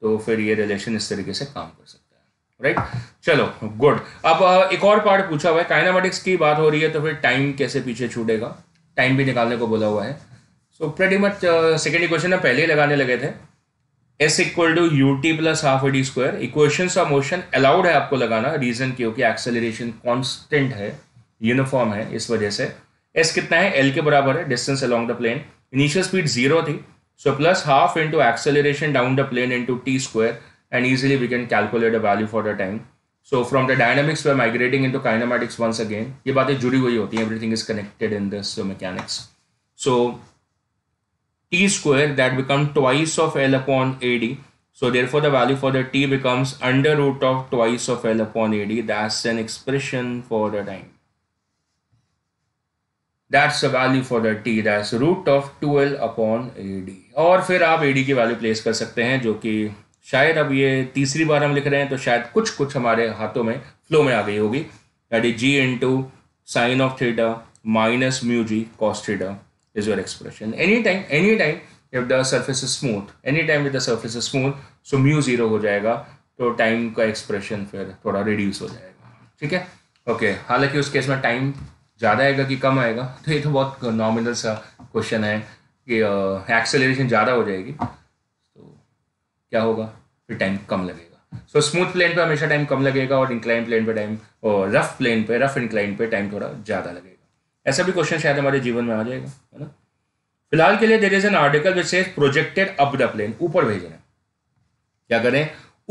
तो फिर ये रिलेशन इस तरीके से काम कर सकता है राइट चलो गुड अब uh, एक और पार्ट पूछा हुआ है काइनामेटिक्स की बात हो रही है तो फिर टाइम कैसे पीछे छूटेगा टाइम भी निकालने को बोला हुआ है so pretty much second equation हम पहले ही लगाने लगे थे S equal to U T plus half A D square equation of motion allowed है आपको लगाना रीजन क्योंकि एक्सेलरेशन कॉन्स्टेंट है यूनिफॉर्म है इस वजह से एस कितना है एल के बराबर है distance along the plane initial speed zero थी so plus half into acceleration down the plane into T square and easily we can calculate a value for the time so from the dynamics we migrating into kinematics once again ये बातें जुड़ी हुई होती हैं everything is connected in this mechanics so t square that become twice of L upon AD. So therefore the value for the t becomes under root of twice of L upon AD. That's an expression for the time. that's the value for the t that's root of 2l upon ad A D और फिर आप A D की value place कर सकते हैं जो कि शायद अब ये तीसरी बार हम लिख रहे हैं तो शायद कुछ कुछ हमारे हाथों में फ्लो में आ गई होगी that is G into sine of theta minus mu G cos is your expression. Anytime, anytime if the surface is smooth, anytime if the surface is smooth, so mu zero हो जाएगा तो time का expression फिर थोड़ा reduce हो जाएगा ठीक है ओके okay, हालांकि उस केस में टाइम ज़्यादा आएगा कि कम आएगा तो ये तो बहुत नॉमिनल सा क्वेश्चन है कि एक्सेलरेशन ज़्यादा हो जाएगी तो क्या होगा फिर टाइम कम लगेगा सो स्मूथ प्लेन पे हमेशा टाइम कम लगेगा और इंक्लाइन प्लेन पे टाइम और रफ प्लेन पे रफ इंक्लाइन पे टाइम थोड़ा ज़्यादा लगेगा ऐसा भी क्वेश्चन शायद हमारे जीवन में आ जाएगा है ना फिलहाल के लिए there is an article which says projected up the plane ऊपर भेज रहे हैं क्या करें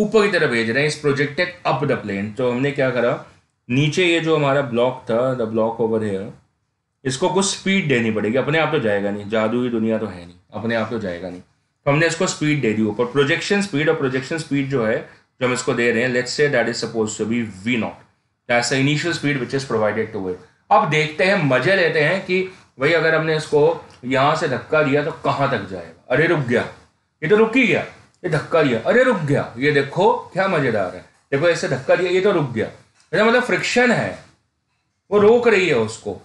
ऊपर की तरफ भेज रहे हैं इस प्रोजेक्टेड अप द प्लेन तो हमने क्या करा नीचे ये जो हमारा ब्लॉक था द ब्लॉक ओवर हेयर इसको कुछ स्पीड देनी पड़ेगी अपने आप तो जाएगा नहीं जादू दुनिया तो है नहीं अपने आप तो जाएगा नहीं तो हमने इसको स्पीड दे दी ऊपर प्रोजेक्शन स्पीड और प्रोजेक्शन स्पीड जो है जो हम इसको दे रहे हैं let's say that is suppose to be V naught that's the initial speed which is provided to it अब देखते हैं मजे लेते हैं कि भाई अगर हमने इसको यहां से धक्का दिया तो कहां तक जाएगा अरे रुक गया ये तो रुक ही गया ये धक्का दिया अरे रुक गया ये देखो क्या मजेदार है देखो ऐसे धक्का दिया ये तो रुक गया ऐसा तो मतलब फ्रिक्शन है वो रोक रही है उसको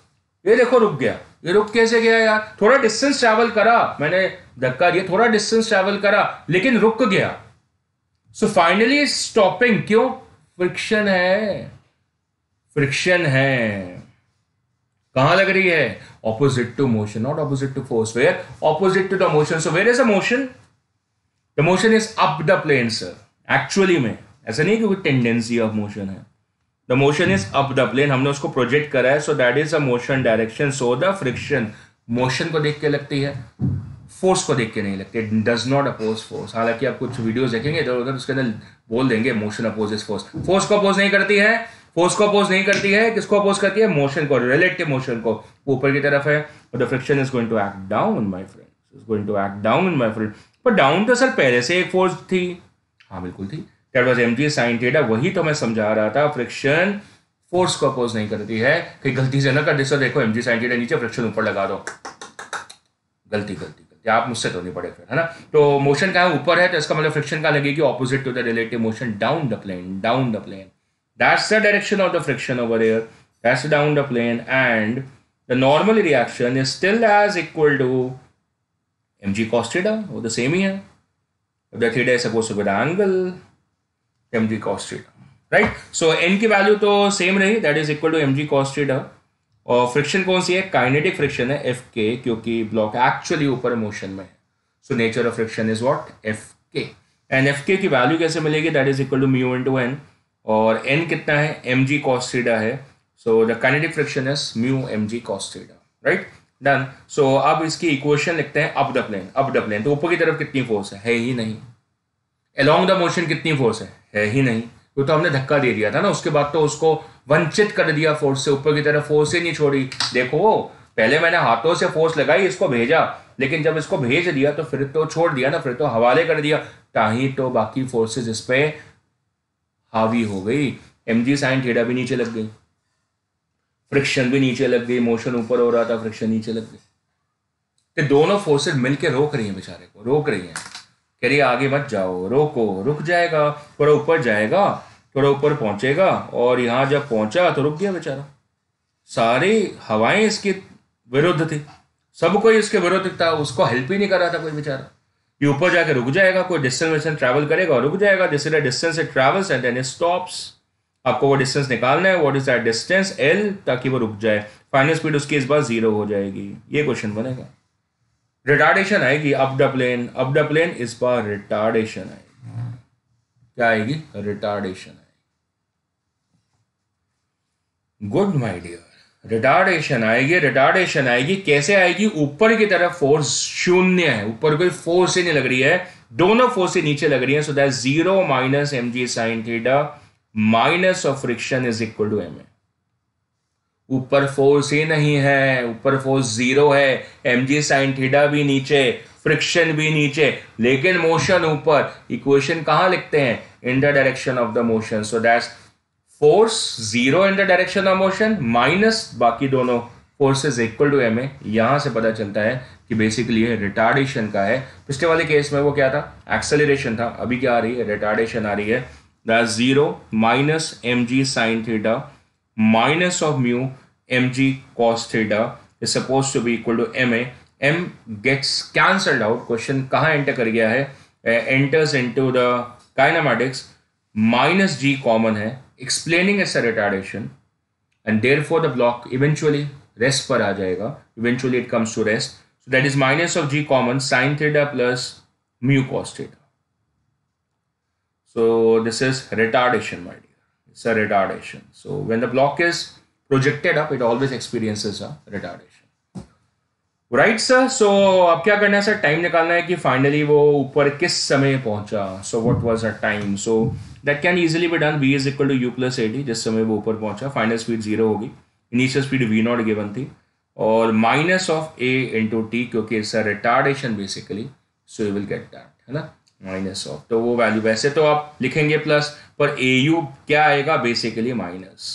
ये देखो रुक गया ये रुक कैसे गया यार थोड़ा डिस्टेंस ट्रैवल करा मैंने धक्का दिया थोड़ा डिस्टेंस ट्रैवल करा लेकिन रुक गया सो फाइनली स्टॉपिंग क्यों फ्रिक्शन है फ्रिक्शन है कहां लग रही है opposite to motion not opposite to force where opposite to the motion so where is a motion the motion is up the plane sir actually में ऐसा नहीं कि कोई टेंडेंसी ऑफ मोशन है the motion is up the plane हमने उसको project करा है so that is a motion direction so the friction motion को देख के लगती है फोर्स को देख के नहीं लगती it does not oppose force हालांकि आप कुछ वीडियोस देखेंगे इधर तो उधर उसके अंदर बोल देंगे मोशन अपोजेस फोर्स फोर्स को अपोज नहीं करती है फोर्स को अपोज नहीं करती है किसको अपोज करती है मोशन को रिलेटिव मोशन को ऊपर की तरफ है और the friction is going to act down my friend is going to act down in my friend पर डाउन तो सर पहले से एक फोर्स थी हाँ बिल्कुल थी that was M ji sine theta वही तो मैं समझा रहा था फ्रिक्शन फोर्स को अपोज नहीं करती है कहीं गलती से ना कर दिस देखो एम जी साइन थीटा नीचे फ्रिक्शन ऊपर लगा दो गलती गलती आप मुझसे तो नहीं पड़े फिर है ना तो मोशन कहा ऊपर है तो इसका मतलब फ्रिक्शन का लगेगी opposite to the relative motion down the plane down the plane That's the direction of the friction over here. That's down the plane and the normal reaction is still as equal to mg cos theta or the same here है. If the theta is supposed to be the angle, mg cos theta. right so n ki value to same rahi that is equal to mg cos theta और friction कौन सी है kinetic friction है F के क्योंकि block actually ऊपर motion में है so nature of friction is what F K and F K की वैल्यू कैसे मिलेगी that is equal to mu into N और एन कितना है एम जी कॉस है so the kinetic friction is mu M G cos right done so अब इसकी equation लिखते हैं अप डबलेन प्लेन अप द तो ऊपर की तरफ कितनी फोर्स है, है ही नहीं अलोंग द मोशन कितनी फोर्स है है ही नहीं वो तो हमने धक्का दे दिया था ना उसके बाद तो उसको वंचित कर दिया फोर्स से ऊपर की तरफ फोर्स ही नहीं छोड़ी देखो पहले मैंने हाथों से फोर्स लगाई इसको भेजा लेकिन जब इसको भेज दिया तो फिर तो छोड़ दिया ना फिर तो हवाले कर दिया ताही तो बाकी फोर्सेस इस पर हावी हो गई एम जी साइन थीटा भी नीचे लग गई फ्रिक्शन भी नीचे लग गई मोशन ऊपर हो रहा था फ्रिक्शन नीचे लग गई तो दोनों फोर्सेज मिलकर रोक रही हैं बेचारे को रोक रही हैं कह रही आगे मत जाओ रोको रुक जाएगा थोड़ा ऊपर जाएगा थोड़ा ऊपर पहुंचेगा और यहाँ जब पहुंचा तो रुक गया बेचारा सारी हवाएं इसके विरुद्ध थी सबको इसके विरुद्ध था उसको हेल्प ही नहीं कर रहा था कोई बेचारा ये ऊपर जाके रुक जाएगा कोई डिस्टेंस ट्रैवल करेगा और रुक जाएगा जिससे distance travels and then stops आपको वो डिस्टेंस निकालना है what is that distance L ताकि वो रुक जाए फाइनल स्पीड उसकी इस बार जीरो हो जाएगी ये क्वेश्चन बनेगा रिटार्डेशन आएगी up the plane up the plane इस बार रिटार्डेशन आएगी क्या आएगी रिटार्डेशन आएगी गुड माई डियर रिटार्डेशन आएगी रिटार्डेशन आएगी कैसे आएगी ऊपर की तरफ फोर्स शून्य है ऊपर कोई फोर्स ही नहीं लग रही है दोनों फोर्स से नीचे लग रही है so that zero minus M ji sine theta minus of friction is equal to M A ऊपर फोर्स ही नहीं है ऊपर फोर्स जीरो है एम जी साइन थीटा भी नीचे फ्रिक्शन भी नीचे लेकिन मोशन ऊपर इक्वेशन कहां लिखते हैं in the direction of the motion so that's force zero in the direction of motion minus बाकी दोनों forces equal to M A यहां से पता चलता है कि बेसिकली ये रिटार्डेशन का है पिछले वाले केस में वो क्या था एक्सेलरेशन था अभी क्या आ रही है रिटार्डेशन आ रही है zero minus M ji sine theta minus of mu M G cos theta is suppose to be equal to M A M gets cancelled out question कहाँ एंटर कर गया है enters into the kinematics minus G common है explaining as a retardation and therefore the block eventually rest पर आ eventually it comes to rest so that is minus of g common sine theta plus mu cos theta so this is retardation my dear it's a retardation so when the block is projected up it always experiences a retardation right sir so अब क्या करना है sir time निकालना है कि finally वो ऊपर किस समय पहुंचा so what was a time so that can easily be done V is equal to U plus A D जिस समय वो ऊपर पहुंचा फाइनल स्पीड जीरो होगी initial speed we naught given थी और minus of A into T क्योंकि sir retardation basically so you will get that है ना माइनस ऑफ तो वो वैल्यू वैसे तो आप लिखेंगे प्लस पर ए यू क्या आएगा बेसिकली माइनस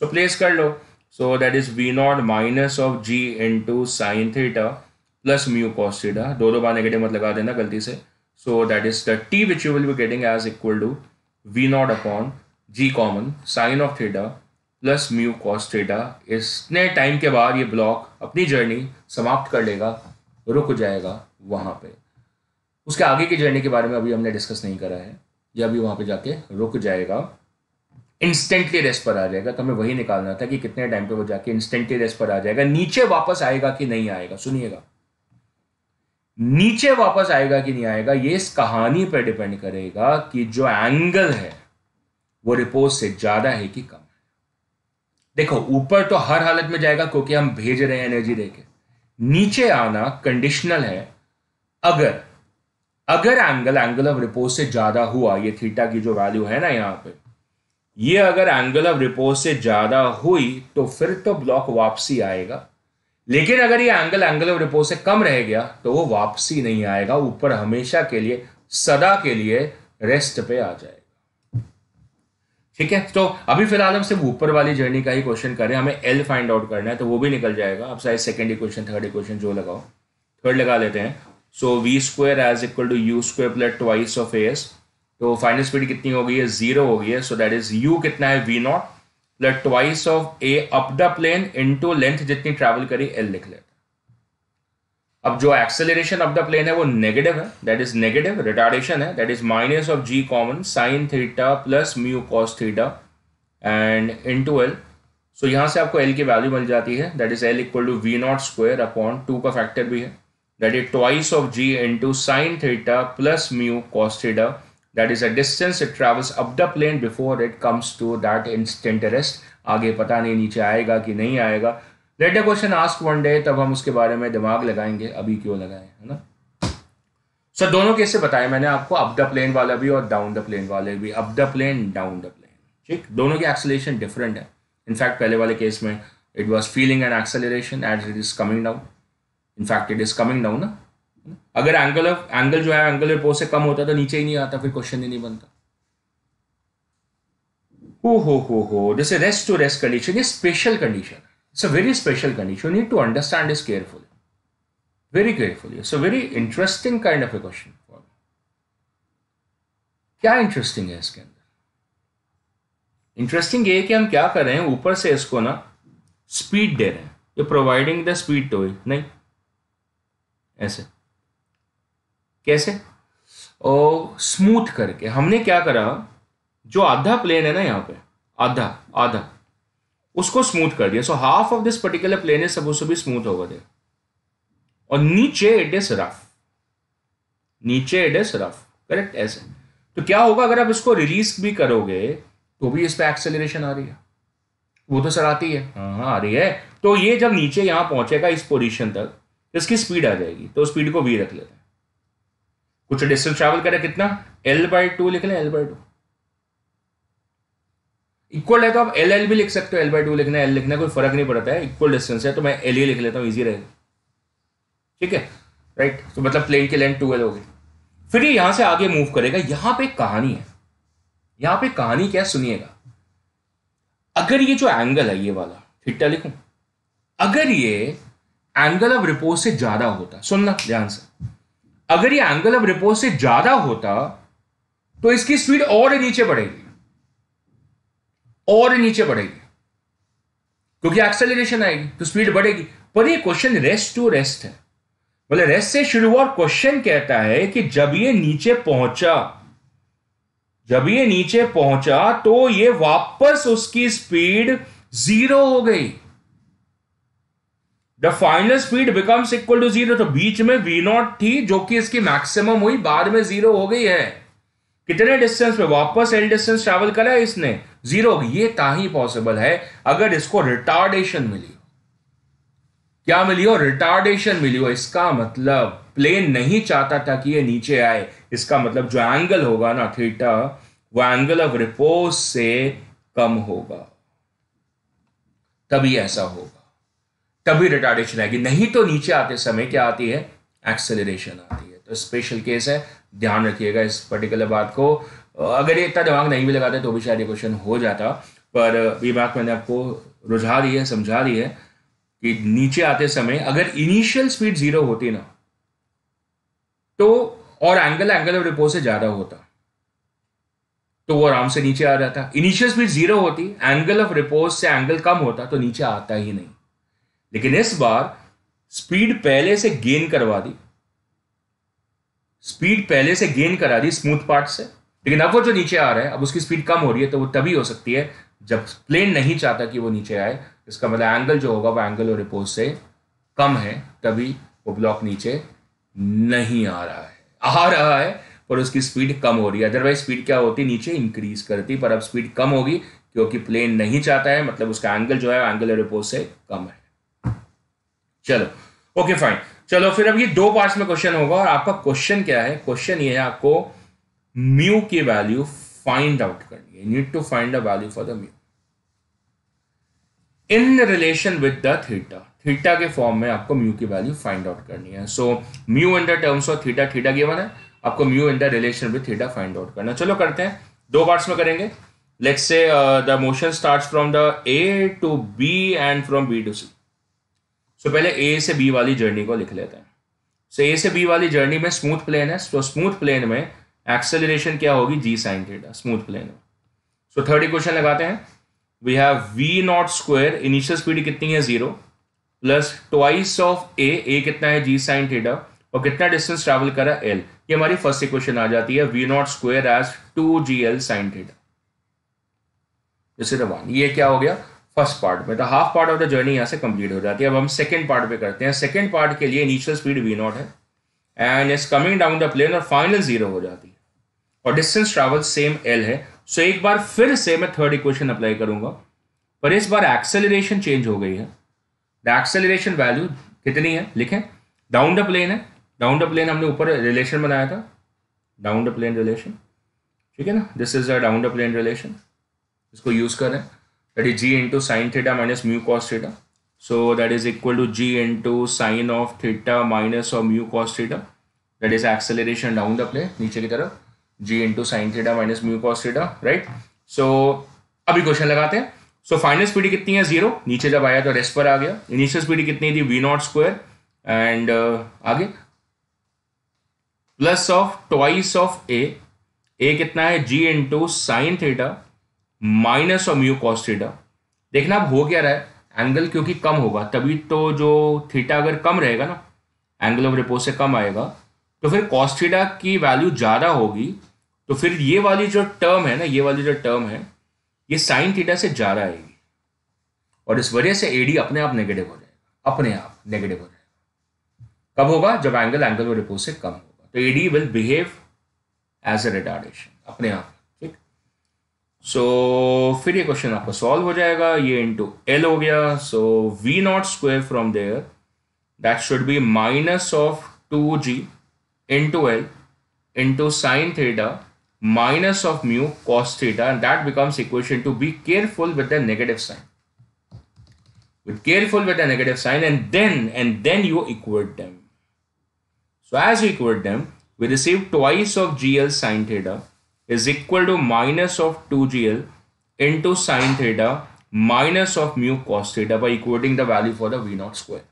सो प्लेस कर लो So that is V naught minus of G into sin theta plus mu cos theta. do do baar negative mat laga dena galti se So that is the T which you will be getting as equal to V naught upon G common sin of theta plus mu cos theta इसने time के बाद ये block अपनी journey समाप्त कर लेगा रुक जाएगा वहाँ पे उसके आगे की जर्नी के बारे में अभी हमने डिस्कस नहीं करा है ये अभी वहाँ पे जाके रुक जाएगा इंस्टेंटली रेस्ट पर आ जाएगा तो हमें वही निकालना था कि कितने टाइम पे वो जाके इंस्टेंटली रेस्ट पर आ जाएगा नीचे वापस आएगा कि नहीं आएगा सुनिएगा नीचे वापस आएगा कि नहीं आएगा ये इस कहानी पर डिपेंड करेगा कि जो एंगल है वो रिपोज से ज्यादा है कि कम है देखो ऊपर तो हर हालत में जाएगा क्योंकि हम भेज रहे हैं एनर्जी देके नीचे आना कंडीशनल है अगर अगर एंगल एंगल ऑफ रिपोज से ज्यादा हुआ ये थीटा की जो वैल्यू है ना यहां पे ये अगर एंगल ऑफ रिपोज से ज़्यादा हुई तो फिर तो ब्लॉक वापसी आएगा लेकिन अगर ये एंगल एंगल ऑफ रिपोज से कम रह गया तो वो वापसी नहीं आएगा ऊपर हमेशा के लिए सदा के लिए रेस्ट पे आ जाएगा ठीक है तो अभी फिलहाल हम सिर्फ ऊपर वाली जर्नी का ही क्वेश्चन कर रहे हैं हमें एल फाइंड आउट करना है तो वो भी निकल जाएगा अब शायद सेकेंड इक्वेशन थर्ड इक्वेशन जो लगाओ थर्ड लगा लेते हैं so V square as equal to U square plus twice of S तो फाइनल स्पीड कितनी हो गई है जीरो हो गई है सो दैट इज यू कितना है we naught plus twice of A up the plane into length जितनी ट्रैवल करी एल लिख लेते अब जो एक्सेलरेशन ऑफ द प्लेन है वो नेगेटिव है दैट इज नेगेटिव रिटार्डेशन है that is minus of G common sine theta plus mu cos theta and into L so यहाँ से आपको एल की वैल्यू मिल जाती है that is L equal to V naught square upon two का factor भी है that is twice of G into sine theta plus mu cos theta that is a distance it travels up the plane before it comes to that instant rest आगे पता नहीं नीचे आएगा कि नहीं आएगा let a question ask one day तब हम उसके बारे में दिमाग लगाएंगे अभी क्यों लगाए है ना सो so, दोनों केस से बताए मैंने आपको अप द प्लेन वाला भी और डाउन द प्लेन वाले भी up the plane down the plane ठीक दोनों के एक्सलेशन डिफरेंट है इनफैक्ट पहले वाले केस में it was feeling and acceleration at it is coming down in fact it is coming down ना अगर एंगल ऑफ एंगल जो है एंगल रिपोर्ट से कम होता तो नीचे ही नहीं आता फिर क्वेश्चन ही नहीं बनता हो हो हो हो जैसे रेस्ट टू रेस्ट कंडीशन ये special condition it's a very special condition need to understand is careful very careful it's a very interesting kind of a question क्या इंटरेस्टिंग है इसके अंदर इंटरेस्टिंग ये कि हम क्या कर रहे हैं ऊपर से इसको ना स्पीड दे रहे हैं प्रोवाइडिंग द स्पीड टू नहीं ऐसे कैसे और स्मूथ करके हमने क्या करा जो आधा प्लेन है ना यहाँ पे आधा आधा उसको स्मूथ कर दिया so half of this particular plane is suppose to भी स्मूथ होगा दे और नीचे इट इज रफ नीचे इट इज रफ करेक्ट ऐसे तो क्या होगा अगर आप इसको रिलीज भी करोगे तो भी इस पर एक्सेलरेशन आ रही है वो तो सर आती है हाँ हाँ आ रही है तो ये जब नीचे यहाँ पहुंचेगा इस पोजिशन तक तो इसकी स्पीड आ जाएगी तो स्पीड को वी रख लेते हैं कुछ डिस्टेंस ट्रेवल करें कितना एल बाई टू लिख लें एल बाई टू इक्वल है तो आप एल एल भी लिख सकते हो एल बाई टू लिखना एल लिखना कोई फर्क नहीं पड़ता है इक्वल डिस्टेंस है तो मैं एल ही लिख लेता हूँ ईजी रहेगा ठीक है राइट तो मतलब प्लेन की लेंथ टू एल होगी फिर ये यहां से आगे मूव करेगा यहां पे कहानी है यहां पे कहानी क्या सुनिएगा अगर ये जो एंगल है ये वाला ठिट्टा लिखूं अगर ये एंगल ऑफ रिपोज से ज्यादा होता सुनना ध्यान से अगर ये एंगल ऑफ रिपोज से ज्यादा होता तो इसकी स्पीड और नीचे बढ़ेगी और नीचे बढ़ेगी क्योंकि एक्सेलरेशन आएगी तो स्पीड बढ़ेगी पर ये क्वेश्चन रेस्ट टू रेस्ट है बोले रेस्ट से शुरू हुआ क्वेश्चन कहता है कि जब ये नीचे पहुंचा जब ये नीचे पहुंचा तो ये वापस उसकी स्पीड जीरो हो गई the final speed becomes equal to zero तो बीच में वी नॉट थी जो कि इसकी मैक्सिमम हुई बाद में जीरो हो गई है कितने डिस्टेंस पे वापस एल डिस्टेंस ट्रेवल करा है इसने जीरो ये ताही पॉसिबल है अगर इसको रिटार्डेशन मिली क्या मिली हो रिटार्डेशन मिली हो इसका मतलब प्लेन नहीं चाहता था कि ये नीचे आए इसका मतलब जो एंगल होगा ना थीटा वो एंगल ऑफ रिपोज से कम होगा तभी ऐसा होगा तभी रिटार्डेशन आएगी नहीं तो नीचे आते समय क्या आती है एक्सेलरेशन आती है तो स्पेशल केस है ध्यान रखिएगा इस पर्टिकुलर बात को अगर ये इतना दिमाग नहीं भी लगाते तो भी शायद ये क्वेश्चन हो जाता पर ये बात मैंने आपको रुझा दी है समझा दी है कि नीचे आते समय अगर इनिशियल स्पीड जीरो होती ना तो और एंगल एंगल ऑफ रिपोज से ज्यादा होता तो वो आराम से नीचे आ जाता इनिशियल स्पीड जीरो होती एंगल ऑफ रिपोज से एंगल कम होता तो नीचे आता ही नहीं लेकिन इस बार स्पीड पहले से गेन करवा दी स्पीड पहले से गेन करा दी स्मूथ पार्ट से लेकिन अब वो जो नीचे आ रहा है अब उसकी स्पीड कम हो रही है तो वो तभी हो सकती है जब प्लेन नहीं चाहता कि वो नीचे आए इसका मतलब एंगल जो होगा वो एंगल और रिपोज से कम है तभी वो ब्लॉक नीचे नहीं आ रहा है आ रहा है पर उसकी स्पीड कम हो रही है अदरवाइज स्पीड क्या होती नीचे इंक्रीज करती पर अब स्पीड कम होगी क्योंकि प्लेन नहीं चाहता है मतलब उसका एंगल जो है एंगल और रिपोज से कम है चलो ओके फाइन चलो फिर अब ये दो पार्ट्स में क्वेश्चन होगा और आपका क्वेश्चन क्या है क्वेश्चन ये है आपको म्यू की वैल्यू फाइंड आउट करनी है need to find the value for the mu in relation with the theta theta के फॉर्म में आपको म्यू की वैल्यू फाइंड आउट करनी है so mu in the terms of theta theta given है आपको mu in the relation with theta find out करना चलो करते हैं दो पार्ट्स में करेंगे let's say the motion starts from the A to B and from B to C so so, पहले ए से बी वाली जर्नी को लिख लेते हैं सो ए से बी वाली जर्नी में स्मूथ प्लेन है सो स्मूथ प्लेन में एक्सेलरेशन क्या होगी g sine theta smooth plane में सो थर्ड इक्वेशन लगाते हैं we have v naught square initial speed कितनी है zero plus twice of a a कितना है जी साइन थीटा और कितना डिस्टेंस ट्रैवल करा एल ये हमारी फर्स्ट इक्वेशन आ जाती है we naught square as two g l sine theta जैसे रवान ये क्या हो गया फर्स्ट पार्ट में तो half part of the journey यहाँ से कंप्लीट हो जाती है अब हम सेकेंड पार्ट पे करते हैं सेकेंड पार्ट के लिए इनिशियल स्पीड वी नॉट है and is coming down the plane और फाइनल जीरो हो जाती है और डिस्टेंस ट्रेवल सेम एल है सो एक बार फिर से मैं थर्ड इक्वेशन अप्लाई करूंगा पर इस बार एक्सेलरेशन चेंज हो गई है द एक्सेलरेशन वैल्यू कितनी है लिखें डाउन द प्लेन है डाउन द प्लेन हमने ऊपर रिलेशन बनाया था डाउन द प्लेन रिलेशन ठीक है ना this is a down the plane relation इसको यूज करें that is g into sin theta minus mu cos theta. So that is equal to g into sin of theta minus of mu cos theta. That is acceleration down the plane niche ki taraf g into sin theta minus mu cos theta right. So abhi question lagate hain so final speed kitni hai zero niche jab aaya to rest par aa gaya initial speed kitni thi v not square and uh, aage plus of twice of a a कितना है g into sine theta minus और mu cos theta देखना अब हो क्या रहा है angle क्योंकि कम होगा तभी तो जो थीटा अगर कम रहेगा ना एंगल ऑफ रिपोज से कम आएगा तो फिर कॉस थीटा की वैल्यू ज़्यादा होगी तो फिर ये वाली जो टर्म है ना ये वाली जो टर्म है ये साइन थीटा से ज़्यादा आएगी और इस वजह से एडी अपने आप नेगेटिव हो जाएगा अपने आप नेगेटिव हो जाएगा कब होगा जब एंगल एंगल ऑफ रिपोज से कम होगा तो AD will behave as a retardation अपने आप so, फिर ये क्वेश्चन आपका सॉल्व हो जाएगा ये इंटू एल हो गया so v naught square from there that should be into of two g into minus of mu cos theta that becomes equation to be careful with the negative sign with careful with the negative sign and then and then you equate them so as you equate them we receive twice of gl sine theta is equal to minus of 2gl into sine theta minus of mu cos theta by equating the value for the v naught square.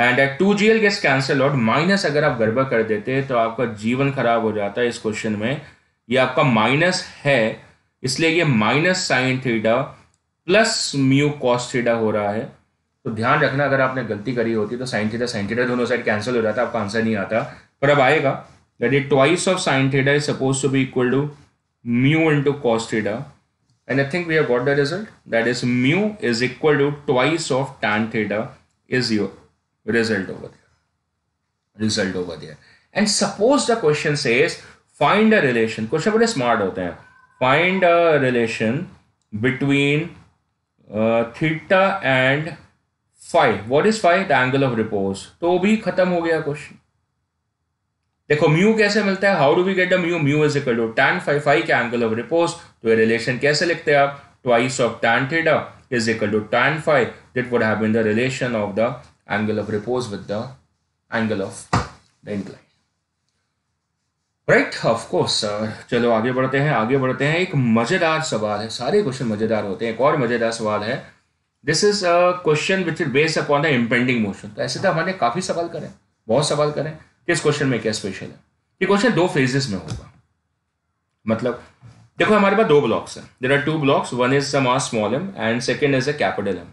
And at two g l gets cancel out minus अगर आप गड़बड़ कर देते तो आपका जीवन खराब हो जाता है इस क्वेश्चन में ये आपका माइनस है इसलिए ये minus sine theta plus mu cos theta हो रहा है तो ध्यान रखना अगर आपने गलती करी होती तो साइन थीटा साइन थीटा दोनों साइड कैंसिल हो जाता आपका आंसर नहीं आता पर अब आएगा यदि twice of sine theta is suppose to be equal to mu into cos theta and I think we have got the result that is mu is equal to twice of tan theta is your result over there result over there and suppose the question says find a relation question bade smart hote hain find a relation between uh, theta and phi what is phi the angle of repose to bhi khatam ho gaya question देखो mu कैसे मिलता है how do we get a mu mu is equal to tan five five के angle of repose तो ये relation कैसे लिखते हैं आप twice of tan theta is equal to tan five that would have been the relation of the angle of repose with the angle of the incline right of course sir चलो आगे बढ़ते हैं आगे बढ़ते हैं एक मजेदार सवाल है सारे क्वेश्चन मजेदार होते हैं एक और मजेदार सवाल है this is a question which is based upon the impending motion तो ऐसे तो हमारे काफी सवाल करें बहुत सवाल करें इस क्वेश्चन में क्या स्पेशल है ये क्वेश्चन दो फेजेस में होगा मतलब देखो हमारे पास दो ब्लॉक्स हैं there are two blocks one is a mass small m and second is a capital M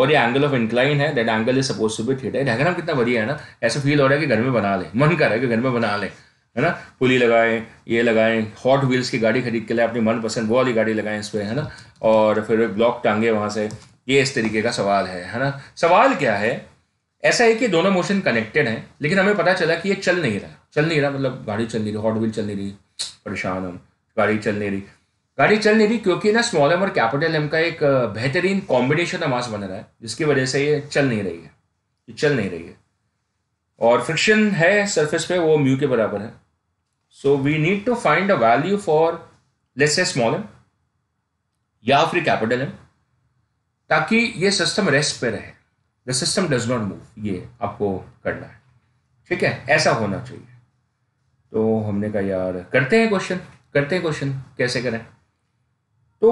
और ये एंगल ऑफ इंक्लाइन है that angle is suppose to be theta diagram कितना बढ़िया है ना ऐसा फील हो रहा है कि घर में बना लें मन कर रहा है कि घर में बना लें है ना पुली लगाएं ये लगाएं हॉट व्हील्स की गाड़ी खरीद के लिए अपनी मनपसंद वो वाली गाड़ी लगाएं इस पर है ना और फिर ब्लॉक टांगे वहाँ से ये इस तरीके का सवाल है है ना सवाल क्या है ऐसा है कि दोनों मोशन कनेक्टेड हैं लेकिन हमें पता चला कि ये चल नहीं रहा चल नहीं रहा मतलब गाड़ी चल नहीं रही हॉट व्हील चल नहीं रही परेशान हम गाड़ी चल नहीं रही गाड़ी चल नहीं रही क्योंकि ना स्मॉल एम और कैपिटल एम का एक बेहतरीन कॉम्बिनेशन आवाज बन रहा है जिसकी वजह से ये चल नहीं रही है ये चल नहीं रही है और फ्रिक्शन है सरफेस पे वो म्यू के बराबर है so we need to find a value for let's say small m या फिर कैपिटल एम ताकि ये सिस्टम रेस्ट पे रहे the system does not move ये आपको करना है ठीक है ऐसा होना चाहिए तो हमने कहा यार करते हैं क्वेश्चन करते हैं क्वेश्चन कैसे करें तो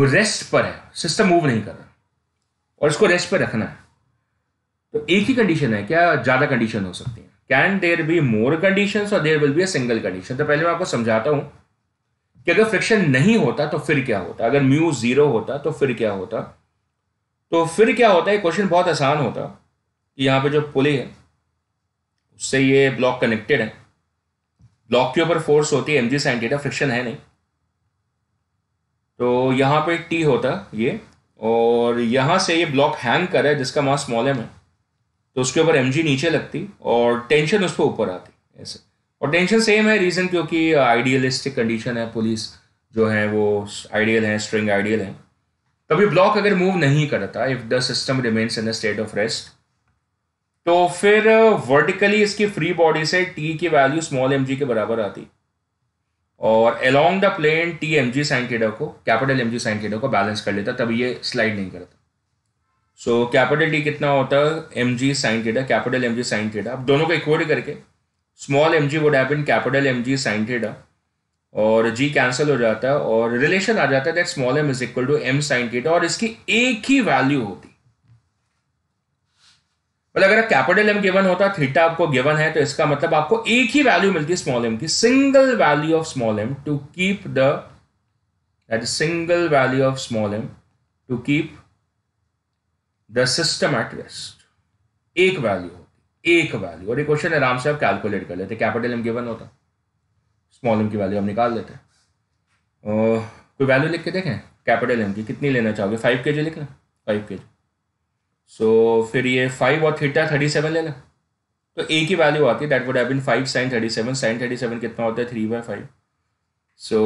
रेस्ट पर है सिस्टम मूव नहीं कर रहा और इसको रेस्ट पर रखना है तो एक ही कंडीशन है क्या ज़्यादा कंडीशन हो सकती है can there be more condition और there will be a single condition तो पहले मैं आपको समझाता हूँ कि अगर फ्रिक्शन नहीं होता तो फिर क्या होता अगर म्यू जीरो होता तो फिर क्या होता तो फिर क्या होता है क्वेश्चन बहुत आसान होता कि यहाँ पे जो पुली है उससे ये ब्लॉक कनेक्टेड है ब्लॉक के ऊपर फोर्स होती है M G sine theta friction है नहीं तो यहाँ पे टी होता ये और यहाँ से ये ब्लॉक हैंग करे जिसका मास स्मॉल एम है तो उसके ऊपर एम जी नीचे लगती और टेंशन उस पर ऊपर आती ऐसे और टेंशन सेम है रीज़न क्योंकि आइडियलिस्टिक कंडीशन है पुलिस जो है वो आइडियल है स्ट्रिंग आइडियल है कभी ब्लॉक अगर मूव नहीं करता if the system remains in state of rest तो फिर वर्टिकली uh, इसकी फ्री बॉडी से टी की वैल्यू स्मॉल एम के बराबर आती और along the plane T M G sine theta को कैपिटल एम जी साइन टीडा को बैलेंस कर लेता तब ये स्लाइड नहीं करता सो कैपिटल टी कितना होता है M G sine theta capital M जी साइन टीडा दोनों को इक्वेट करके small M g would have been capital M ji sine theta और जी कैंसिल हो जाता है और रिलेशन आ जाता है that small m is equal to M sine theta और इसकी एक ही वैल्यू होती मतलब अगर कैपिटल एम गिवन होता थीटा आपको गिवन है तो इसका मतलब आपको एक ही वैल्यू मिलती है स्मॉल एम की single value of small m to keep the that is single value of small m to keep the system at rest एक वैल्यू होती एक वैल्यू और ये क्वेश्चन आराम से आप कैलकुलेट कर लेते कैपिटल एम गिवन होता स्मॉल एम की वैल्यू हम निकाल लेते हैं कोई वैल्यू लिख के देखें कैपिटल एम की कितनी लेना चाहोगे फाइव के जी लिख लें फाइव के जी सो फिर ये फाइव और थीटा थर्टी सेवन ले लें तो ए की वैल्यू आती है that would have been five sine thirty seven sine thirty seven कितना होता है three by five so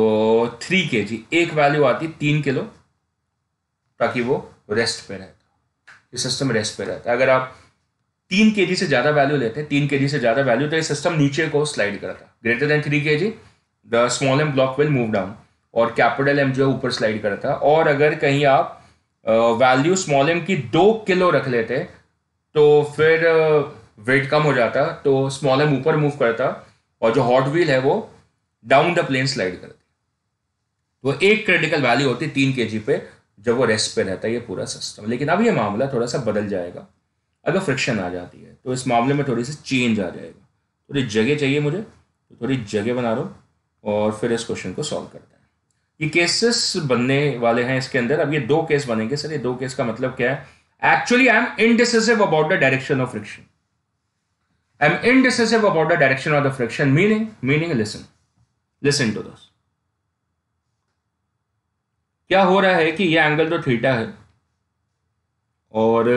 three k g एक वैल्यू आती है तीन किलो ताकि वो रेस्ट पे रहता ये सिस्टम रेस्ट पे रहता है अगर आप तीन के से ज़्यादा वैल्यू लेते हैं तीन के से ज़्यादा वैल्यू तो ये सिस्टम नीचे को स्लाइड करता greater than three k g the small m block will move down और कैपिटल एम जो है ऊपर स्लाइड करता और अगर कहीं आप वैल्यू स्मॉल एम की दो किलो रख लेते तो फिर वेट कम हो जाता तो स्मॉल एम ऊपर मूव करता और जो हॉट व्हील है वो डाउन द प्लेन स्लाइड करती तो एक क्रिटिकल वैल्यू होती है तीन के पे जब वो रेस्ट पे रहता है ये पूरा सिस्टम लेकिन अब ये मामला थोड़ा सा बदल जाएगा अगर फ्रिक्शन आ जाती है तो इस मामले में थोड़ी सी चेंज आ जाएगा थोड़ी जगह चाहिए मुझे तो थोड़ी जगह बना रहा हूँ और फिर इस क्वेश्चन को सॉल्व करते हैं ये केसेस बनने वाले हैं इसके अंदर अब ये दो केस बनेंगे सर ये दो केस का मतलब क्या है actually I am indecisive about the direction of friction I am indecisive about the direction of the friction meaning meaning listen listen to this क्या हो रहा है कि ये एंगल तो थीटा है और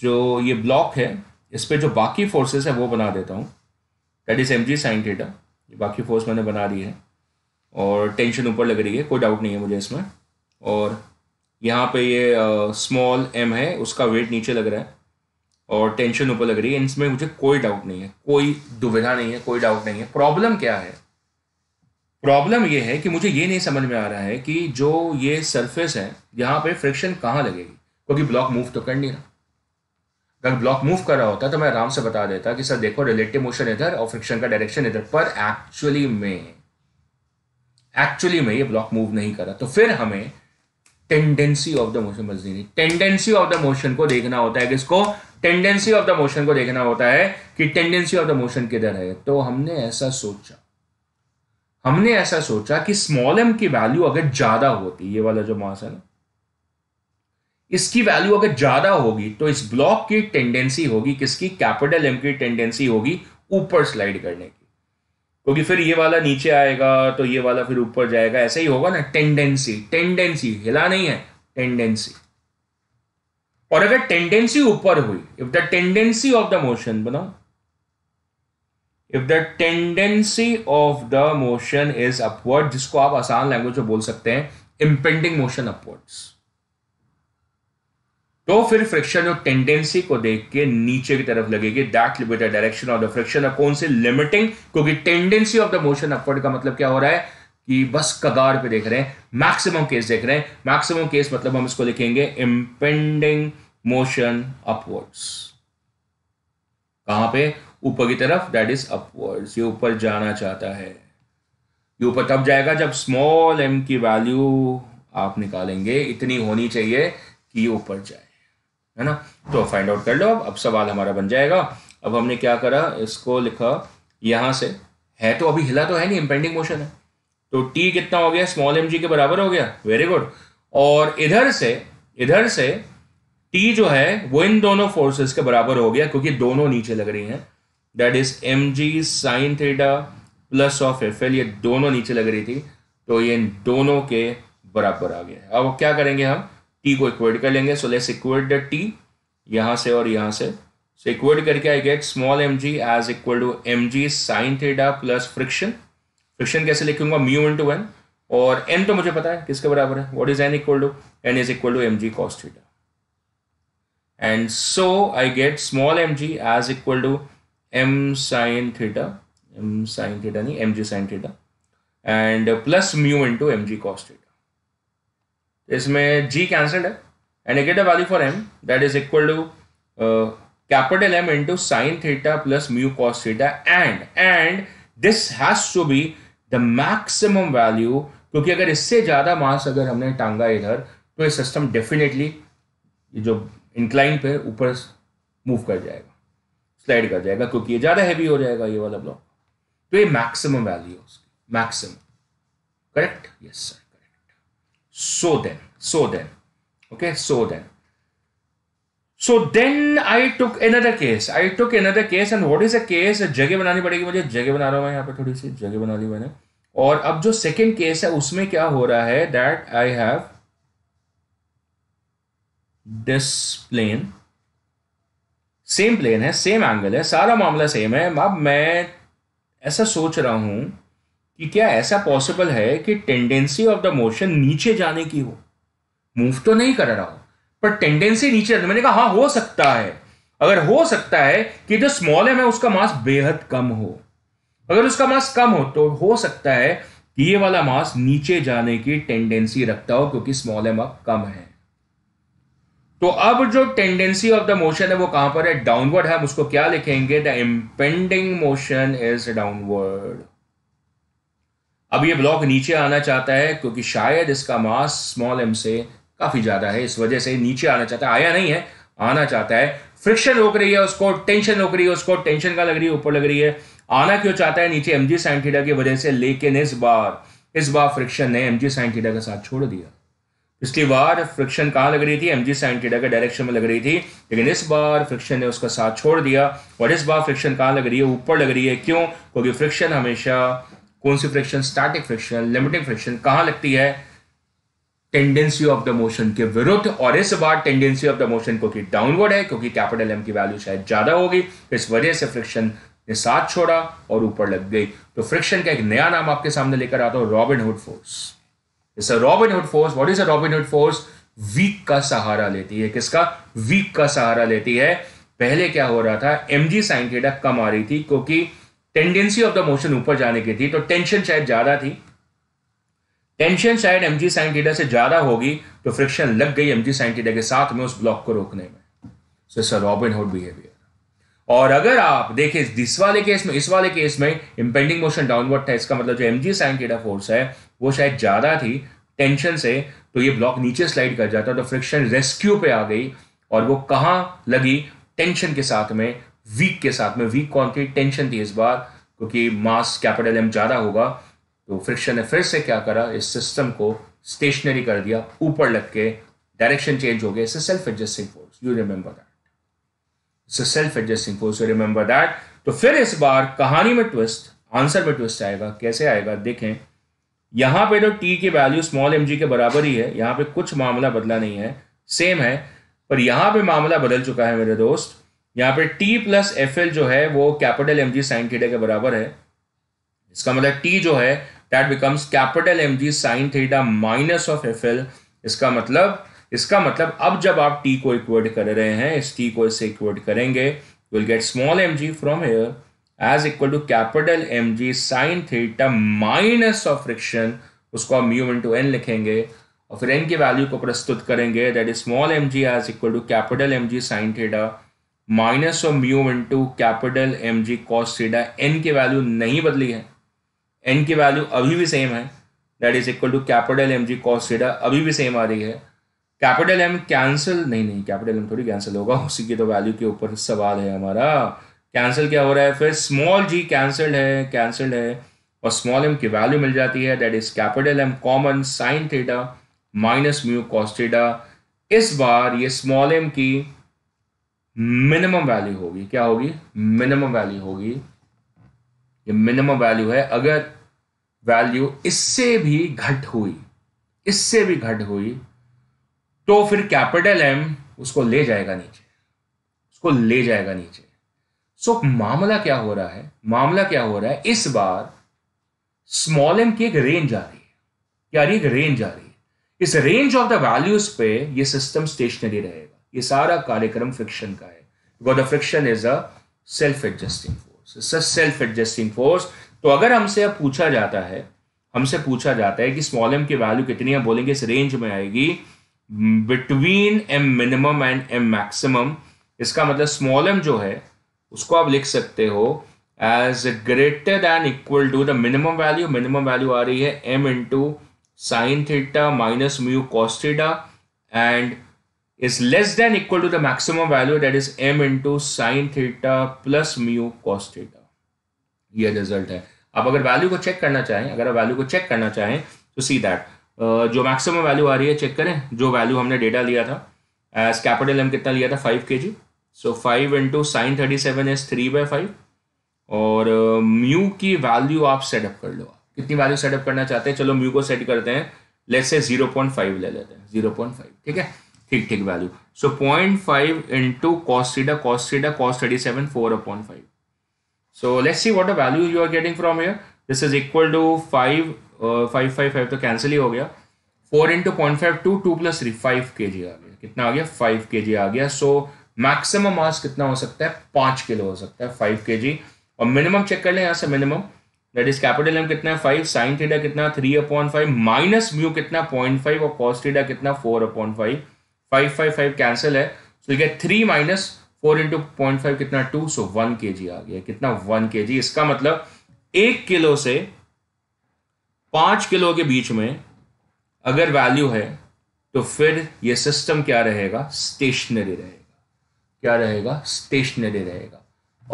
जो ये ब्लॉक है इस पर जो बाकी फोर्सेस है वो बना देता हूँ that is m ji sine theta ये बाकी फोर्स मैंने बना दी है और टेंशन ऊपर लग रही है कोई डाउट नहीं है मुझे इसमें और यहाँ पे ये स्मॉल एम है उसका वेट नीचे लग रहा है और टेंशन ऊपर लग रही है इसमें मुझे कोई डाउट नहीं है कोई दुविधा नहीं है कोई डाउट नहीं है प्रॉब्लम क्या है प्रॉब्लम ये है कि मुझे ये नहीं समझ में आ रहा है कि जो ये सरफेस है यहाँ पे फ्रिक्शन कहाँ लगेगी क्योंकि ब्लॉक मूव तो कर नहीं रहा अगर ब्लॉक मूव कर रहा होता तो मैं आराम से बता देता कि सर देखो रिलेटिव मोशन इधर और फ्रिक्शन का डायरेक्शन इधर पर एक्चुअली में एक्चुअली में ये ब्लॉक मूव नहीं कर रहा तो फिर हमें टेंडेंसी ऑफ द मोशन नहीं टेंडेंसी ऑफ द मोशन को देखना होता है किसको टेंडेंसी ऑफ द मोशन को देखना होता है कि टेंडेंसी ऑफ द मोशन किधर है तो हमने ऐसा सोचा हमने ऐसा सोचा कि स्मॉल एम की वैल्यू अगर ज्यादा होती ये वाला जो मास है ना इसकी वैल्यू अगर ज्यादा होगी तो इस ब्लॉक की टेंडेंसी होगी किसकी कैपिटल एम की टेंडेंसी होगी ऊपर स्लाइड करने की क्योंकि तो फिर ये वाला नीचे आएगा तो ये वाला फिर ऊपर जाएगा ऐसा ही होगा ना टेंडेंसी टेंडेंसी हिला नहीं है टेंडेंसी और अगर टेंडेंसी ऊपर हुई if the tendency of the motion बनाओ if the tendency of the motion is upward जिसको आप आसान लैंग्वेज में बोल सकते हैं इम्पेंडिंग मोशन अपवर्ड्स तो फिर फ्रिक्शन और टेंडेंसी को देख के नीचे की तरफ लगेगी that limited direction of the friction और कौन से लिमिटिंग क्योंकि tendency of the motion upward का मतलब क्या हो रहा है कि बस कगार पे देख रहे हैं मैक्सिमम केस देख रहे हैं मैक्सिमम केस मतलब हम इसको लिखेंगे इम्पेंडिंग मोशन अपवर्ड्स कहां पे ऊपर की तरफ दैट इज अपवर्ड्स ये ऊपर जाना चाहता है ये ऊपर तब जाएगा जब स्मॉल एम की वैल्यू आप निकालेंगे इतनी होनी चाहिए कि ये ऊपर जाए है ना तो फाइंड आउट कर लो अब अब सवाल हमारा बन जाएगा अब हमने क्या करा इसको लिखा यहाँ से है तो अभी हिला तो है नहीं इम्पेंडिंग मोशन है तो टी कितना हो गया स्मॉल एम के बराबर हो गया वेरी गुड और इधर से इधर से टी जो है वो इन दोनों फोर्सेस के बराबर हो गया क्योंकि दोनों नीचे लग रही हैं that is M G sine theta plus of f L ये दोनों नीचे लग रही थी तो ये इन दोनों के बराबर आ गया अब क्या करेंगे हम टी को इक्वेट कर लेंगे so let's equate the T यहाँ से और यहाँ से सो इक्वेट करके I get small M G as equal to M G sine theta plus friction friction कैसे लिखूंगा म्यू इन टू एन और एन तो मुझे पता है किसके बराबर है what is N equal to N is equal to M G cos theta and so I get small M G as equal to M sine theta M sine theta नहीं M ji sine theta and plus mu into M G cos theta इसमें g cancelled है and get value for m that is equal to capital M into sine theta plus mu cos theta and and this has to be the maximum value क्योंकि अगर इससे ज़्यादा मास अगर हमने टांगा इधर तो ये सिस्टम डेफिनेटली जो इंक्लाइन पे ऊपर मूव कर जाएगा स्लाइड कर जाएगा क्योंकि ये ज़्यादा हैवी हो जाएगा ये वाला ब्लॉक तो ये मैक्सिमम वैल्यू है उसकी maximum correct yes sir So then, so then, okay, so then. So then I took another case. I took another case and what is a case? जगह बनानी पड़ेगी मुझे जगह बना रहा हूँ मैं यहाँ पे थोड़ी सी जगह बना ली मैंने और अब जो सेकेंड केस है उसमें क्या हो रहा है that I have this plane same plane है सेम एंगल है सारा मामला सेम है अब मैं ऐसा सोच रहा हूं कि क्या ऐसा पॉसिबल है कि टेंडेंसी ऑफ द मोशन नीचे जाने की हो मूव तो नहीं कर रहा हो पर टेंडेंसी नीचे मैंने कहा हाँ हो सकता है अगर हो सकता है कि जो स्मॉल एम है उसका मास बेहद कम हो अगर उसका मास कम हो तो हो सकता है कि ये वाला मास नीचे जाने की टेंडेंसी रखता हो क्योंकि स्मॉल एम अब कम है तो अब जो टेंडेंसी ऑफ द मोशन है वो कहां पर है डाउनवर्ड है हम उसको क्या लिखेंगे the impending motion is downward अब ये ब्लॉक नीचे आना चाहता है क्योंकि शायद इसका मास स्मॉल एम से काफ़ी ज़्यादा है इस वजह से नीचे आना चाहता है आया नहीं है आना चाहता है फ्रिक्शन रोक रही है उसको टेंशन रोक रही है उसको टेंशन का लग रही है ऊपर लग रही है आना क्यों चाहता है नीचे एम जी साइन की वजह से लेकिन इस बार इस बार फ्रिक्शन ने एम जी साइन के साथ छोड़ दिया पिछली बार फ्रिक्शन कहाँ लग रही थी एम जी साइन के डायरेक्शन में लग रही थी लेकिन इस बार फ्रिक्शन ने उसका साथ छोड़ दिया और इस बार फ्रिक्शन कहाँ लग रही है ऊपर लग रही है क्यों क्योंकि फ्रिक्शन हमेशा कौन सी friction static friction limiting friction कहाँ लगती है टेंडेंसी ऑफ द मोशन के विरुद्ध और इस बार टेंडेंसी ऑफ द मोशन क्योंकि डाउनवर्ड है क्योंकि कैपिटल एम की वैल्यू शायद ज्यादा होगी इस वजह से फ्रिक्शन ने साथ छोड़ा और ऊपर लग गई तो फ्रिक्शन का एक नया नाम आपके सामने लेकर आता हूं रॉबिनहुड फोर्स इस Robin Hood force what is a Robin Hood force weak का सहारा लेती है किसका वीक का सहारा लेती है पहले क्या हो रहा था एम जी साइन थीटा कम आ रही थी क्योंकि टेंडेंसी ऑफ द मोशन ऊपर जाने की थी तो टेंशन शायद ज़्यादा थी टेंशन शायद एम जी साइन से ज़्यादा होगी तो फ्रिक्शन लग गई एम जी साइन के साथ में उस ब्लॉक को रोकने में so it's Robin Hood behaviour और अगर आप देखें इस वाले केस में इस वाले केस में इम्पेंडिंग मोशन डाउनवर्ड था इसका मतलब जो एम जी साइन टीडा फोर्स है वो शायद ज़्यादा थी टेंशन से तो ये ब्लॉक नीचे स्लाइड कर जाता तो फ्रिक्शन रेस्क्यू पे आ गई और वो कहाँ लगी टेंशन के साथ में वीक के साथ में वीक कौन थी टेंशन थी इस बार क्योंकि मास कैपिटल एम ज़्यादा होगा तो फ्रिक्शन ने फिर से क्या करा इस सिस्टम को स्टेशनरी कर दिया ऊपर लग के डायरेक्शन चेंज हो गया self adjusting force you remember that self adjusting force you remember that तो फिर इस बार कहानी में ट्विस्ट आंसर में ट्विस्ट आएगा कैसे आएगा देखें यहां पे तो टी की वैल्यू स्मॉल एम के बराबर ही है यहाँ पे कुछ मामला बदला नहीं है सेम है पर यहां पे मामला बदल चुका है मेरे दोस्त यहाँ पे T प्लस एफ जो है वो कैपिटल एम जी साइन थीटा के बराबर है इसका मतलब T जो है that becomes capital M ji sine theta minus of f इसका मतलब इसका मतलब अब जब आप T को इक्वेट कर रहे हैं इस T को इसे इक्वेट करेंगे will get small M g from here as equal to capital M ji sine theta minus of friction उसको आप म्यू इन एन लिखेंगे और फिर एन की वैल्यू को प्रस्तुत करेंगे that is small M G as equal to capital M ji sine theta minus of mu into capital M ji cos theta N की वैल्यू नहीं बदली है एन की वैल्यू अभी भी सेम है that is equal to capital M ji cos theta अभी भी सेम आ रही है कैपिटल एम कैंसिल नहीं नहीं कैपिटल एम थोड़ी कैंसिल होगा उसी की तो वैल्यू के ऊपर सवाल है हमारा कैंसिल क्या हो रहा है फिर स्मॉल जी कैंसल्ड है कैंसल्ड है और स्मॉल एम की वैल्यू मिल जाती है that is capital M common sine theta minus mu cos theta इस बार ये स्मॉल एम की मिनिमम वैल्यू होगी क्या होगी मिनिमम वैल्यू होगी ये मिनिमम वैल्यू है अगर वैल्यू इससे भी घट हुई इससे भी घट हुई तो फिर कैपिटल एम उसको ले जाएगा नीचे उसको ले जाएगा नीचे सो so, मामला क्या हो रहा है मामला क्या हो रहा है इस बार स्मॉल एम की एक रेंज आ रही है क्या रही एक रेंज आ रही है इस रेंज ऑफ द वैल्यूज पे ये सिस्टम स्टेशनरी रहेगा ये सारा कार्यक्रम फ्रिक्शन का है because the friction is a self adjusting force it's a self adjusting force तो अगर हमसे अब पूछा जाता है हमसे पूछा जाता है कि स्मॉल एम की वैल्यू कितनी है बोलेंगे इस रेंज में आएगी between M minimum and M maximum इसका मतलब स्मॉल एम जो है उसको आप लिख सकते हो as greater than equal to the minimum value minimum value आ रही है M into sine theta minus mu cos theta and is less than equal to the maximum value that is m into sine theta plus mu cos theta ये result है आप अगर value को check करना चाहें अगर आप वैल्यू को चेक करना चाहें तो सी दैट जो मैक्सिमम वैल्यू आ रही है चेक करें जो वैल्यू हमने डेटा लिया था एज कैपिटल एम कितना लिया था five K G so five into sine thirty seven as three by five और म्यू uh, की वैल्यू आप सेटअप कर लो कितनी वैल्यू सेटअप करना चाहते हैं चलो म्यू को सेट करते हैं लेट्स से जीरो पॉइंट फाइव ले लेते हैं जीरो पॉइंट फाइव ठीक है ठीक ठीक value so point five into cos theta cos theta cos thirty seven four upon five so let's see what a value you are getting from here this is equal to five five five five तो cancel ही हो गया four into point five two two plus three five K G आ गया कितना आ गया five K G आ गया so maximum मास कितना हो सकता है पाँच किलो हो सकता है फाइव के जी और मिनिमम चेक कर लें यहाँ से minimum that is capital M कितना है फाइव साइन थीटा कितना three upon five minus mu कितना पॉइंट फाइव और कॉस्ट थीटा कितना four upon five five five five cancel है so you get three minus four into point five कितना two so one K G आ गया कितना one K जी इसका मतलब एक किलो से पांच किलो के बीच में अगर वैल्यू है तो फिर ये सिस्टम क्या रहेगा स्टेशनरी रहेगा क्या रहेगा स्टेशनरी रहेगा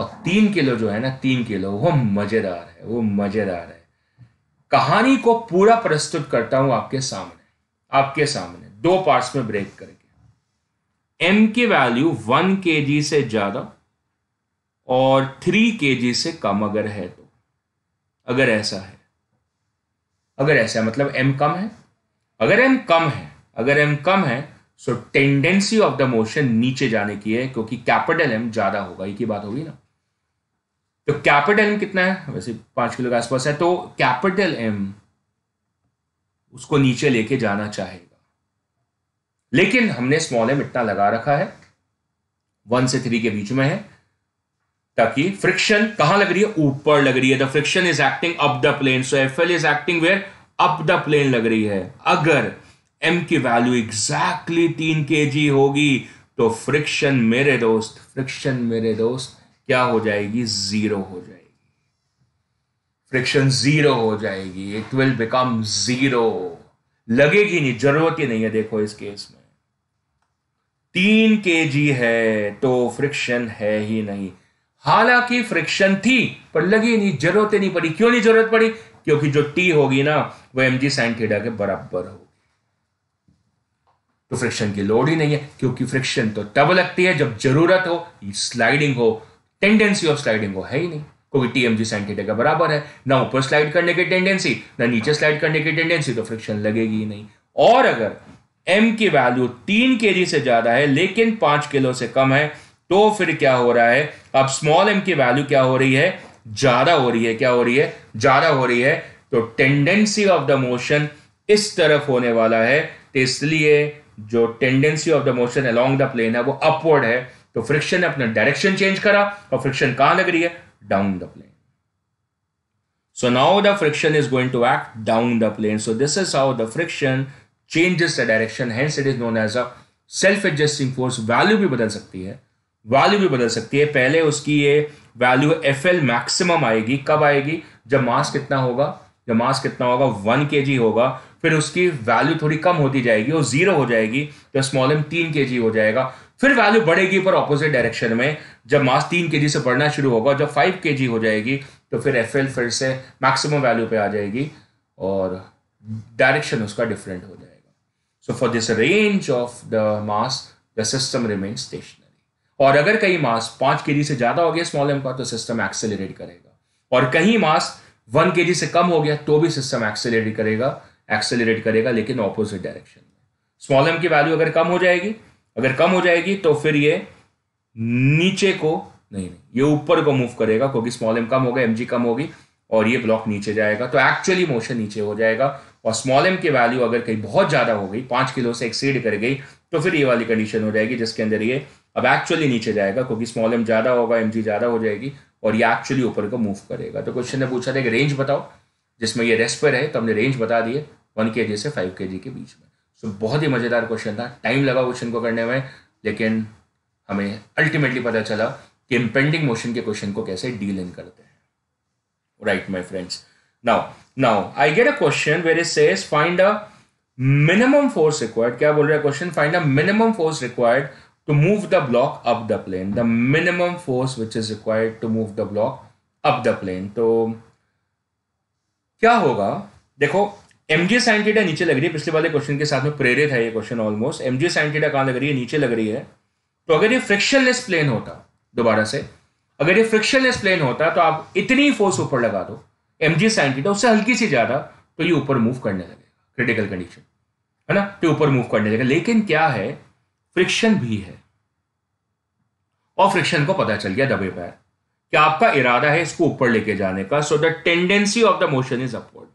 और तीन किलो जो है ना तीन किलो वो मजेदार है वो मजेदार है कहानी को पूरा प्रस्तुत करता हूं आपके सामने आपके सामने दो पार्ट्स में ब्रेक करके एम की वैल्यू वन के से ज़्यादा और थ्री के से कम अगर है तो अगर ऐसा है अगर ऐसा है मतलब एम कम है अगर एम कम है अगर एम कम है so tendency of the motion नीचे जाने की है क्योंकि कैपिटल एम ज़्यादा होगा ये की बात होगी ना तो कैपिटल एम कितना है वैसे पांच किलो के आसपास है तो कैपिटल एम उसको नीचे लेके जाना चाहेगा लेकिन हमने स्मॉल एम इतना लगा रखा है वन से थ्री के बीच में है ताकि फ्रिक्शन कहां लग रही है ऊपर लग रही है the friction is acting up the plane so F L is acting where up the plane लग रही है अगर एम की वैल्यू एग्जैक्टली तीन के जी होगी तो फ्रिक्शन मेरे दोस्त फ्रिक्शन मेरे दोस्त क्या हो जाएगी जीरो हो जाएगी फ्रिक्शन जीरो हो जाएगी इट विल बिकम जीरो लगेगी नहीं जरूरत ही नहीं है देखो इस केस में तीन के जी है तो फ्रिक्शन है ही नहीं हालांकि फ्रिक्शन थी पर लगी नहीं जरूरत नहीं पड़ी क्यों नहीं जरूरत पड़ी क्योंकि जो टी होगी ना वो एम जी साइन थीटा के बराबर होगी तो फ्रिक्शन की लोड ही नहीं है क्योंकि फ्रिक्शन तो तब लगती है जब जरूरत हो स्लाइडिंग हो टेंडेंसी ऑफ स्लाइडिंग हो है ही नहीं क्योंकि T M G sine theta के बराबर है ना ऊपर स्लाइड करने की टेंडेंसी ना नीचे स्लाइड करने की टेंडेंसी तो फ्रिक्शन लगेगी ही नहीं और अगर एम की वैल्यू तीन के से ज़्यादा है लेकिन पांच किलो से कम है तो फिर क्या हो रहा है अब स्मॉल एम की वैल्यू क्या हो रही है ज़्यादा हो रही है क्या हो रही है ज़्यादा हो रही है तो टेंडेंसी ऑफ द मोशन इस तरफ होने वाला है तो इसलिए जो tendency of the motion along the plane है वो अपवर्ड है तो फ्रिक्शन ने अपना डायरेक्शन चेंज करा और फ्रिक्शन कहां लग रही है down the plane so now the friction is going to act down the plane so this is how the friction changes the direction hence it is known as a self adjusting force value भी बदल सकती है value भी बदल सकती है पहले उसकी ये वैल्यू एफ एल मैक्सिमम आएगी कब आएगी जब मास कितना होगा जब मास कितना होगा वन के जी होगा फिर उसकी वैल्यू थोड़ी कम होती जाएगी और जीरो हो जाएगी जब स्मॉल एम तीन के जी हो जाएगा फिर वैल्यू बढ़ेगी पर ऑपोजिट डायरेक्शन में जब मास तीन के जी से बढ़ना शुरू होगा जब फाइव के जी हो जाएगी तो फिर एफ एल फिर से मैक्सिमम वैल्यू पे आ जाएगी और डायरेक्शन उसका डिफरेंट हो So for this range of the mass, the system remains stationary. और अगर कहीं मास पांच के से ज्यादा हो गया स्मॉल एम का तो सिस्टम एक्सेलेट करेगा और कहीं मास वन के जी से कम हो गया तो भी सिस्टम एक्सेलेट करेगा एक्सेलरेट करेगा लेकिन ऑपोजिट डायरेक्शन में स्मॉल एम की वैल्यू अगर कम हो जाएगी अगर कम हो जाएगी तो फिर ये नीचे को नहीं नहीं ये ऊपर को मूव करेगा क्योंकि स्मॉल एम कम होगा एम जी कम होगी और ये ब्लॉक नीचे जाएगा तो एक्चुअली मोशन नीचे हो जाएगा और स्मॉल एम की वैल्यू अगर कहीं बहुत ज़्यादा हो गई पांच किलो से एक्सीड कर गई तो फिर ये वाली कंडीशन हो जाएगी जिसके अंदर ये अब एक्चुअली नीचे जाएगा क्योंकि स्मॉल एम ज़्यादा होगा एम ज़्यादा हो जाएगी और ये एक्चुअली ऊपर को मूव करेगा तो क्वेश्चन ने पूछा था कि रेंज बताओ जिसमें ये रेस्ट पर है तो हमने रेंज बता दिए वन के से फाइव के के बीच में सो so, बहुत ही मज़ेदार क्वेश्चन था टाइम लगा क्वेश्चन को करने में लेकिन हमें अल्टीमेटली पता चला कि इम्पेंडिंग मोशन के क्वेश्चन को कैसे डील इन करते हैं right my friends now now I get a question where is says find a minimum force required क्या बोल रहे है question find a minimum force required to move the block up the plane the minimum force which is required to move the block up the plane तो क्या होगा देखो M जी sine theta नीचे लग रही है पिछले वाले क्वेश्चन के साथ में प्रेरित है ये क्वेश्चन ऑलमोस्ट एम जी साइन थीटा कहाँ लग रही है नीचे लग रही है तो अगर ये फ्रिक्शनलेस प्लेन होता दोबारा से अगर ये फ्रिक्शनलेस प्लेन होता तो आप इतनी फोर्स ऊपर लगा दो एम जी साइन थीटा उससे हल्की सी ज़्यादा तो ये ऊपर मूव करने लगेगा क्रिटिकल कंडीशन है ना तो ऊपर मूव करने लगेगा लेकिन क्या है फ्रिक्शन भी है और फ्रिक्शन को पता चल गया दबे पैर कि आपका इरादा है इसको ऊपर लेके जाने का so the tendency of the motion is upward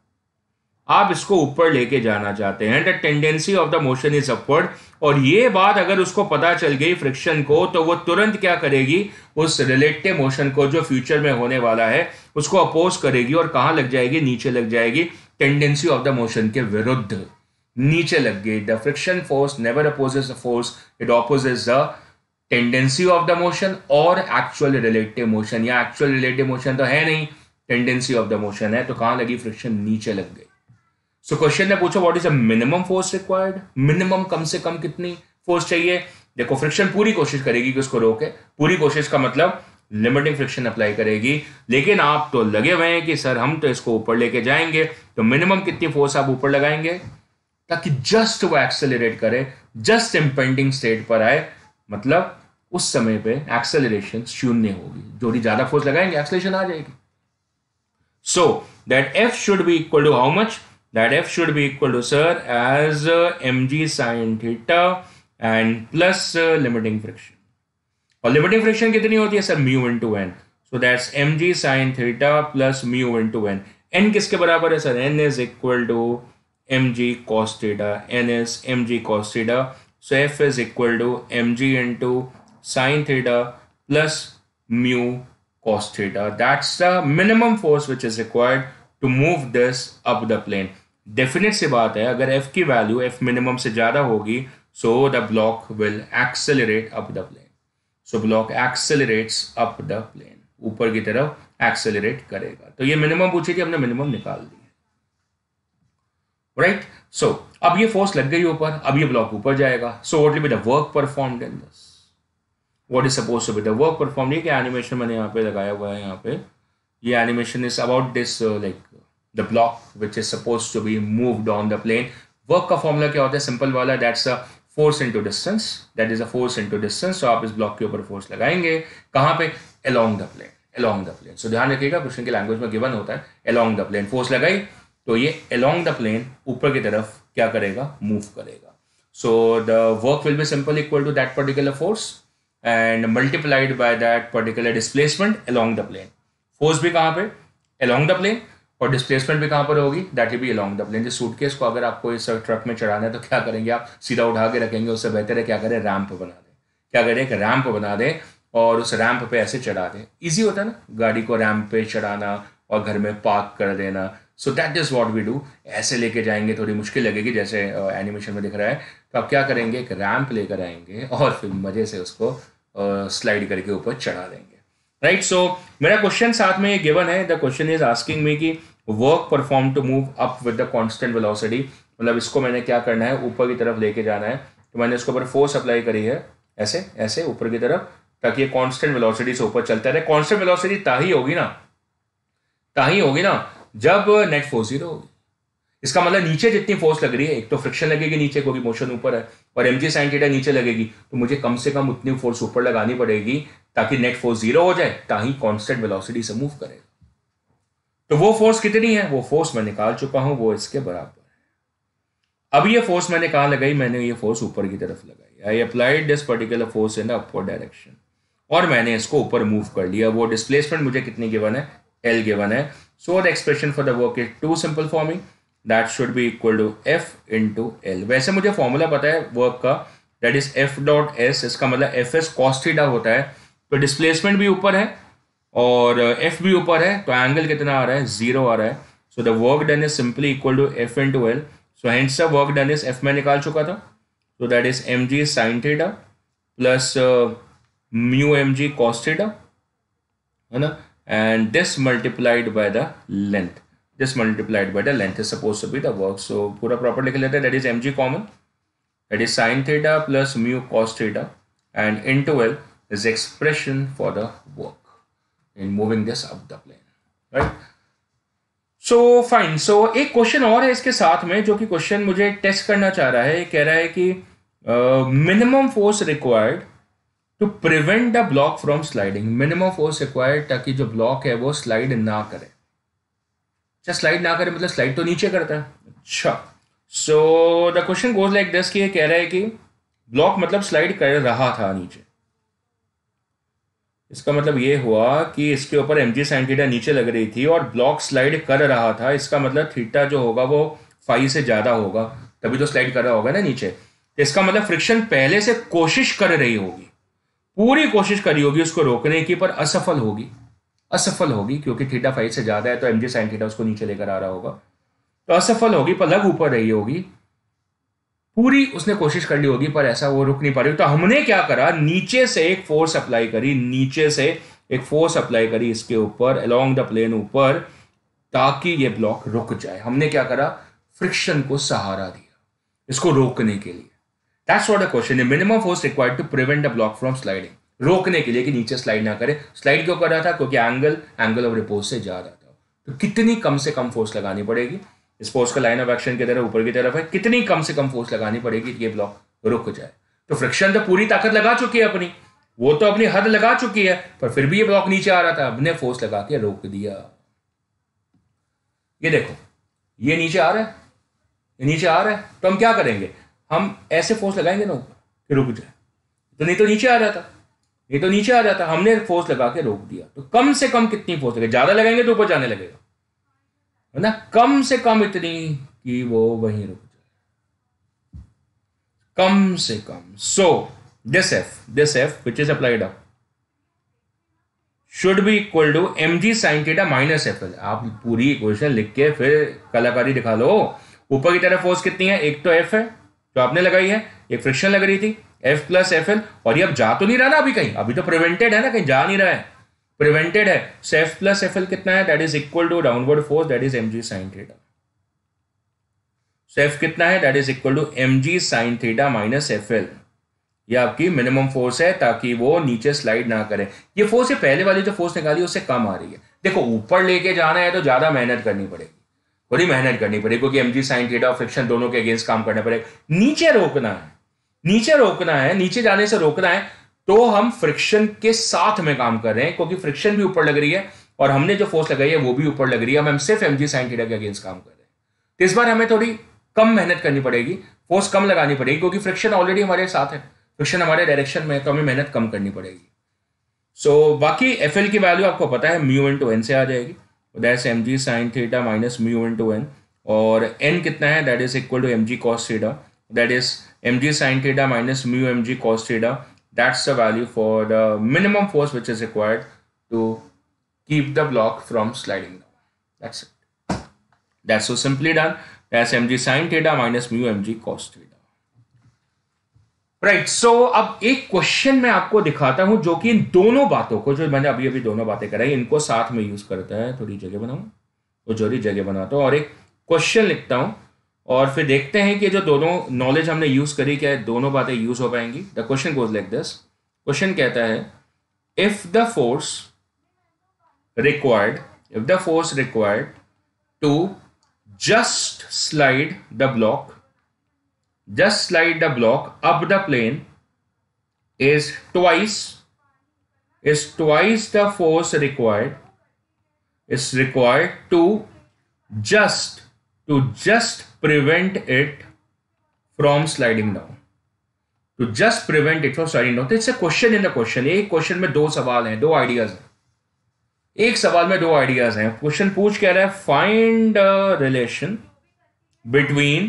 आप इसको ऊपर लेके जाना चाहते हैं the tendency of the motion is upward और ये बात अगर उसको पता चल गई फ्रिक्शन को तो वो तुरंत क्या करेगी उस रिलेटिव मोशन को जो फ्यूचर में होने वाला है उसको अपोज करेगी और कहाँ लग जाएगी नीचे लग जाएगी टेंडेंसी ऑफ द मोशन के विरुद्ध नीचे लग गई the friction force never opposes force it opposes the tendency of the motion और एक्चुअल रिलेटिव मोशन या एक्चुअल रिलेटिव मोशन तो है नहीं टेंडेंसी ऑफ द मोशन है तो कहाँ लगी फ्रिक्शन नीचे लग गई सो क्वेश्चन ने पूछा what is a minimum force required minimum कम से कम कितनी फोर्स चाहिए देखो फ्रिक्शन पूरी कोशिश करेगी कि उसको रोके पूरी कोशिश का मतलब लिमिटिंग फ्रिक्शन अप्लाई करेगी लेकिन आप तो लगे हुए हैं कि सर हम तो इसको ऊपर लेके जाएंगे तो मिनिमम कितनी फोर्स आप ऊपर लगाएंगे ताकि जस्ट वो एक्सेलरेट करे जस्ट इम्पेंडिंग स्टेट पर आए मतलब उस समय पे एक्सेलरेशन शून्य होगी जो भी ज्यादा फोर्स लगाएंगे एक्सेलरेशन आ जाएगी so that F should be equal to how much that f should be equal to sir as uh, mg sine theta and plus uh, limiting friction or limiting friction kitni hoti hai sir mu into n so that's mg sine theta plus mu into n n n is equal to mg cos theta n is mg cos theta so f is equal to mg into sine theta plus mu cos theta that's the minimum force which is required to move this up the plane definite सी बात है अगर F की value F minimum से ज़्यादा होगी so the block will accelerate up the plane so block accelerates up the plane ऊपर की तरफ एक्सेलरेट करेगा तो ये मिनिमम पूछी थी हमने मिनिमम निकाल दी राइट सो अब ये फोर्स लग गई ऊपर अब ये ब्लॉक ऊपर जाएगा so what will be the work perform in this what is suppose to be the work perform ये क्या एनिमेशन मैंने यहाँ पे लगाया हुआ है यहाँ पे ये animation is about this like the block which is suppose to be move on the plane work का फॉर्मूला क्या होता है सिंपल वाला that's a force into distance that is a force into distance तो आप इस ब्लॉक के ऊपर फोर्स लगाएंगे कहाँ पे along the plane along the plane so ध्यान रखिएगा क्वेश्चन की लैंग्वेज में गिवन होता है अलोंग द प्लेन फोर्स लगाई तो ये अलोंग द प्लेन ऊपर की तरफ क्या करेगा मूव करेगा so the work will be simple equal to that particular force and multiplied by that particular displacement along the plane force भी कहाँ पे अलोंग द प्लेन और डिस्प्लेसमेंट भी कहाँ पर होगी that will be along the plane जिस suitcase को अगर आपको इस ट्रक में चढ़ाना है तो क्या करेंगे आप सीधा उठा के रखेंगे उससे बेहतर है क्या करें रैम्प बना दें क्या करें एक रैम्प बना दें और उस रैम्प पे ऐसे चढ़ा दें ईजी होता है ना गाड़ी को रैम्प पे चढ़ाना और घर में पार्क कर देना so that is what we do ऐसे लेके जाएंगे थोड़ी मुश्किल लगेगी जैसे एनिमेशन में दिख रहा है तो आप क्या करेंगे एक रैम्प लेकर आएंगे और फिर मज़े से उसको स्लाइड करके ऊपर चढ़ा देंगे राइट सो मेरा क्वेश्चन साथ में ये गिवन है the question is asking me कि work perform to move up with the constant velocity मतलब इसको मैंने क्या करना है ऊपर की तरफ लेके जाना है तो मैंने इसके ऊपर फोर्स अप्लाई करी है ऐसे ऐसे ऊपर की तरफ ताकि ये कॉन्स्टेंट वेलोसिटी से ऊपर चलता रहे कॉन्स्टेंट वेलोसिटी ताही होगी ना ता ही होगी ना जब नेट फोर्स जीरो होगी इसका मतलब नीचे जितनी फोर्स लग रही है एक तो फ्रिक्शन लगेगी नीचे क्योंकि मोशन ऊपर है और एम जी साइन थीटा नीचे लगेगी तो मुझे कम से कम उतनी फोर्स ऊपर लगानी पड़ेगी ताकि नेट फोर्स जीरो हो जाए ताकि कॉन्स्टेंट वेलोसिटी से मूव करे तो वो फोर्स कितनी है वो फोर्स मैं निकाल चुका हूं वो इसके बराबर है अब ये फोर्स मैंने कहा लगाई मैंने ये फोर्स ऊपर की तरफ लगाई I applied this particular force in the upward direction और मैंने इसको ऊपर मूव कर लिया वो डिस्प्लेसमेंट मुझे कितनी गिवन है एल गिवन है so the expression for the work is to simple forming that should be equal to F into L वैसे मुझे फॉर्मूला पता है वर्क का that is F dot S इसका मतलब एफ एस कॉस्टिडा होता है तो डिस्प्लेसमेंट भी ऊपर है और एफ uh, भी ऊपर है तो एंगल कितना आ रहा है जीरो आ रहा है so the work done is simply equal to F into L so hands work done is F में निकाल चुका था so that is M G sine theta plus mu M G cos theta है ना and this multiplied by the length just multiplied by the length is supposed to be the work. So पूरा proper लिख लेते हैं that is mg common that is sine theta plus mu cos theta and into L is expression for the work in moving this up the plane right. So fine so एक क्वेश्चन और है इसके साथ में जो कि क्वेश्चन मुझे टेस्ट करना चाह रहा है कह रहा है कि minimum force required to prevent the block from sliding minimum force required ताकि जो ब्लॉक है वो स्लाइड ना करे अच्छा स्लाइड ना करे मतलब स्लाइड तो नीचे करता है अच्छा so the question goes like this कि ये कह रहा है कि ब्लॉक मतलब स्लाइड कर रहा था नीचे इसका मतलब ये हुआ कि इसके ऊपर एम जी साइन थीटा नीचे लग रही थी और ब्लॉक स्लाइड कर रहा था इसका मतलब थीटा जो होगा वो फाइव से ज़्यादा होगा तभी तो स्लाइड कर रहा होगा ना नीचे तो इसका मतलब फ्रिक्शन पहले से कोशिश कर रही होगी पूरी कोशिश करी होगी उसको रोकने की पर असफल होगी असफल होगी क्योंकि थीटा फाइव से ज़्यादा है तो एम जी साइन थीटा उसको नीचे लेकर आ रहा होगा तो असफल होगी पलग ऊपर रही होगी पूरी उसने कोशिश कर ली होगी पर ऐसा वो रुक नहीं पा रही तो हमने क्या करा नीचे से एक फोर्स अप्लाई करी नीचे से एक फोर्स अप्लाई करी इसके ऊपर अलोंग द प्लेन ऊपर ताकि ये ब्लॉक रुक जाए हमने क्या करा फ्रिक्शन को सहारा दिया इसको रोकने के लिए that's what a question minimum force required to prevent a block from sliding रोकने के लिए कि नीचे स्लाइड ना करे स्लाइड क्यों कर रहा था क्योंकि एंगल एंगल ऑफ रिपोज से जा रहा था तो कितनी कम से कम फोर्स लगानी पड़ेगी इस फोर्स का लाइन ऑफ एक्शन की तरफ ऊपर की तरफ है कितनी कम से कम फोर्स लगानी पड़ेगी कि ये ब्लॉक रुक जाए तो फ्रिक्शन तो पूरी ताकत लगा चुकी है अपनी वो तो अपनी हद लगा चुकी है पर फिर भी ये ब्लॉक नीचे आ रहा था अपने फोर्स लगा के रोक दिया ये देखो ये नीचे आ रहा है ये नीचे आ रहा है तो हम क्या करेंगे हम ऐसे फोर्स लगाएंगे ना ऊपर कि रुक जाए तो नहीं तो नीचे आ रहा था ये तो नीचे आ जाता हमने फोर्स लगा के रोक दिया तो कम से कम कितनी फोर्स लगे ज्यादा लगाएंगे तो ऊपर जाने लगेगा है ना कम से कम इतनी कि वो वहीं रुक जाए कम से कम so this F this F which is applied up should be equal to M G sine theta minus F L आप पूरी इक्वेशन लिख के फिर कलाकारी दिखा लो ऊपर की तरफ फोर्स कितनी है एक तो एफ है जो आपने लगाई है एक फ्रिक्शन लग रही थी एफ प्लस एफ एल और ये अब जा तो नहीं रहा ना अभी कहीं अभी तो प्रिवेंटेड है ना कहीं जा नहीं रहा है प्रिवेंटेड है so F plus F L कितना है that is equal to downward force that is M G sine theta so F कितना है that is equal to M G sine theta minus F L ये आपकी minimum force है ताकि वो नीचे स्लाइड ना करें ये फोर्स ये पहले वाली जो फोर्स निकाली उससे कम आ रही है देखो ऊपर लेके जाना है तो ज़्यादा मेहनत करनी पड़ेगी थोड़ी मेहनत करनी पड़ेगी क्योंकि एम जी साइन थीटा और फ्रिक्शन दोनों के अगेंस्ट काम करना पड़ेगा नीचे रोकना है नीचे रोकना है नीचे जाने से रोकना है तो हम फ्रिक्शन के साथ में काम कर रहे हैं क्योंकि फ्रिक्शन भी ऊपर लग रही है और हमने जो फोर्स लगाई है वो भी ऊपर लग रही है हम सिर्फ एम जी साइन थीटा के अगेंस्ट काम कर रहे हैं तो इस बार हमें थोड़ी कम मेहनत करनी पड़ेगी फोर्स कम लगानी पड़ेगी क्योंकि फ्रिक्शन ऑलरेडी हमारे साथ है फ्रिक्शन हमारे डायरेक्शन में है तो हमें मेहनत कम करनी पड़ेगी सो so, बाकी एफ की वैल्यू आपको पता है म्यू एन टू एन से आ जाएगी that M ji sine theta minus mu N to N और एन कितना है that is equal to M G cos theta that is mg sin theta minus mu mg cos theta. That's the value for the minimum force which is required to keep the block from sliding down. That's it. That's so simply done. That's mg sin theta minus mu mg cos theta. Right right, so so, अब एक question मैं आपको दिखाता हूं जो कि इन दोनों बातों को जो मैंने अभी अभी दोनों बातें कराई इनको साथ में यूज करता है थोड़ी जगह बनाऊ तो थोड़ी जगह बनाता हूं और एक क्वेश्चन लिखता हूं और फिर देखते हैं कि जो दोनों नॉलेज हमने यूज करी क्या है दोनों बातें यूज हो पाएंगी the question goes like this question कहता है if the force required if the force required to just slide the block just slide the block up the plane is twice is twice the force required is required to just to just prevent it from sliding down to just prevent it from sliding down तो it's a question in a question एक question में दो सवाल हैं दो ideas हैं एक सवाल में दो आइडियाज हैं क्वेश्चन पूछ कह रहा है find relation between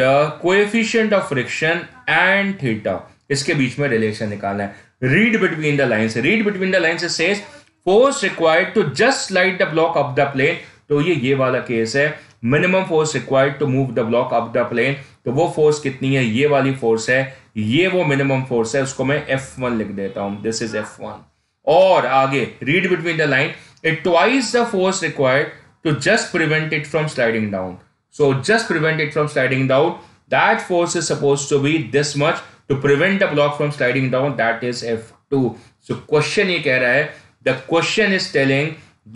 the coefficient of friction and theta इसके बीच में रिलेशन निकालना है read between the lines read between the lines says force required to just slide the block of the plane तो ये ये वाला केस है minimum force required to move the block up the plane तो वो force कितनी है ये वाली फोर्स है ये वो मिनिमम फोर्स है उसको मैं एफ वन लिख देता हूं दिस इज एफ वन और आगे read between the line it twice the force required to just prevent it from sliding down so just prevent it from sliding down that force is suppose to be this much to prevent the block from sliding down that is F two so question ये कह रहा है the question is telling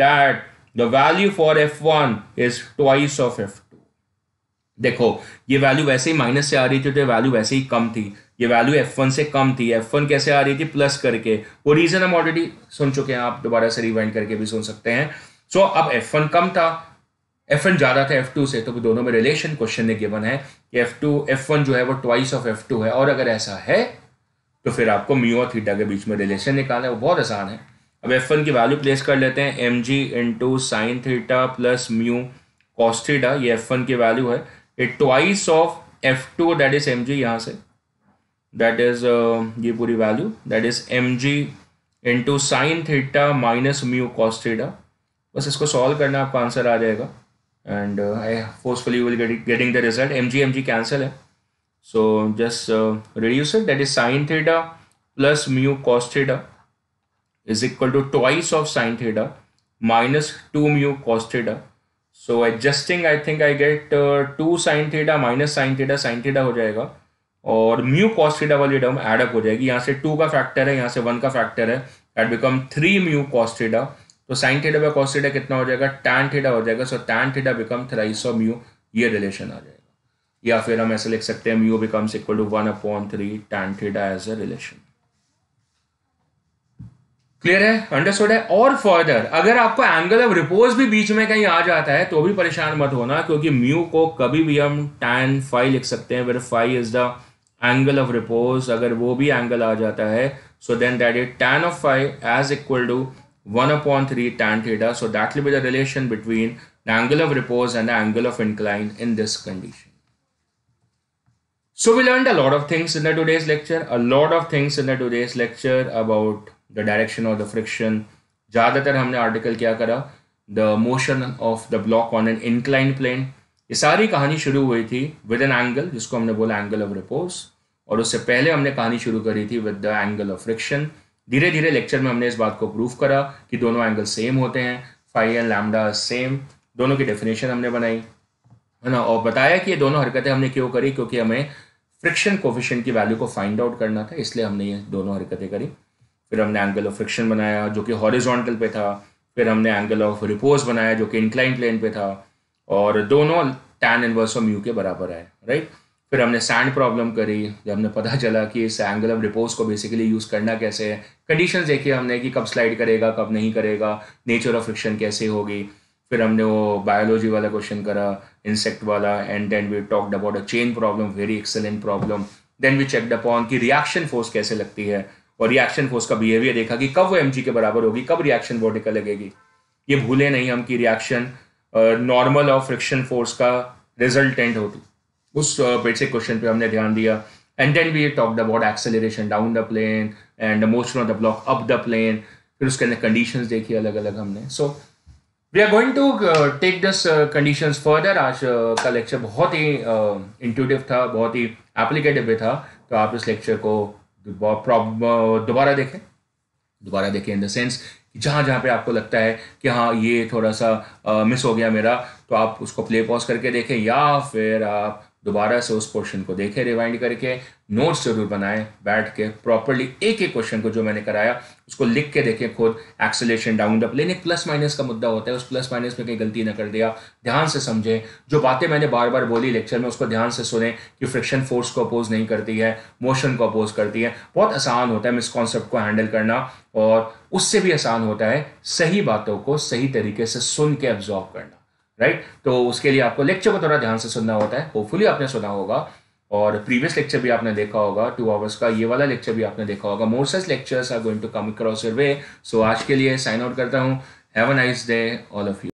that the value for F one is twice of F two देखो ये value वैसे ही minus से आ रही थी तो वैल्यू वैसे ही कम थी ये वैल्यू एफ वन से कम थी एफ वन कैसे आ रही थी प्लस करके वो रीजन हम ऑलरेडी सुन चुके हैं आप दोबारा से रिवाइंड करके भी सुन सकते हैं सो so, अब एफ वन कम था एफ एन ज़्यादा था एफ टू से तो दोनों में रिलेशन क्वेश्चन ने गिवन है कि एफ टू एफ वन जो है वो ट्वाइस ऑफ एफ टू है और अगर ऐसा है तो फिर आपको म्यू और थीटा के बीच में रिलेशन निकालना है वो बहुत आसान है अब एफ वन की वैल्यू प्लेस कर लेते हैं M G into sine theta plus mu cos ये एफ वन की वैल्यू है it twice of F two that is M G यहाँ से दैट इज uh, ये पूरी value that is M G into sine theta minus mu cos बस इसको solve करना आपका आंसर आ जाएगा and I forcefully will getting the result M g m G cancel है so just reduce it that is sine theta plus mu cos is equal to twice of sine theta minus 2 mu cos theta. So adjusting I think I get uh, 2 sine theta minus sine theta sine theta हो जाएगा और mu cos theta वाली term add up हो जाएगी यहाँ से to का factor है यहाँ से वन का फैक्टर है it become three mu cos theta तो sine theta by cos theta कितना हो जाएगा टैन थीटा हो जाएगा so tan theta become thrice of mu ये रिलेशन आ जाएगा या फिर हम ऐसे लिख सकते हैं mu becomes equal to one upon three tan theta as a relation clear है अंडरस्टूड है और फर्दर अगर आपको एंगल ऑफ रिपोज भी बीच में कहीं आ जाता है तो भी परेशान मत होना क्योंकि म्यू को कभी भी हम टैन फाइव लिख सकते हैं five is the angle of repose अगर वो भी एंगल आ जाता है so then that is tan of five as equal to one upon three tan theta so that be the relation between the angle of repose and the angle of incline in this condition So we learned a lot of things in the today's lecture. A lot of things in the today's lecture about the direction of the friction ज़्यादातर हमने article क्या करा the motion of the block on an inclined plane ये सारी कहानी शुरू हुई थी विद एन एंगल जिसको हमने बोला एंगल ऑफ रिपोज और उससे पहले हमने कहानी शुरू करी थी with the angle of friction धीरे धीरे लेक्चर में हमने इस बात को प्रूव करा कि दोनों एंगल सेम होते हैं फाइव एंड लैमडा सेम दोनों की डेफिनेशन हमने बनाई है ना और बताया कि ये दोनों हरकतें हमने क्यों करी क्योंकि हमें फ्रिक्शन कोफिशन की वैल्यू को फाइंड आउट करना था इसलिए हमने ये दोनों हरकतें करी फिर हमने एंगल ऑफ फ्रिक्शन बनाया जो कि हॉरिजॉन्टल पे था फिर हमने एंगल ऑफ रिपोज बनाया जो कि इंक्लाइन प्लेन पे था और दोनों टैन इनवर्स ऑफ यू के बराबर आए राइट फिर हमने सैंड प्रॉब्लम करी जब हमने पता चला कि इस एंगल ऑफ रिपोज को बेसिकली यूज़ करना कैसे है कंडीशन देखी हमने कि कब स्लाइड करेगा कब नहीं करेगा नेचर ऑफ फ्रिक्शन कैसे होगी फिर हमने वो बायोलॉजी वाला क्वेश्चन करा इंसेक्ट वाला and then we talked about a chain problem very excellent problem then we checked upon कि रिएक्शन फोर्स कैसे लगती है और रिएक्शन फोर्स का बिहेवियर देखा कि कब वो एम के बराबर होगी कब रिएक्शन वर्टिकल लगेगी ये भूले नहीं हम कि रिएक्शन नॉर्मल और फ्रिक्शन फोर्स का रिजल्टेंट होती उस बेसिक क्वेश्चन पे हमने ध्यान दिया and then we talked about acceleration down the plane and motion of the block up the plane फिर उसके अंदर कंडीशंस देखी अलग अलग हमने so we are going to take this conditions further आज का लेक्चर बहुत ही इंटूटिव था बहुत ही एप्लीकेटिव भी था तो आप इस लेक्चर को Uh, दोबारा देखें दोबारा देखें इन द सेंस जहाँ जहाँ पे आपको लगता है कि हाँ ये थोड़ा सा आ, uh, मिस हो गया मेरा तो आप उसको प्ले पॉज करके देखें या फिर आप दोबारा से उस क्वेश्चन को देखें रिवाइंड करके नोट्स जरूर बनाएं बैठ के प्रॉपरली एक एक क्वेश्चन को जो मैंने कराया उसको लिख के देखें खुद एक्सेलेशन डाउन डप लेने प्लस माइनस का मुद्दा होता है उस प्लस माइनस में कहीं गलती ना कर दिया ध्यान से समझें जो बातें मैंने बार बार बोली लेक्चर में उसको ध्यान से सुने कि फ्रिक्शन फोर्स को अपोज नहीं करती है मोशन को अपोज करती है बहुत आसान होता है मिस कॉन्सेप्ट को हैंडल करना और उससे भी आसान होता है सही बातों को सही तरीके से सुन के ऑब्जॉर्व करना राइट तो उसके लिए आपको लेक्चर को थोड़ा ध्यान से सुनना होता है होपफुली आपने सुना होगा और प्रीवियस लेक्चर भी आपने देखा होगा टू आवर्स का ये वाला लेक्चर भी आपने देखा होगा more such lectures are going to come across your way so आज के लिए साइन आउट करता हूँ have a nice day all of you